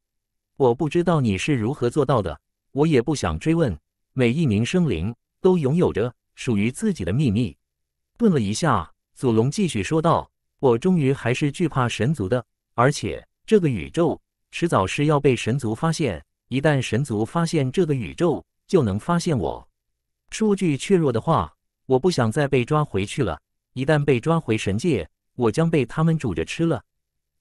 我不知道你是如何做到的，我也不想追问。每一名生灵都拥有着属于自己的秘密。顿了一下，祖龙继续说道。我终于还是惧怕神族的，而且这个宇宙迟早是要被神族发现。一旦神族发现这个宇宙，就能发现我。说句怯弱的话，我不想再被抓回去了。一旦被抓回神界，我将被他们煮着吃了。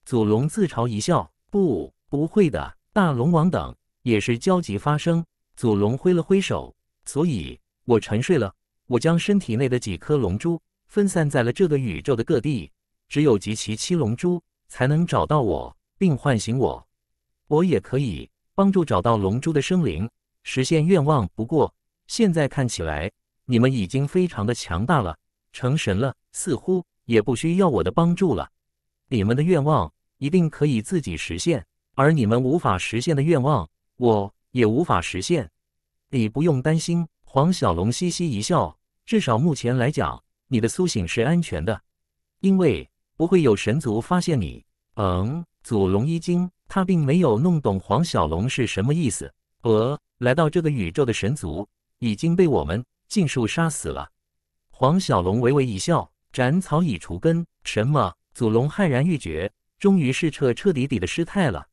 祖龙自嘲一笑：“不，不会的。”大龙王等也是焦急发声。祖龙挥了挥手：“所以我沉睡了，我将身体内的几颗龙珠分散在了这个宇宙的各地。”只有集齐七龙珠，才能找到我并唤醒我。我也可以帮助找到龙珠的生灵实现愿望。不过现在看起来，你们已经非常的强大了，成神了，似乎也不需要我的帮助了。你们的愿望一定可以自己实现，而你们无法实现的愿望，我也无法实现。你不用担心。黄小龙嘻嘻一笑，至少目前来讲，你的苏醒是安全的，因为。不会有神族发现你。嗯，祖龙一惊，他并没有弄懂黄小龙是什么意思。呃，来到这个宇宙的神族已经被我们尽数杀死了。黄小龙微微一笑，斩草以除根。什么？祖龙骇然欲绝，终于是彻彻底底的失态了。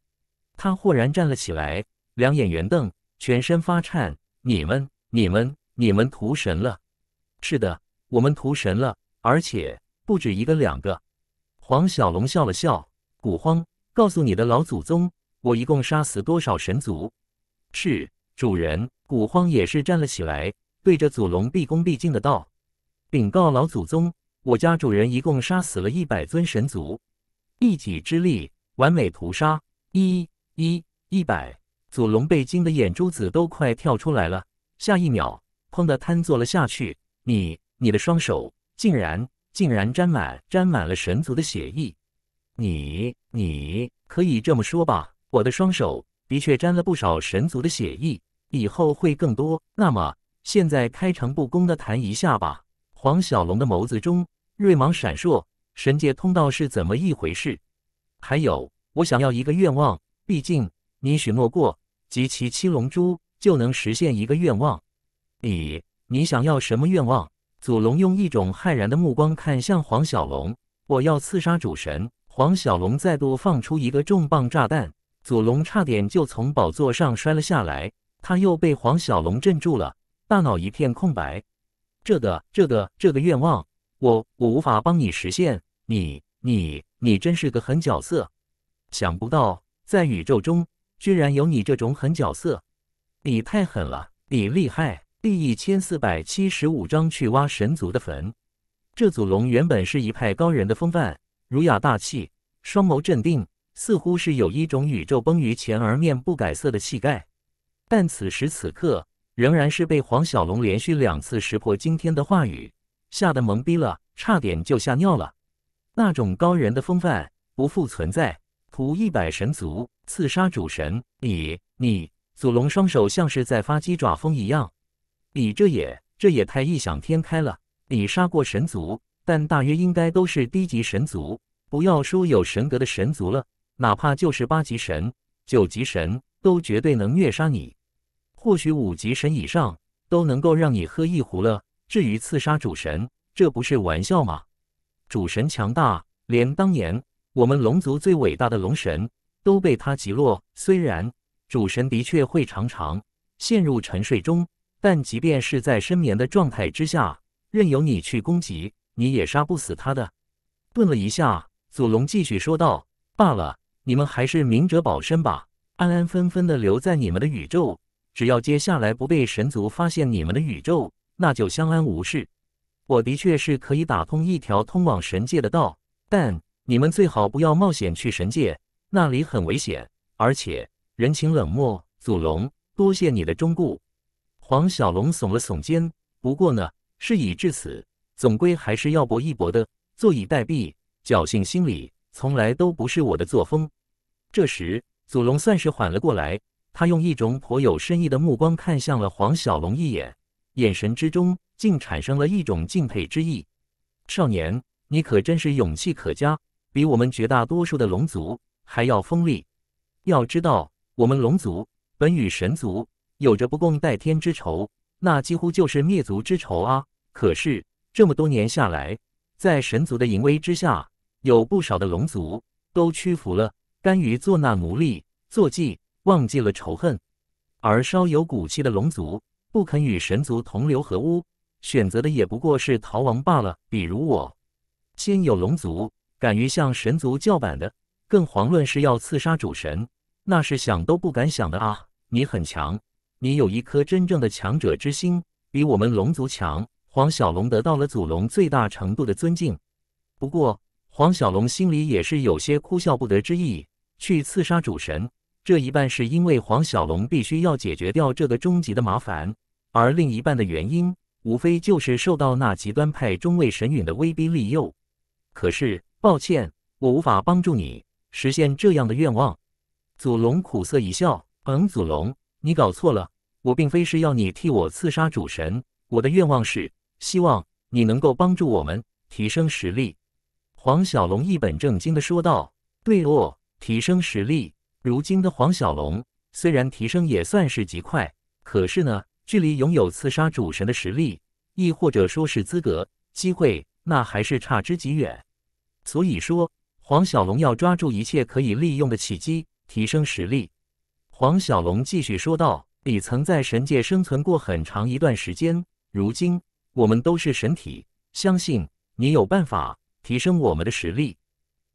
他豁然站了起来，两眼圆瞪，全身发颤。你们，你们，你们屠神了！是的，我们屠神了，而且不止一个两个。黄小龙笑了笑，古荒，告诉你的老祖宗，我一共杀死多少神族？是主人。古荒也是站了起来，对着祖龙毕恭毕敬的道：“禀告老祖宗，我家主人一共杀死了一百尊神族，一己之力，完美屠杀，一，一，一百。”祖龙被惊的眼珠子都快跳出来了，下一秒，砰的瘫坐了下去。你，你的双手竟然。竟然沾满沾满了神族的血意，你你可以这么说吧。我的双手的确沾了不少神族的血意，以后会更多。那么现在开诚布公的谈一下吧。黄小龙的眸子中锐芒闪烁，神界通道是怎么一回事？还有，我想要一个愿望，毕竟你许诺过，集齐七龙珠就能实现一个愿望。你你想要什么愿望？祖龙用一种骇然的目光看向黄小龙：“我要刺杀主神。”黄小龙再度放出一个重磅炸弹，祖龙差点就从宝座上摔了下来。他又被黄小龙镇住了，大脑一片空白。这个、这个、这个愿望，我我无法帮你实现。你、你、你真是个狠角色！想不到在宇宙中，居然有你这种狠角色。你太狠了，你厉害。第一千四百七十五章去挖神族的坟。这祖龙原本是一派高人的风范，儒雅大气，双眸镇定，似乎是有一种宇宙崩于前而面不改色的气概。但此时此刻，仍然是被黄小龙连续两次识破惊天的话语吓得懵逼了，差点就吓尿了。那种高人的风范不复存在，屠一百神族，刺杀主神！你你，祖龙双手像是在发鸡爪风一样。你这也，这也太异想天开了！你杀过神族，但大约应该都是低级神族，不要说有神格的神族了，哪怕就是八级神、九级神，都绝对能虐杀你。或许五级神以上都能够让你喝一壶了。至于刺杀主神，这不是玩笑吗？主神强大，连当年我们龙族最伟大的龙神都被他击落。虽然主神的确会常常陷入沉睡中。但即便是在深眠的状态之下，任由你去攻击，你也杀不死他的。顿了一下，祖龙继续说道：“罢了，你们还是明哲保身吧，安安分分的留在你们的宇宙。只要接下来不被神族发现你们的宇宙，那就相安无事。我的确是可以打通一条通往神界的道，但你们最好不要冒险去神界，那里很危险，而且人情冷漠。祖龙，多谢你的忠顾。”黄小龙耸了耸肩，不过呢，事已至此，总归还是要搏一搏的。坐以待毙、侥幸心理，从来都不是我的作风。这时，祖龙算是缓了过来，他用一种颇有深意的目光看向了黄小龙一眼，眼神之中竟产生了一种敬佩之意。少年，你可真是勇气可嘉，比我们绝大多数的龙族还要锋利。要知道，我们龙族本与神族。有着不共戴天之仇，那几乎就是灭族之仇啊！可是这么多年下来，在神族的淫威之下，有不少的龙族都屈服了，甘于做那奴隶、坐骑，忘记了仇恨。而稍有骨气的龙族，不肯与神族同流合污，选择的也不过是逃亡罢了。比如我，先有龙族敢于向神族叫板的，更遑论是要刺杀主神，那是想都不敢想的啊！你很强。你有一颗真正的强者之心，比我们龙族强。黄小龙得到了祖龙最大程度的尊敬，不过黄小龙心里也是有些哭笑不得之意。去刺杀主神，这一半是因为黄小龙必须要解决掉这个终极的麻烦，而另一半的原因，无非就是受到那极端派中尉神允的威逼利诱。可是，抱歉，我无法帮助你实现这样的愿望。祖龙苦涩一笑：“嗯，祖龙。”你搞错了，我并非是要你替我刺杀主神，我的愿望是希望你能够帮助我们提升实力。”黄小龙一本正经的说道。“对哦，提升实力。如今的黄小龙虽然提升也算是极快，可是呢，距离拥有刺杀主神的实力，亦或者说是资格、机会，那还是差之极远。所以说，黄小龙要抓住一切可以利用的契机，提升实力。”黄小龙继续说道：“你曾在神界生存过很长一段时间，如今我们都是神体，相信你有办法提升我们的实力。”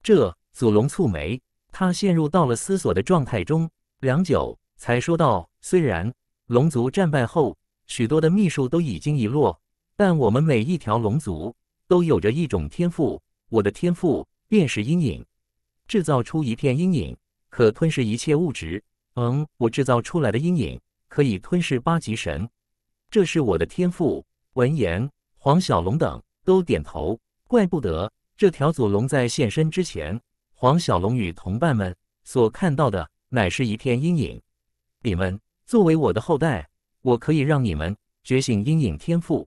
这祖龙蹙眉，他陷入到了思索的状态中，良久才说道：“虽然龙族战败后，许多的秘术都已经遗落，但我们每一条龙族都有着一种天赋。我的天赋便是阴影，制造出一片阴影，可吞噬一切物质。”嗯，我制造出来的阴影可以吞噬八级神，这是我的天赋。闻言，黄小龙等都点头。怪不得这条祖龙在现身之前，黄小龙与同伴们所看到的乃是一片阴影。你们作为我的后代，我可以让你们觉醒阴影天赋。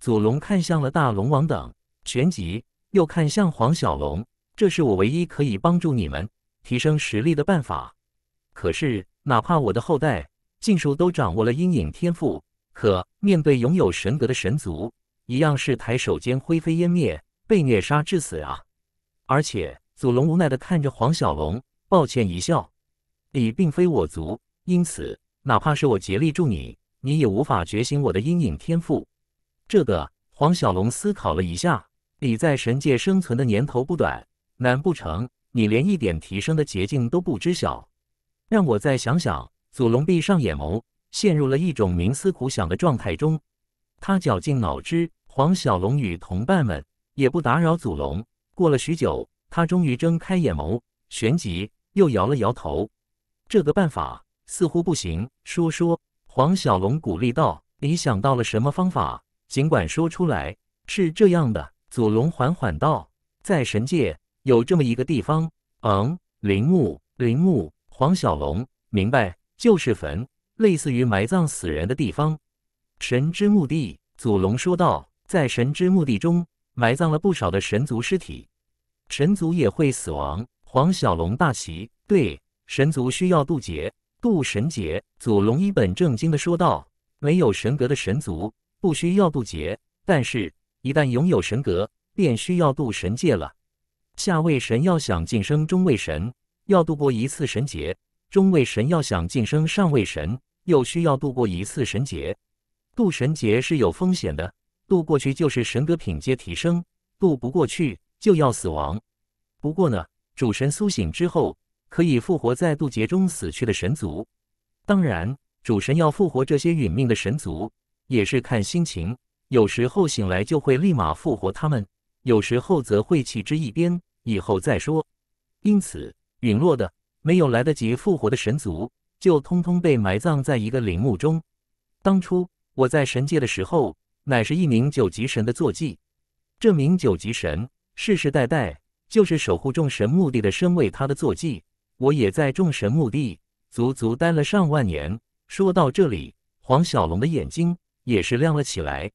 祖龙看向了大龙王等，旋即又看向黄小龙。这是我唯一可以帮助你们提升实力的办法。可是，哪怕我的后代尽数都掌握了阴影天赋，可面对拥有神格的神族，一样是抬手间灰飞烟灭，被虐杀致死啊！而且，祖龙无奈地看着黄小龙，抱歉一笑：“你并非我族，因此，哪怕是我竭力助你，你也无法觉醒我的阴影天赋。”这个黄小龙思考了一下：“你在神界生存的年头不短，难不成你连一点提升的捷径都不知晓？”让我再想想。祖龙闭上眼眸，陷入了一种冥思苦想的状态中。他绞尽脑汁。黄小龙与同伴们也不打扰祖龙。过了许久，他终于睁开眼眸，旋即又摇了摇头。这个办法似乎不行。说说。黄小龙鼓励道：“你想到了什么方法？尽管说出来。”是这样的，祖龙缓缓道：“在神界有这么一个地方……嗯，陵墓，陵墓。”黄小龙明白，就是坟，类似于埋葬死人的地方。神之墓地，祖龙说道，在神之墓地中埋葬了不少的神族尸体。神族也会死亡。黄小龙大喜，对，神族需要渡劫，渡神劫。祖龙一本正经的说道，没有神格的神族不需要渡劫，但是一旦拥有神格，便需要渡神界了。下位神要想晋升中位神。要度过一次神劫，中位神要想晋升上位神，又需要度过一次神劫。渡神劫是有风险的，渡过去就是神格品阶提升，渡不过去就要死亡。不过呢，主神苏醒之后可以复活在渡劫中死去的神族。当然，主神要复活这些殒命的神族也是看心情，有时候醒来就会立马复活他们，有时候则会弃之一边，以后再说。因此。陨落的、没有来得及复活的神族，就通通被埋葬在一个陵墓中。当初我在神界的时候，乃是一名九级神的坐骑。这名九级神世世代代就是守护众神墓地的，身为他的坐骑，我也在众神墓地足足待了上万年。说到这里，黄小龙的眼睛也是亮了起来，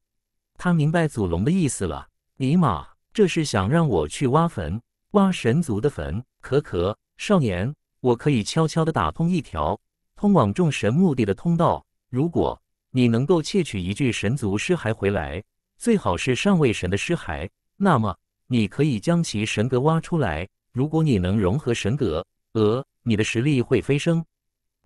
他明白祖龙的意思了。尼玛，这是想让我去挖坟，挖神族的坟？可可。少年，我可以悄悄地打通一条通往众神墓地的通道。如果你能够窃取一具神族尸骸回来，最好是上位神的尸骸，那么你可以将其神格挖出来。如果你能融合神格，呃，你的实力会飞升。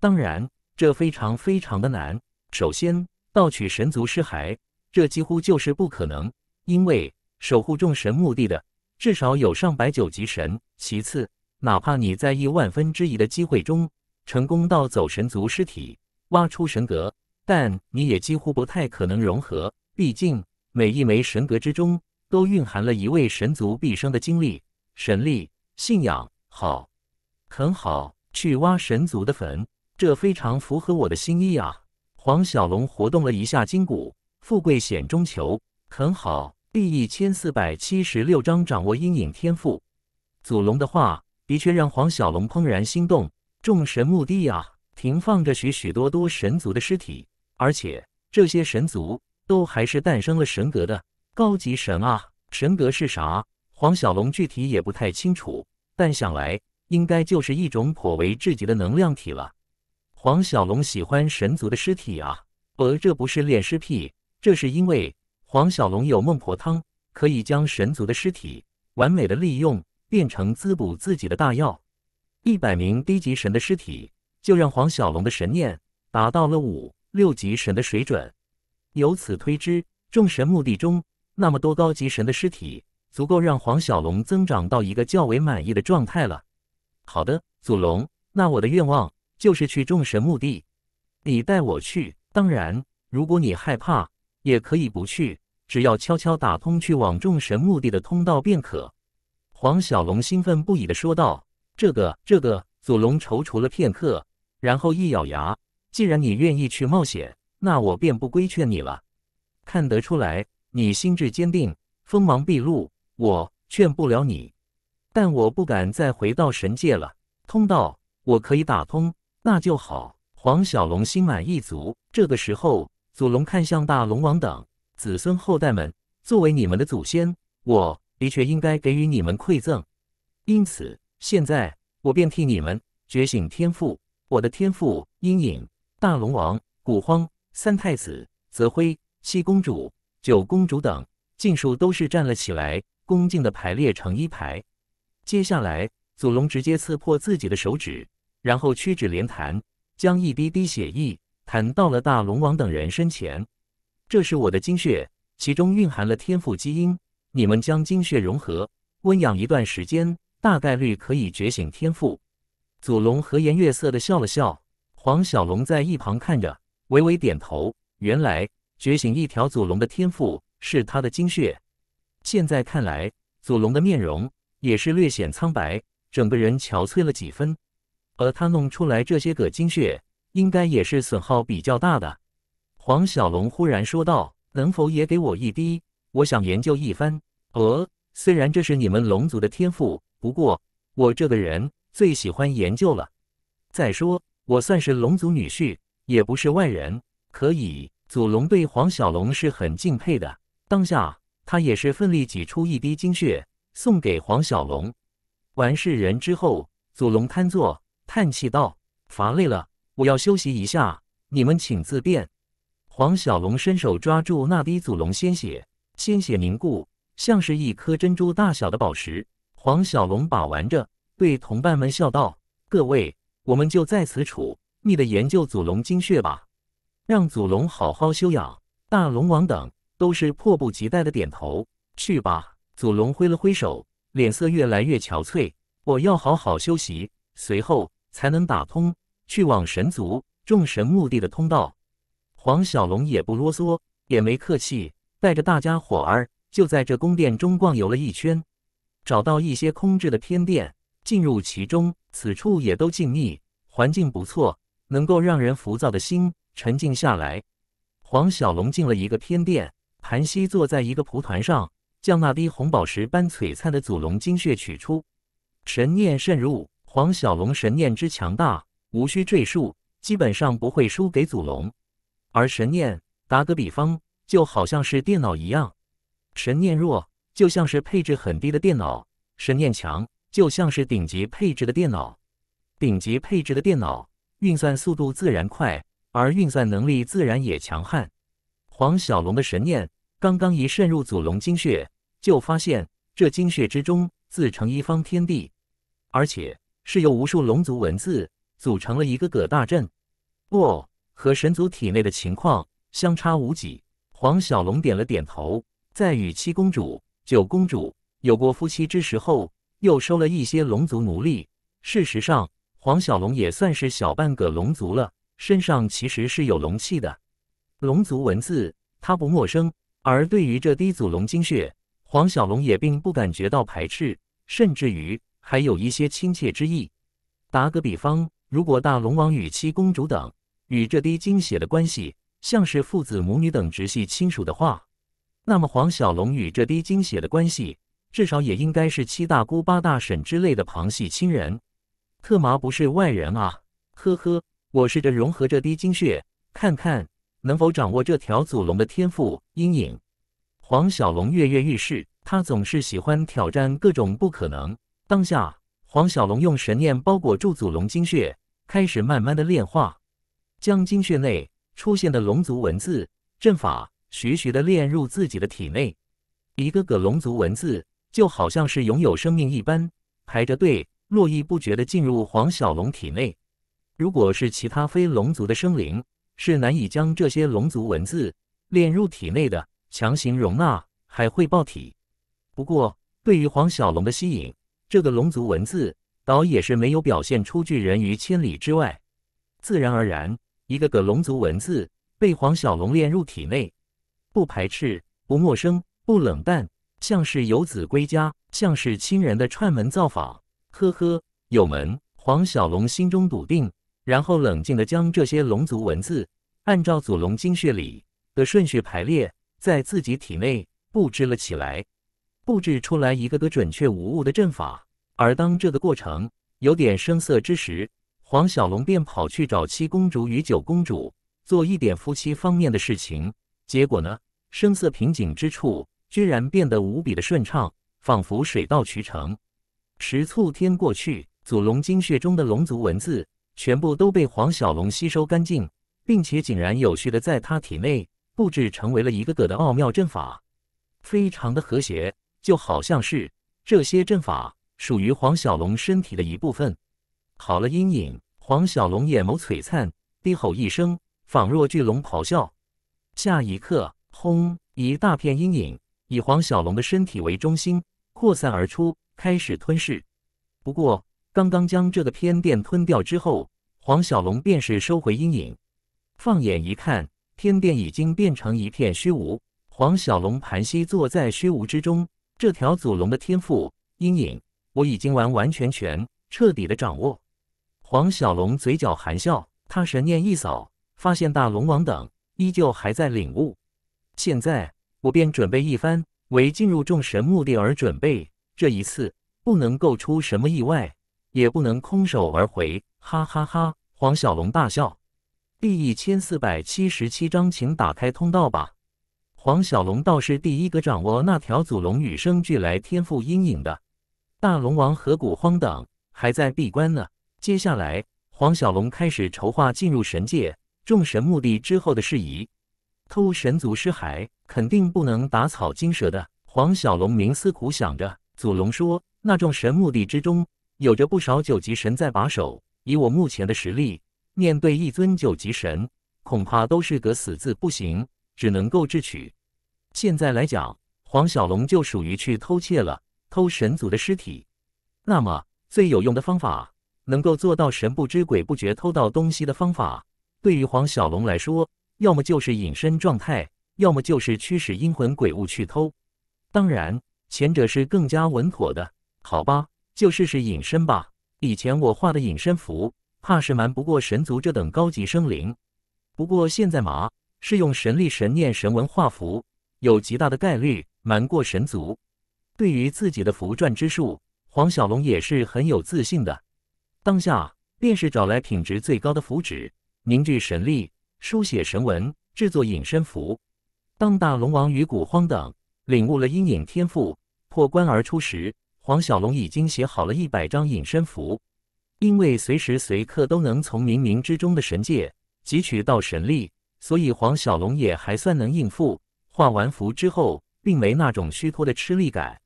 当然，这非常非常的难。首先，盗取神族尸骸，这几乎就是不可能，因为守护众神墓地的至少有上百九级神。其次，哪怕你在亿万分之一的机会中成功盗走神族尸体挖出神格，但你也几乎不太可能融合。毕竟每一枚神格之中都蕴含了一位神族毕生的经历、神力、信仰。好，很好，去挖神族的坟，这非常符合我的心意啊！黄小龙活动了一下筋骨。富贵险中求，很好。第一千四百七十六章掌握阴影天赋。祖龙的话。的确让黄小龙怦然心动。众神墓地啊，停放着许许多多神族的尸体，而且这些神族都还是诞生了神格的高级神啊。神格是啥？黄小龙具体也不太清楚，但想来应该就是一种颇为至极的能量体了。黄小龙喜欢神族的尸体啊，而这不是恋尸癖，这是因为黄小龙有孟婆汤，可以将神族的尸体完美的利用。变成滋补自己的大药，一百名低级神的尸体，就让黄小龙的神念达到了五六级神的水准。由此推之，众神墓地中那么多高级神的尸体，足够让黄小龙增长到一个较为满意的状态了。好的，祖龙，那我的愿望就是去众神墓地，你带我去。当然，如果你害怕，也可以不去，只要悄悄打通去往众神墓地的通道便可。黄小龙兴奋不已地说道：“这个……这个……”祖龙踌躇了片刻，然后一咬牙：“既然你愿意去冒险，那我便不规劝你了。看得出来，你心智坚定，锋芒毕露，我劝不了你。但我不敢再回到神界了。通道我可以打通，那就好。”黄小龙心满意足。这个时候，祖龙看向大龙王等子孙后代们：“作为你们的祖先，我……”的确应该给予你们馈赠，因此现在我便替你们觉醒天赋。我的天赋，阴影大龙王、古荒三太子、泽辉七公主、九公主等，尽数都是站了起来，恭敬的排列成一排。接下来，祖龙直接刺破自己的手指，然后屈指连弹，将一滴滴血液弹到了大龙王等人身前。这是我的精血，其中蕴含了天赋基因。你们将精血融合，温养一段时间，大概率可以觉醒天赋。祖龙和颜悦色的笑了笑。黄小龙在一旁看着，微微点头。原来觉醒一条祖龙的天赋是他的精血。现在看来，祖龙的面容也是略显苍白，整个人憔悴了几分。而他弄出来这些个精血，应该也是损耗比较大的。黄小龙忽然说道：“能否也给我一滴？”我想研究一番。呃，虽然这是你们龙族的天赋，不过我这个人最喜欢研究了。再说，我算是龙族女婿，也不是外人，可以。祖龙对黄小龙是很敬佩的，当下他也是奋力挤出一滴精血送给黄小龙。完事人之后，祖龙瘫坐，叹气道：“乏累了，我要休息一下，你们请自便。”黄小龙伸手抓住那滴祖龙鲜血。鲜血凝固，像是一颗珍珠大小的宝石。黄小龙把玩着，对同伴们笑道：“各位，我们就在此处你的研究祖龙精血吧，让祖龙好好休养。”大龙王等都是迫不及待的点头：“去吧！”祖龙挥了挥手，脸色越来越憔悴：“我要好好休息，随后才能打通去往神族众神墓地的通道。”黄小龙也不啰嗦，也没客气。带着大家伙儿，就在这宫殿中逛游了一圈，找到一些空置的偏殿，进入其中。此处也都静谧，环境不错，能够让人浮躁的心沉静下来。黄小龙进了一个偏殿，盘膝坐在一个蒲团上，将那滴红宝石般璀璨的祖龙精血取出，神念渗入。黄小龙神念之强大，无需赘述，基本上不会输给祖龙。而神念，打个比方。就好像是电脑一样，神念弱就像是配置很低的电脑，神念强就像是顶级配置的电脑。顶级配置的电脑运算速度自然快，而运算能力自然也强悍。黄小龙的神念刚刚一渗入祖龙精血，就发现这精血之中自成一方天地，而且是由无数龙族文字组成了一个个大阵。哦，和神族体内的情况相差无几。黄小龙点了点头，在与七公主、九公主有过夫妻之实后，又收了一些龙族奴隶。事实上，黄小龙也算是小半个龙族了，身上其实是有龙气的。龙族文字他不陌生，而对于这滴祖龙精血，黄小龙也并不感觉到排斥，甚至于还有一些亲切之意。打个比方，如果大龙王与七公主等与这滴精血的关系。像是父子、母女等直系亲属的话，那么黄小龙与这滴精血的关系，至少也应该是七大姑八大婶之类的旁系亲人，特麻不是外人啊！呵呵，我试着融合这滴精血，看看能否掌握这条祖龙的天赋。阴影。黄小龙跃跃欲试，他总是喜欢挑战各种不可能。当下，黄小龙用神念包裹住祖龙精血，开始慢慢的炼化，将精血内。出现的龙族文字阵法，徐徐的炼入自己的体内。一个个龙族文字就好像是拥有生命一般，排着队，络绎不绝地进入黄小龙体内。如果是其他非龙族的生灵，是难以将这些龙族文字炼入体内的，强行容纳还会爆体。不过，对于黄小龙的吸引，这个龙族文字倒也是没有表现出拒人于千里之外。自然而然。一个个龙族文字被黄小龙炼入体内，不排斥，不陌生，不冷淡，像是游子归家，像是亲人的串门造访。呵呵，有门。黄小龙心中笃定，然后冷静地将这些龙族文字按照祖龙精血里的顺序排列，在自己体内布置了起来，布置出来一个个准确无误的阵法。而当这个过程有点生涩之时，黄小龙便跑去找七公主与九公主做一点夫妻方面的事情，结果呢，声色瓶颈之处居然变得无比的顺畅，仿佛水到渠成。十数天过去，祖龙精血中的龙族文字全部都被黄小龙吸收干净，并且井然有序的在他体内布置成为了一个个的奥妙阵法，非常的和谐，就好像是这些阵法属于黄小龙身体的一部分。好了，阴影，黄小龙眼眸璀璨，低吼一声，仿若巨龙咆哮。下一刻，轰！一大片阴影以黄小龙的身体为中心扩散而出，开始吞噬。不过，刚刚将这个偏殿吞掉之后，黄小龙便是收回阴影，放眼一看，偏殿已经变成一片虚无。黄小龙盘膝坐在虚无之中，这条祖龙的天赋——阴影，我已经完完全全、彻底的掌握。黄小龙嘴角含笑，他神念一扫，发现大龙王等依旧还在领悟。现在我便准备一番，为进入众神墓地而准备。这一次不能够出什么意外，也不能空手而回。哈哈哈！黄小龙大笑。第一千四百七十七章，请打开通道吧。黄小龙倒是第一个掌握那条祖龙与生俱来天赋阴影的。大龙王何谷荒等还在闭关呢。接下来，黄小龙开始筹划进入神界众神墓地之后的事宜。偷神族尸骸，肯定不能打草惊蛇的。黄小龙冥思苦想着。祖龙说：“那众神墓地之中，有着不少九级神在把守。以我目前的实力，面对一尊九级神，恐怕都是个死字不行，只能够智取。现在来讲，黄小龙就属于去偷窃了，偷神族的尸体。那么，最有用的方法？”能够做到神不知鬼不觉偷到东西的方法，对于黄小龙来说，要么就是隐身状态，要么就是驱使阴魂鬼物去偷。当然，前者是更加稳妥的，好吧，就试试隐身吧。以前我画的隐身符，怕是瞒不过神族这等高级生灵。不过现在嘛，是用神力、神念、神文画符，有极大的概率瞒过神族。对于自己的符篆之术，黄小龙也是很有自信的。当下便是找来品质最高的符纸，凝聚神力，书写神文，制作隐身符。当大龙王与古荒等领悟了阴影天赋，破关而出时，黄小龙已经写好了一百张隐身符。因为随时随刻都能从冥冥之中的神界汲取到神力，所以黄小龙也还算能应付。画完符之后，并没那种虚脱的吃力感。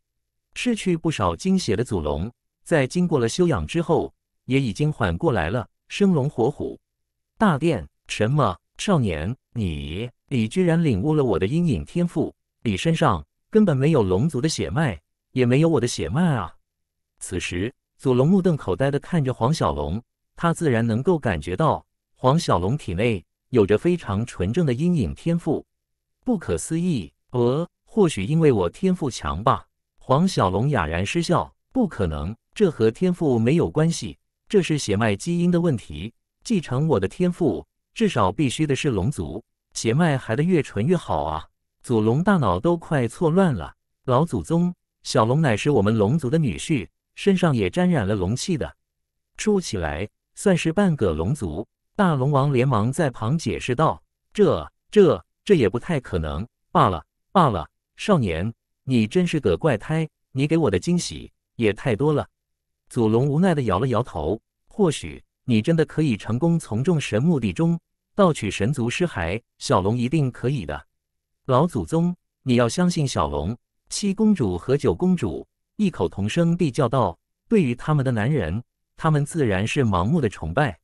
失去不少精血的祖龙，在经过了修养之后。也已经缓过来了，生龙活虎。大殿，什么少年？你，你居然领悟了我的阴影天赋！你身上根本没有龙族的血脉，也没有我的血脉啊！此时，祖龙目瞪口呆地看着黄小龙，他自然能够感觉到黄小龙体内有着非常纯正的阴影天赋。不可思议，呃，或许因为我天赋强吧？黄小龙哑然失笑，不可能，这和天赋没有关系。这是血脉基因的问题，继承我的天赋，至少必须的是龙族血脉，还得越纯越好啊！祖龙大脑都快错乱了。老祖宗，小龙乃是我们龙族的女婿，身上也沾染了龙气的，说起来算是半个龙族。大龙王连忙在旁解释道：“这、这、这也不太可能。罢了，罢了，少年，你真是个怪胎，你给我的惊喜也太多了。”祖龙无奈地摇了摇头，或许你真的可以成功从众神墓地中盗取神族尸骸，小龙一定可以的。老祖宗，你要相信小龙。七公主和九公主异口同声地叫道：“对于他们的男人，他们自然是盲目的崇拜。”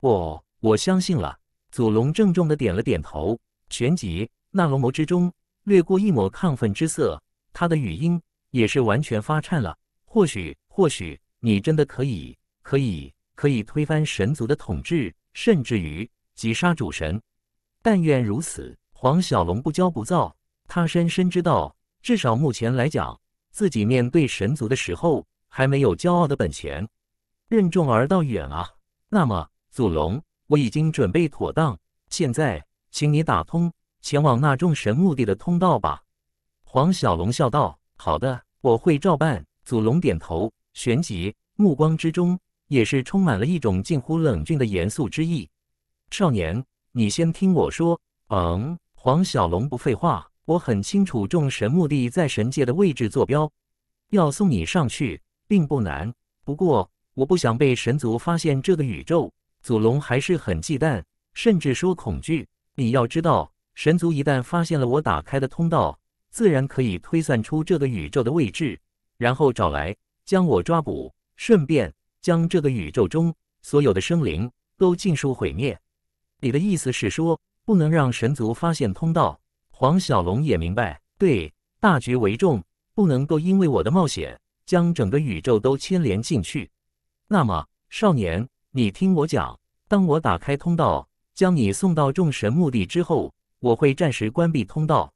我我相信了。祖龙郑重地点了点头，旋即那龙眸之中掠过一抹亢奋之色，他的语音也是完全发颤了。或许，或许。你真的可以，可以，可以推翻神族的统治，甚至于击杀主神。但愿如此。黄小龙不骄不躁，他深深知道，至少目前来讲，自己面对神族的时候，还没有骄傲的本钱。任重而道远啊！那么，祖龙，我已经准备妥当，现在，请你打通前往那众神墓地的通道吧。黄小龙笑道：“好的，我会照办。”祖龙点头。旋即，目光之中也是充满了一种近乎冷峻的严肃之意。少年，你先听我说。嗯，黄小龙不废话，我很清楚众神墓地在神界的位置坐标，要送你上去并不难。不过，我不想被神族发现这个宇宙。祖龙还是很忌惮，甚至说恐惧。你要知道，神族一旦发现了我打开的通道，自然可以推算出这个宇宙的位置，然后找来。将我抓捕，顺便将这个宇宙中所有的生灵都尽数毁灭。你的意思是说，不能让神族发现通道？黄小龙也明白，对，大局为重，不能够因为我的冒险将整个宇宙都牵连进去。那么，少年，你听我讲，当我打开通道，将你送到众神墓地之后，我会暂时关闭通道。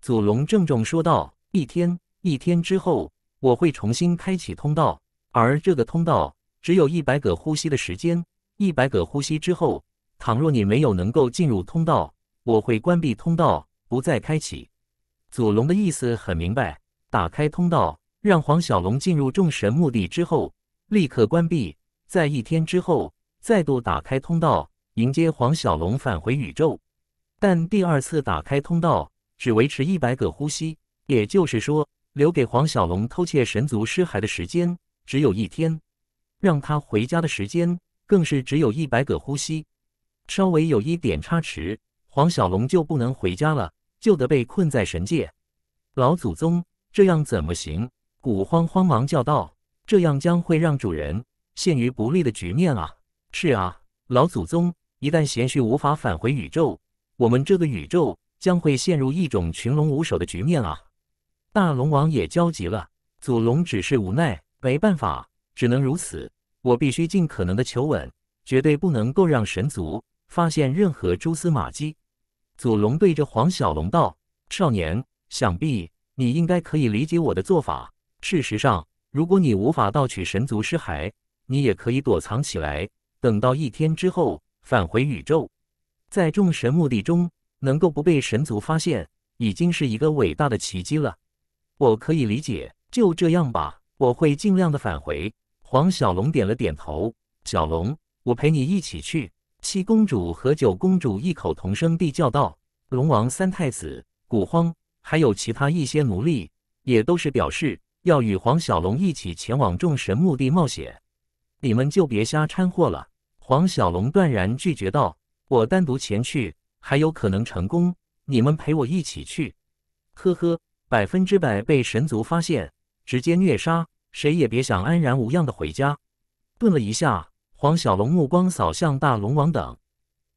祖龙郑重说道：“一天，一天之后。”我会重新开启通道，而这个通道只有一百个呼吸的时间。一百个呼吸之后，倘若你没有能够进入通道，我会关闭通道，不再开启。祖龙的意思很明白：打开通道，让黄小龙进入众神墓地之后，立刻关闭。在一天之后，再度打开通道，迎接黄小龙返回宇宙。但第二次打开通道，只维持一百个呼吸，也就是说。留给黄小龙偷窃神族尸骸的时间只有一天，让他回家的时间更是只有一百个呼吸。稍微有一点差池，黄小龙就不能回家了，就得被困在神界。老祖宗，这样怎么行？古荒慌忙叫道：“这样将会让主人陷于不利的局面啊！”是啊，老祖宗，一旦贤婿无法返回宇宙，我们这个宇宙将会陷入一种群龙无首的局面啊！大龙王也焦急了，祖龙只是无奈，没办法，只能如此。我必须尽可能的求稳，绝对不能够让神族发现任何蛛丝马迹。祖龙对着黄小龙道：“少年，想必你应该可以理解我的做法。事实上，如果你无法盗取神族尸骸，你也可以躲藏起来，等到一天之后返回宇宙，在众神墓地中能够不被神族发现，已经是一个伟大的奇迹了。”我可以理解，就这样吧。我会尽量的返回。黄小龙点了点头。小龙，我陪你一起去。七公主和九公主异口同声地叫道：“龙王三太子、古荒，还有其他一些奴隶，也都是表示要与黄小龙一起前往众神墓地冒险。”你们就别瞎掺和了。黄小龙断然拒绝道：“我单独前去还有可能成功，你们陪我一起去。”呵呵。百分之百被神族发现，直接虐杀，谁也别想安然无恙的回家。顿了一下，黄小龙目光扫向大龙王等：“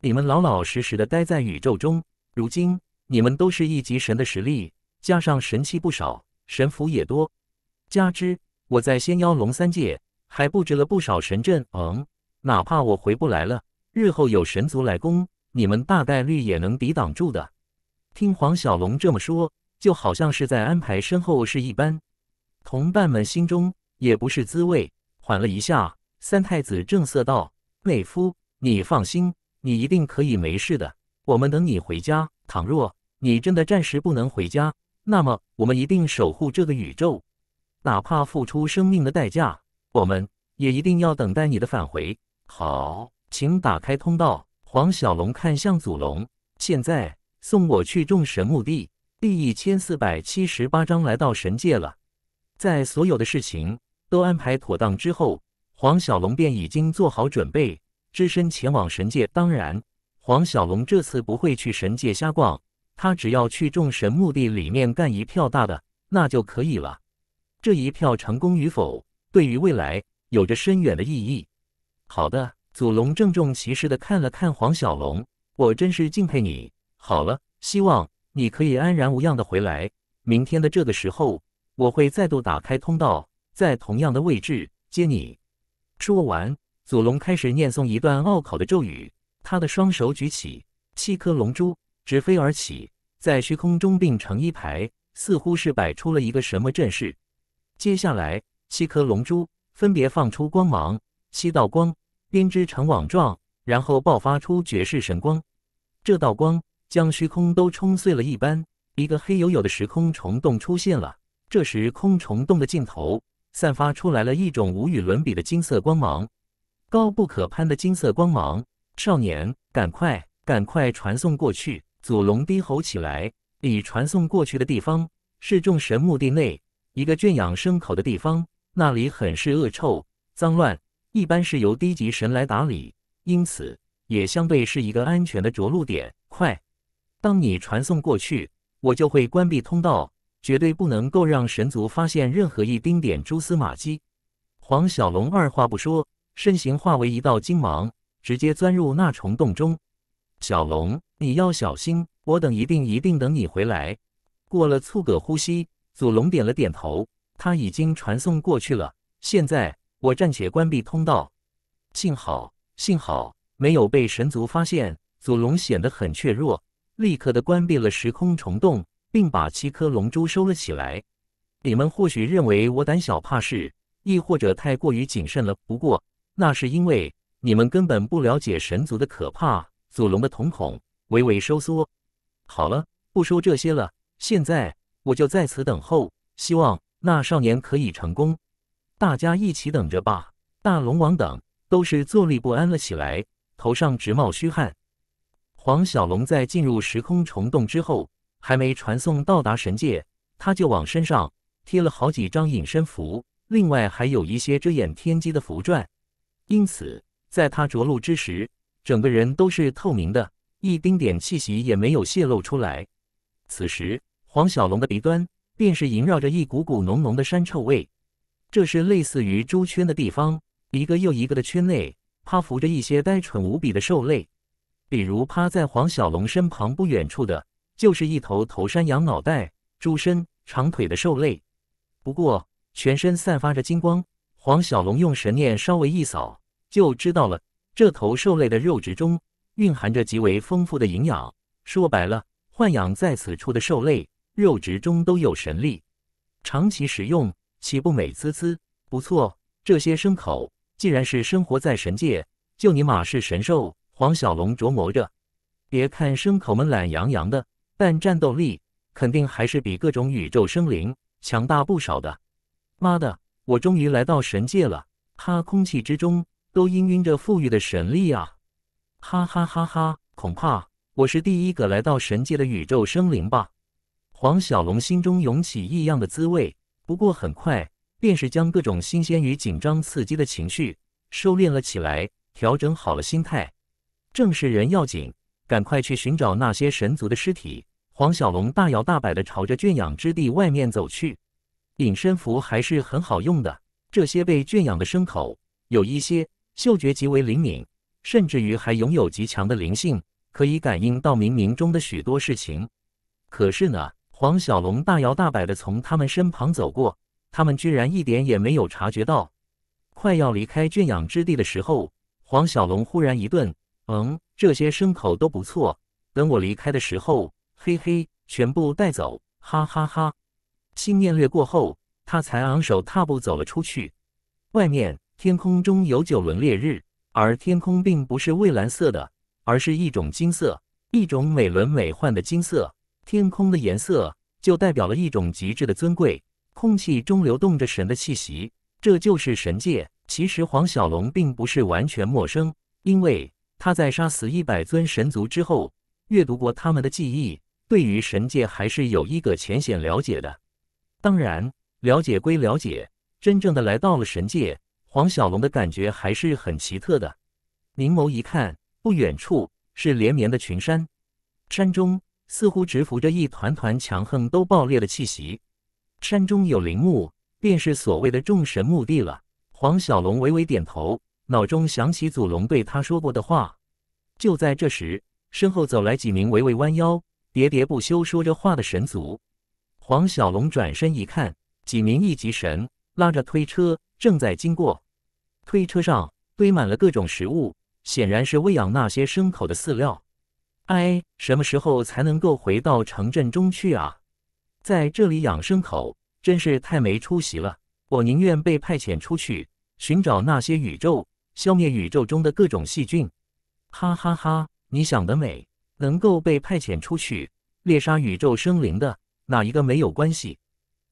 你们老老实实的待在宇宙中。如今你们都是一级神的实力，加上神器不少，神符也多。加之我在仙妖龙三界还布置了不少神阵。嗯，哪怕我回不来了，日后有神族来攻，你们大概率也能抵挡住的。”听黄小龙这么说。就好像是在安排身后事一般，同伴们心中也不是滋味。缓了一下，三太子正色道：“妹夫，你放心，你一定可以没事的。我们等你回家。倘若你真的暂时不能回家，那么我们一定守护这个宇宙，哪怕付出生命的代价，我们也一定要等待你的返回。”好，请打开通道。黄小龙看向祖龙，现在送我去众神墓地。第一千四百七十八章来到神界了，在所有的事情都安排妥当之后，黄小龙便已经做好准备，只身前往神界。当然，黄小龙这次不会去神界瞎逛，他只要去众神墓地里面干一票大的，那就可以了。这一票成功与否，对于未来有着深远的意义。好的，祖龙郑重其事的看了看黄小龙，我真是敬佩你。好了，希望。你可以安然无恙的回来。明天的这个时候，我会再度打开通道，在同样的位置接你。说完，祖龙开始念诵一段拗口的咒语。他的双手举起，七颗龙珠直飞而起，在虚空中并成一排，似乎是摆出了一个什么阵势。接下来，七颗龙珠分别放出光芒，七道光编织成网状，然后爆发出绝世神光。这道光。将虚空都冲碎了一般，一个黑黝黝的时空虫洞出现了。这时，空虫洞的尽头散发出来了一种无与伦比的金色光芒，高不可攀的金色光芒。少年，赶快，赶快传送过去！祖龙低吼起来。你传送过去的地方是众神墓地内一个圈养牲口的地方，那里很是恶臭、脏乱，一般是由低级神来打理，因此也相对是一个安全的着陆点。快！当你传送过去，我就会关闭通道，绝对不能够让神族发现任何一丁点蛛丝马迹。黄小龙二话不说，身形化为一道金芒，直接钻入那虫洞中。小龙，你要小心，我等一定一定等你回来。过了促葛呼吸，祖龙点了点头，他已经传送过去了。现在我暂且关闭通道，幸好幸好没有被神族发现。祖龙显得很怯弱。立刻的关闭了时空虫洞，并把七颗龙珠收了起来。你们或许认为我胆小怕事，亦或者太过于谨慎了。不过，那是因为你们根本不了解神族的可怕。祖龙的瞳孔微微收缩。好了，不说这些了。现在我就在此等候，希望那少年可以成功。大家一起等着吧。大龙王等都是坐立不安了起来，头上直冒虚汗。黄小龙在进入时空虫洞之后，还没传送到达神界，他就往身上贴了好几张隐身符，另外还有一些遮掩天机的符篆。因此，在他着陆之时，整个人都是透明的，一丁点气息也没有泄露出来。此时，黄小龙的鼻端便是萦绕着一股股浓浓的膻臭味。这是类似于猪圈的地方，一个又一个的圈内，趴伏着一些呆蠢无比的兽类。比如趴在黄小龙身旁不远处的，就是一头头山羊脑袋、猪身、长腿的兽类，不过全身散发着金光。黄小龙用神念稍微一扫，就知道了，这头兽类的肉质中蕴含着极为丰富的营养。说白了，豢养在此处的兽类肉质中都有神力，长期食用岂不美滋滋？不错，这些牲口既然是生活在神界，就尼玛是神兽。黄小龙琢磨着，别看牲口们懒洋洋的，但战斗力肯定还是比各种宇宙生灵强大不少的。妈的，我终于来到神界了！哈，空气之中都氤氲着富裕的神力啊！哈哈哈哈，恐怕我是第一个来到神界的宇宙生灵吧？黄小龙心中涌起异样的滋味，不过很快便是将各种新鲜与紧张刺激的情绪收敛了起来，调整好了心态。正是人要紧，赶快去寻找那些神族的尸体。黄小龙大摇大摆地朝着圈养之地外面走去，隐身符还是很好用的。这些被圈养的牲口有一些嗅觉极为灵敏，甚至于还拥有极强的灵性，可以感应到冥冥中的许多事情。可是呢，黄小龙大摇大摆地从他们身旁走过，他们居然一点也没有察觉到。快要离开圈养之地的时候，黄小龙忽然一顿。嗯，这些牲口都不错。等我离开的时候，嘿嘿，全部带走，哈哈哈。心念掠过后，他才昂首踏步走了出去。外面天空中有九轮烈日，而天空并不是蔚蓝色的，而是一种金色，一种美轮美奂的金色。天空的颜色就代表了一种极致的尊贵。空气中流动着神的气息，这就是神界。其实黄小龙并不是完全陌生，因为。他在杀死一百尊神族之后，阅读过他们的记忆，对于神界还是有一个浅显了解的。当然，了解归了解，真正的来到了神界，黄小龙的感觉还是很奇特的。凝眸一看，不远处是连绵的群山，山中似乎直浮着一团团强横都爆裂的气息。山中有陵墓，便是所谓的众神墓地了。黄小龙微微点头。脑中想起祖龙对他说过的话，就在这时，身后走来几名微微弯腰、喋喋不休说着话的神族。黄小龙转身一看，几名一级神拉着推车正在经过，推车上堆满了各种食物，显然是喂养那些牲口的饲料。哎，什么时候才能够回到城镇中去啊？在这里养牲口真是太没出息了，我宁愿被派遣出去寻找那些宇宙。消灭宇宙中的各种细菌，哈哈哈！你想得美！能够被派遣出去猎杀宇宙生灵的哪一个没有关系？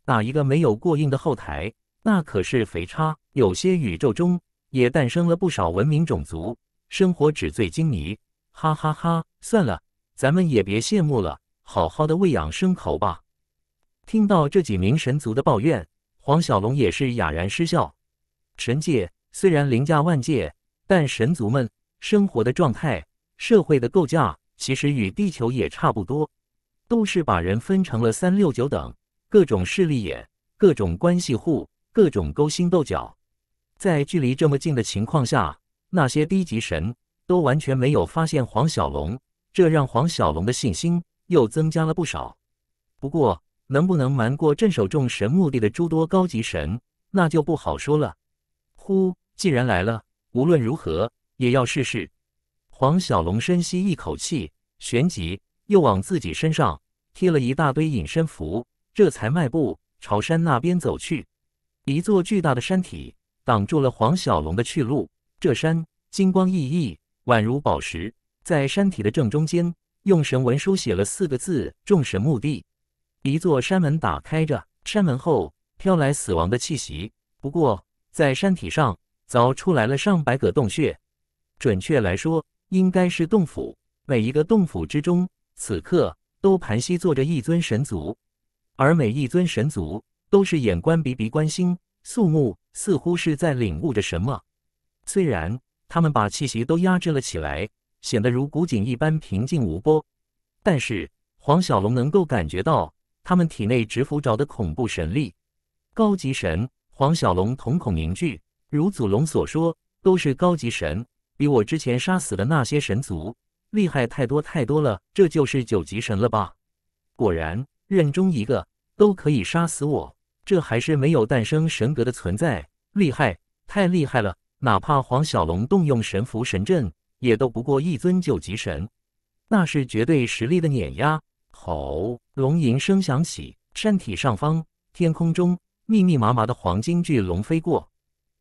哪一个没有过硬的后台？那可是肥差。有些宇宙中也诞生了不少文明种族，生活纸醉金迷，哈哈哈！算了，咱们也别羡慕了，好好的喂养牲口吧。听到这几名神族的抱怨，黄小龙也是哑然失笑。神界。虽然凌驾万界，但神族们生活的状态、社会的构架其实与地球也差不多，都是把人分成了三六九等，各种势利眼、各种关系户、各种勾心斗角。在距离这么近的情况下，那些低级神都完全没有发现黄小龙，这让黄小龙的信心又增加了不少。不过，能不能瞒过镇守众神墓地的诸多高级神，那就不好说了。呼。既然来了，无论如何也要试试。黄小龙深吸一口气，旋即又往自己身上贴了一大堆隐身符，这才迈步朝山那边走去。一座巨大的山体挡住了黄小龙的去路，这山金光熠熠，宛如宝石。在山体的正中间，用神文书写了四个字：“众神墓地”。一座山门打开着，山门后飘来死亡的气息。不过，在山体上。凿出来了上百个洞穴，准确来说应该是洞府。每一个洞府之中，此刻都盘膝坐着一尊神族，而每一尊神族都是眼观鼻，鼻观心，肃穆，似乎是在领悟着什么。虽然他们把气息都压制了起来，显得如古井一般平静无波，但是黄小龙能够感觉到他们体内直浮着的恐怖神力。高级神，黄小龙瞳孔凝聚。如祖龙所说，都是高级神，比我之前杀死的那些神族厉害太多太多了。这就是九级神了吧？果然，任中一个都可以杀死我。这还是没有诞生神格的存在，厉害，太厉害了！哪怕黄小龙动用神符神阵，也斗不过一尊九级神，那是绝对实力的碾压。吼！龙吟声响起，山体上方天空中密密麻麻的黄金巨龙飞过。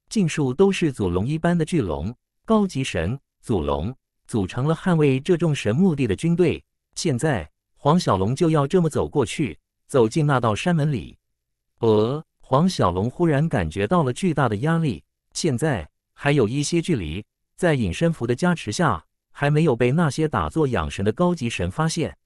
尽数都是祖龙一般的巨龙，高级神祖龙组成了捍卫这众神墓地的军队。现在黄小龙就要这么走过去，走进那道山门里。呃，黄小龙忽然感觉到了巨大的压力。现在还有一些距离，在隐身符的加持下，还没有被那些打坐养神的高级神发现，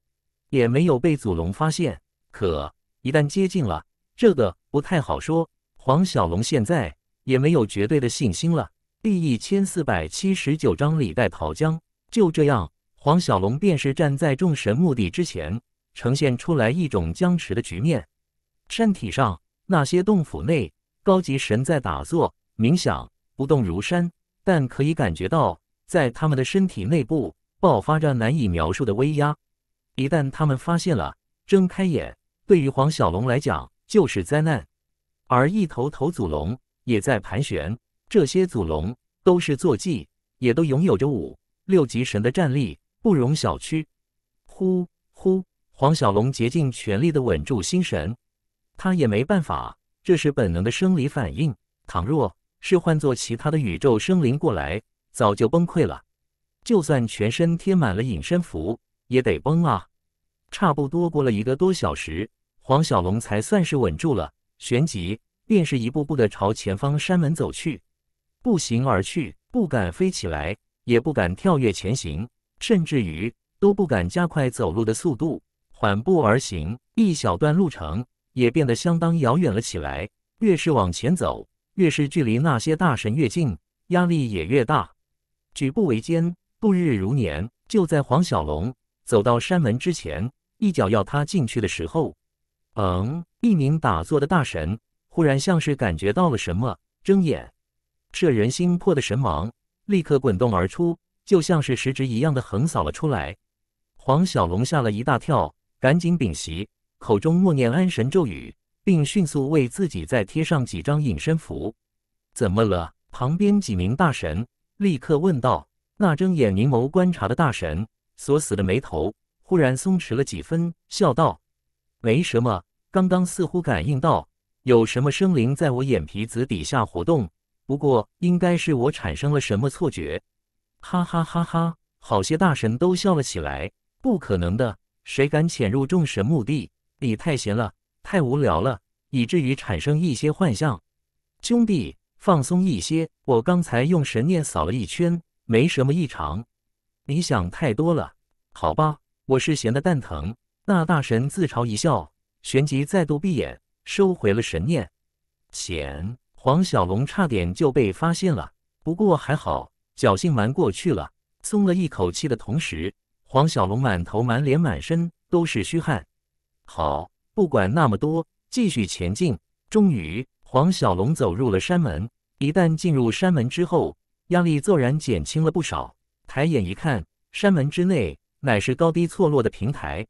也没有被祖龙发现。可一旦接近了，这个不太好说。黄小龙现在。也没有绝对的信心了。第一千四百七十九章李代桃僵。就这样，黄小龙便是站在众神墓地之前，呈现出来一种僵持的局面。身体上，那些洞府内高级神在打坐冥想，不动如山，但可以感觉到，在他们的身体内部爆发着难以描述的威压。一旦他们发现了，睁开眼，对于黄小龙来讲就是灾难。而一头头祖龙。也在盘旋，这些祖龙都是坐骑，也都拥有着五六级神的战力，不容小觑。呼呼，黄小龙竭尽全力的稳住心神，他也没办法，这是本能的生理反应。倘若是换做其他的宇宙生灵过来，早就崩溃了。就算全身贴满了隐身符，也得崩啊。差不多过了一个多小时，黄小龙才算是稳住了，旋即。便是一步步的朝前方山门走去，步行而去，不敢飞起来，也不敢跳跃前行，甚至于都不敢加快走路的速度，缓步而行。一小段路程也变得相当遥远了起来。越是往前走，越是距离那些大神越近，压力也越大，举步维艰，度日如年。就在黄小龙走到山门之前，一脚要他进去的时候，嗯，一名打坐的大神。忽然像是感觉到了什么，睁眼，摄人心魄的神芒立刻滚动而出，就像是食指一样的横扫了出来。黄小龙吓了一大跳，赶紧屏息，口中默念安神咒语，并迅速为自己再贴上几张隐身符。怎么了？旁边几名大神立刻问道。那睁眼凝眸观察的大神锁死的眉头忽然松弛了几分，笑道：“没什么，刚刚似乎感应到。”有什么生灵在我眼皮子底下活动？不过应该是我产生了什么错觉。哈哈哈哈！好些大神都笑了起来。不可能的，谁敢潜入众神墓地？你太闲了，太无聊了，以至于产生一些幻象。兄弟，放松一些。我刚才用神念扫了一圈，没什么异常。你想太多了。好吧，我是闲得蛋疼。那大神自嘲一笑，旋即再度闭眼。收回了神念，钱，黄小龙差点就被发现了，不过还好，侥幸瞒过去了，松了一口气的同时，黄小龙满头满脸满身都是虚汗。好，不管那么多，继续前进。终于，黄小龙走入了山门。一旦进入山门之后，压力骤然减轻了不少。抬眼一看，山门之内乃是高低错落的平台，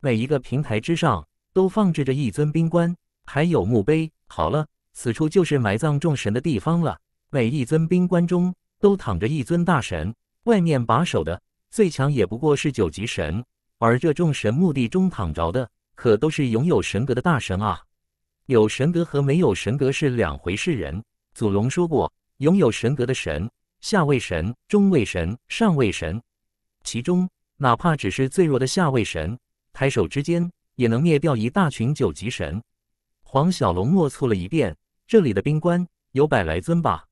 每一个平台之上都放置着一尊冰棺。还有墓碑。好了，此处就是埋葬众神的地方了。每一尊冰棺中都躺着一尊大神，外面把守的最强也不过是九级神，而这众神墓地中躺着的，可都是拥有神格的大神啊！有神格和没有神格是两回事。人祖龙说过，拥有神格的神，下位神、中位神、上位神，其中哪怕只是最弱的下位神，抬手之间也能灭掉一大群九级神。黄小龙默数了一遍，这里的冰棺有百来尊吧。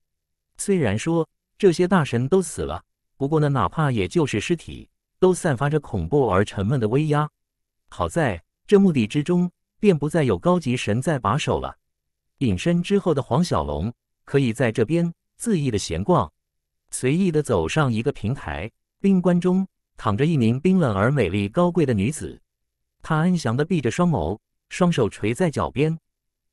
虽然说这些大神都死了，不过呢，哪怕也就是尸体，都散发着恐怖而沉闷的威压。好在这墓地之中便不再有高级神在把守了。隐身之后的黄小龙可以在这边恣意的闲逛，随意的走上一个平台。冰棺中躺着一名冰冷而美丽、高贵的女子，她安详的闭着双眸，双手垂在脚边。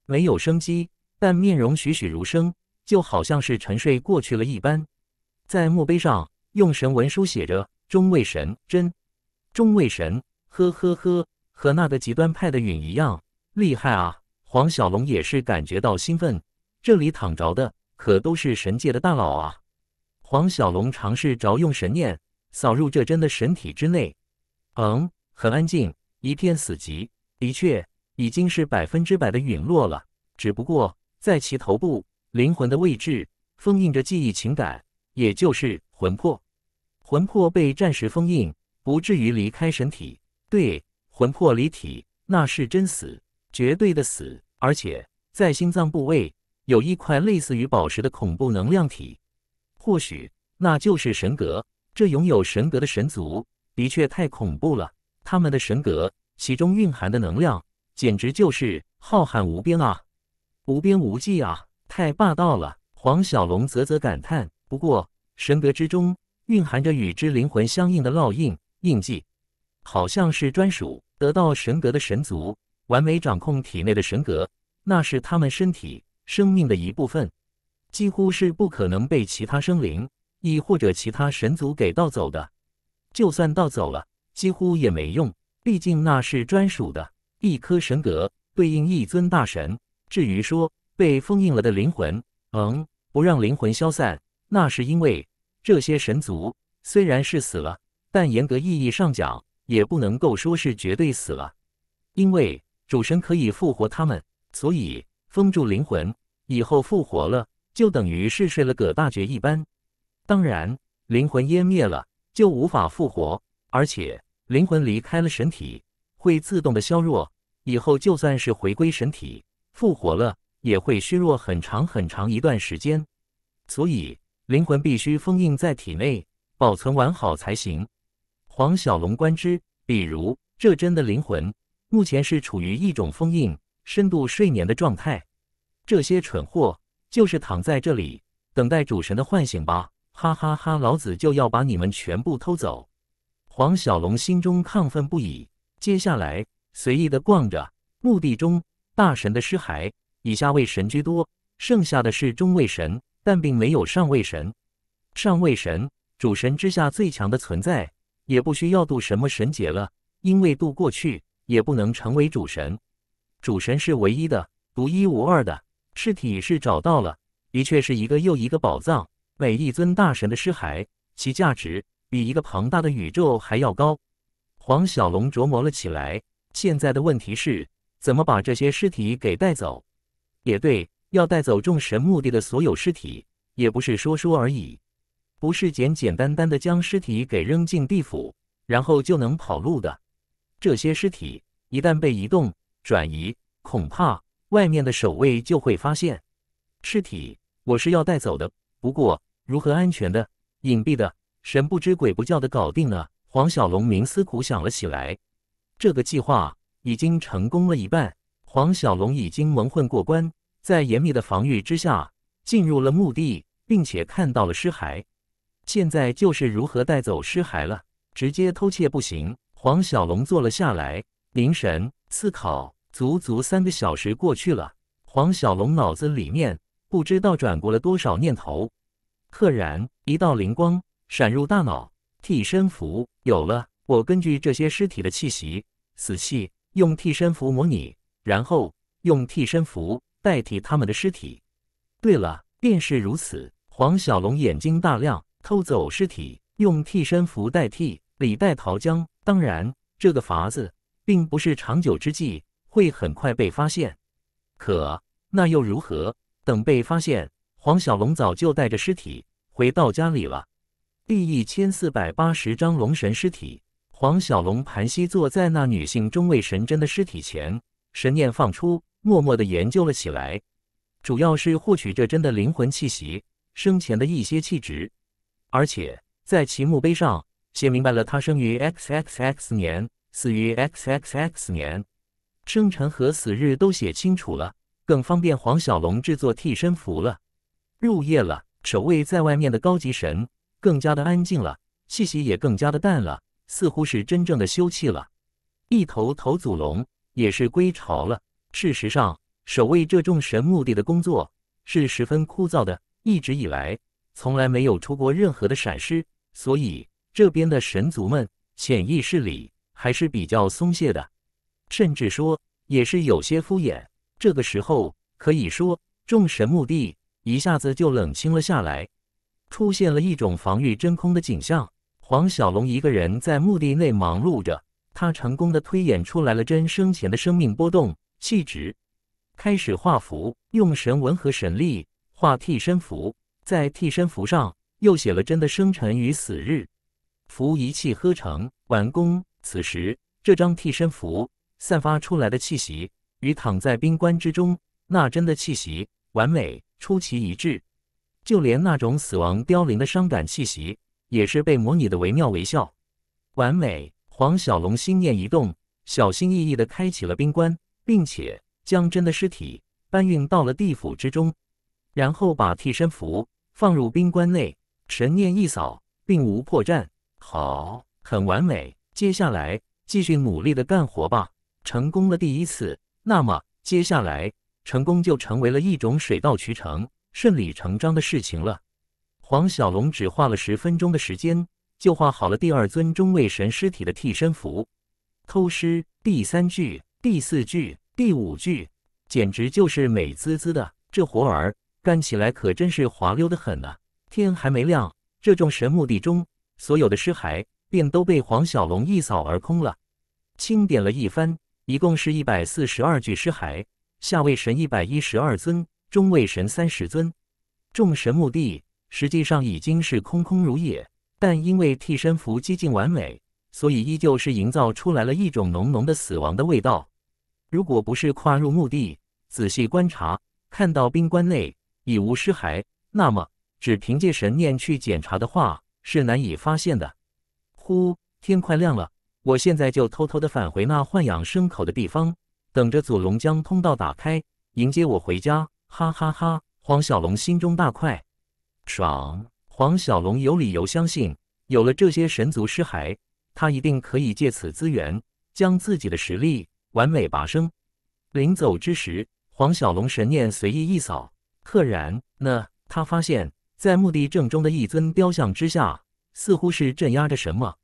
没有生机，但面容栩栩如生，就好像是沉睡过去了一般。在墓碑上用神文书写着“中卫神真，中卫神”。呵呵呵，和那个极端派的允一样厉害啊！黄小龙也是感觉到兴奋，这里躺着的可都是神界的大佬啊！黄小龙尝试着用神念扫入这真的神体之内，嗯，很安静，一片死寂。的确。已经是百分之百的陨落了，只不过在其头部灵魂的位置封印着记忆情感，也就是魂魄。魂魄被暂时封印，不至于离开神体。对，魂魄离体那是真死，绝对的死。而且在心脏部位有一块类似于宝石的恐怖能量体，或许那就是神格。这拥有神格的神族的确太恐怖了，他们的神格其中蕴含的能量。简直就是浩瀚无边啊，无边无际啊！太霸道了，黄小龙啧啧感叹。不过，神格之中蕴含着与之灵魂相应的烙印印记，好像是专属得到神格的神族完美掌控体内的神格，那是他们身体生命的一部分，几乎是不可能被其他生灵亦或者其他神族给盗走的。就算盗走了，几乎也没用，毕竟那是专属的。一颗神格对应一尊大神。至于说被封印了的灵魂，嗯，不让灵魂消散，那是因为这些神族虽然是死了，但严格意义上讲也不能够说是绝对死了，因为主神可以复活他们。所以封住灵魂以后复活了，就等于是睡了个大觉一般。当然，灵魂湮灭了就无法复活，而且灵魂离开了神体。会自动的削弱，以后就算是回归神体复活了，也会虚弱很长很长一段时间。所以灵魂必须封印在体内，保存完好才行。黄小龙观之，比如这真的灵魂，目前是处于一种封印、深度睡眠的状态。这些蠢货就是躺在这里，等待主神的唤醒吧！哈哈哈，老子就要把你们全部偷走！黄小龙心中亢奋不已。接下来随意的逛着墓地中大神的尸骸，以下位神居多，剩下的是中位神，但并没有上位神。上位神，主神之下最强的存在，也不需要渡什么神劫了，因为渡过去也不能成为主神。主神是唯一的，独一无二的。尸体是找到了，的确是一个又一个宝藏。每一尊大神的尸骸，其价值比一个庞大的宇宙还要高。黄小龙琢磨了起来。现在的问题是，怎么把这些尸体给带走？也对，要带走众神墓地的所有尸体，也不是说说而已。不是简简单单的将尸体给扔进地府，然后就能跑路的。这些尸体一旦被移动、转移，恐怕外面的守卫就会发现。尸体我是要带走的，不过如何安全的、隐蔽的、神不知鬼不叫的搞定呢？黄小龙冥思苦想了起来，这个计划已经成功了一半。黄小龙已经蒙混过关，在严密的防御之下进入了墓地，并且看到了尸骸。现在就是如何带走尸骸了，直接偷窃不行。黄小龙坐了下来，凝神思考，足足三个小时过去了。黄小龙脑子里面不知道转过了多少念头，赫然一道灵光闪入大脑。替身符有了，我根据这些尸体的气息、死气，用替身符模拟，然后用替身符代替他们的尸体。对了，便是如此。黄小龙眼睛大亮，偷走尸体，用替身符代替。李代桃僵。当然，这个法子并不是长久之计，会很快被发现。可那又如何？等被发现，黄小龙早就带着尸体回到家里了。第一千四百八十章龙神尸体。黄小龙盘膝坐在那女性中位神针的尸体前，神念放出，默默的研究了起来，主要是获取这针的灵魂气息、生前的一些气质，而且在其墓碑上写明白了他生于 X X X 年，死于 X X X 年，生辰和死日都写清楚了，更方便黄小龙制作替身符了。入夜了，守卫在外面的高级神。更加的安静了，气息也更加的淡了，似乎是真正的休憩了。一头头祖龙也是归巢了。事实上，守卫这众神墓地的工作是十分枯燥的，一直以来从来没有出过任何的闪失，所以这边的神族们潜意识里还是比较松懈的，甚至说也是有些敷衍。这个时候，可以说众神墓地一下子就冷清了下来。出现了一种防御真空的景象。黄小龙一个人在墓地内忙碌着，他成功的推演出来了真生前的生命波动、气质，开始画符，用神纹和神力画替身符，在替身符上又写了真的生辰与死日，符一气呵成完工。此时，这张替身符散发出来的气息，与躺在冰棺之中那真的气息完美出奇一致。就连那种死亡凋零的伤感气息，也是被模拟的惟妙惟肖，完美。黄小龙心念一动，小心翼翼地开启了冰棺，并且将真的尸体搬运到了地府之中，然后把替身符放入冰棺内，神念一扫，并无破绽。好，很完美。接下来继续努力地干活吧。成功了第一次，那么接下来成功就成为了一种水到渠成。顺理成章的事情了。黄小龙只花了十分钟的时间，就画好了第二尊中位神尸体的替身符。偷尸第三句、第四句、第五句，简直就是美滋滋的。这活儿干起来可真是滑溜的很啊！天还没亮，这众神墓地中所有的尸骸便都被黄小龙一扫而空了。清点了一番，一共是一百四十二具尸骸，下位神一百一十二尊。中位神三十尊，众神墓地实际上已经是空空如也，但因为替身符几近完美，所以依旧是营造出来了一种浓浓的死亡的味道。如果不是跨入墓地仔细观察，看到冰棺内已无尸骸，那么只凭借神念去检查的话，是难以发现的。呼，天快亮了，我现在就偷偷的返回那豢养牲口的地方，等着祖龙将通道打开，迎接我回家。哈哈哈！黄小龙心中大快，爽。黄小龙有理由相信，有了这些神族尸骸，他一定可以借此资源将自己的实力完美拔升。临走之时，黄小龙神念随意一扫，赫然，那他发现，在墓地正中的一尊雕像之下，似乎是镇压着什么，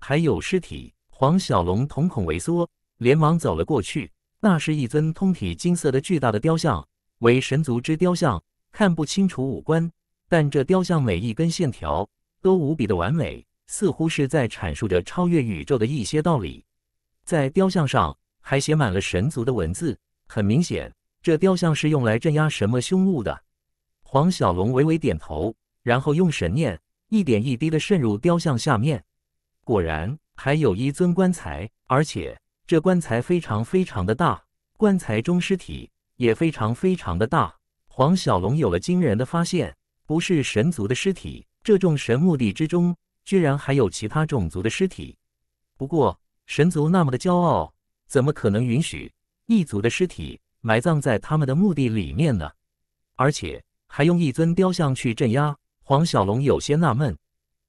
还有尸体。黄小龙瞳孔萎缩，连忙走了过去。那是一尊通体金色的巨大的雕像。为神族之雕像，看不清楚五官，但这雕像每一根线条都无比的完美，似乎是在阐述着超越宇宙的一些道理。在雕像上还写满了神族的文字，很明显，这雕像是用来镇压什么凶物的。黄小龙微微点头，然后用神念一点一滴的渗入雕像下面，果然还有一尊棺材，而且这棺材非常非常的大，棺材中尸体。也非常非常的大。黄小龙有了惊人的发现，不是神族的尸体，这众神墓地之中居然还有其他种族的尸体。不过神族那么的骄傲，怎么可能允许异族的尸体埋葬在他们的墓地里面呢？而且还用一尊雕像去镇压。黄小龙有些纳闷。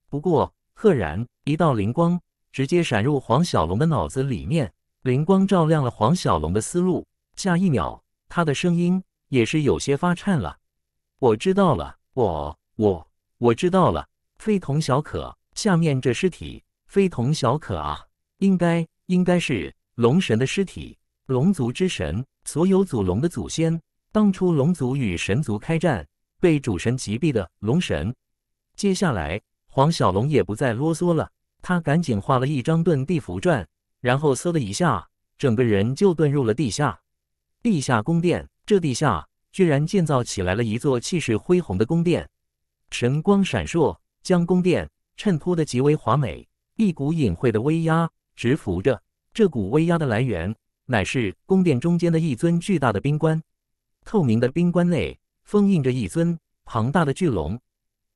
不过，赫然一道灵光直接闪入黄小龙的脑子里面，灵光照亮了黄小龙的思路。下一秒。他的声音也是有些发颤了。我知道了，我我我知道了，非同小可。下面这尸体非同小可啊，应该应该是龙神的尸体，龙族之神，所有祖龙的祖先。当初龙族与神族开战，被主神击毙的龙神。接下来，黄小龙也不再啰嗦了，他赶紧画了一张遁地符篆，然后嗖的一下，整个人就遁入了地下。地下宫殿，这地下居然建造起来了一座气势恢宏的宫殿，神光闪烁，将宫殿衬托得极为华美。一股隐晦的威压直伏着，这股威压的来源乃是宫殿中间的一尊巨大的冰棺。透明的冰棺内封印着一尊庞大的巨龙，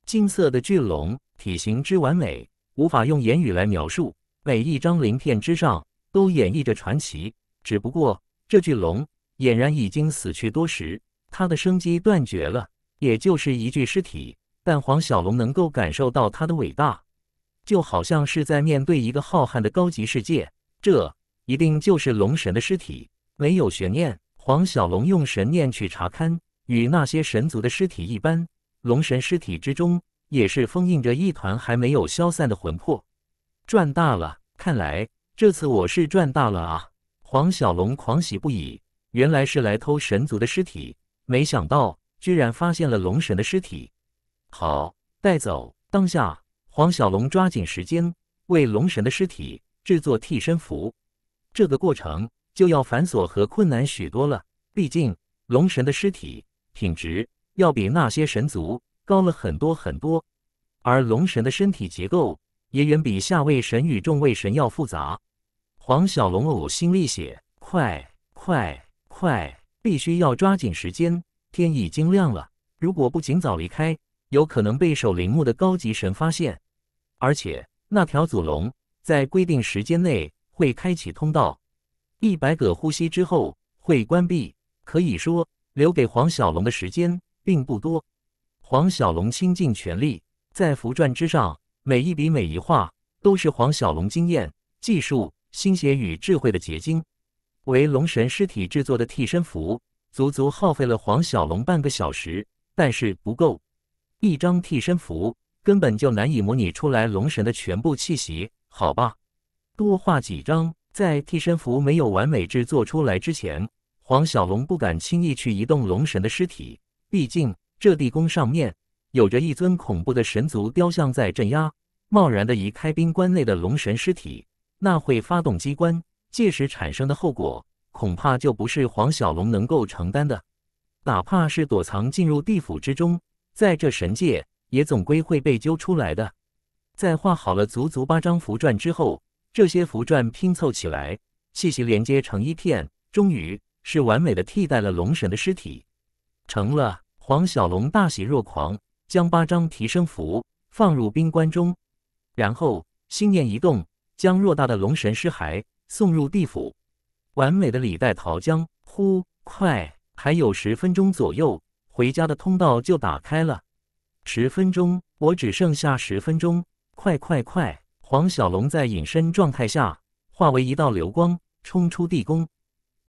金色的巨龙体型之完美，无法用言语来描述。每一张鳞片之上都演绎着传奇，只不过这巨龙。俨然已经死去多时，他的生机断绝了，也就是一具尸体。但黄小龙能够感受到他的伟大，就好像是在面对一个浩瀚的高级世界。这一定就是龙神的尸体，没有悬念。黄小龙用神念去查勘，与那些神族的尸体一般，龙神尸体之中也是封印着一团还没有消散的魂魄。赚大了！看来这次我是赚大了啊！黄小龙狂喜不已。原来是来偷神族的尸体，没想到居然发现了龙神的尸体。好，带走！当下，黄小龙抓紧时间为龙神的尸体制作替身符。这个过程就要繁琐和困难许多了，毕竟龙神的尸体品质要比那些神族高了很多很多，而龙神的身体结构也远比下位神与众位神要复杂。黄小龙呕心沥血，快快！快，必须要抓紧时间！天已经亮了，如果不尽早离开，有可能被守陵墓的高级神发现。而且，那条祖龙在规定时间内会开启通道，一百个呼吸之后会关闭。可以说，留给黄小龙的时间并不多。黄小龙倾尽全力，在符篆之上，每一笔每一画都是黄小龙经验、技术、心血与智慧的结晶。为龙神尸体制作的替身符，足足耗费了黄小龙半个小时，但是不够。一张替身符根本就难以模拟出来龙神的全部气息，好吧？多画几张。在替身符没有完美制作出来之前，黄小龙不敢轻易去移动龙神的尸体，毕竟这地宫上面有着一尊恐怖的神族雕像在镇压。贸然的移开冰棺内的龙神尸体，那会发动机关。届时产生的后果，恐怕就不是黄小龙能够承担的。哪怕是躲藏进入地府之中，在这神界也总归会被揪出来的。在画好了足足八张符篆之后，这些符篆拼凑起来，气息连接成一片，终于是完美的替代了龙神的尸体，成了黄小龙大喜若狂，将八张提升符放入冰棺中，然后心念一动，将偌大的龙神尸骸。送入地府，完美的李代桃僵。呼，快，还有十分钟左右，回家的通道就打开了。十分钟，我只剩下十分钟，快快快！黄小龙在隐身状态下化为一道流光，冲出地宫。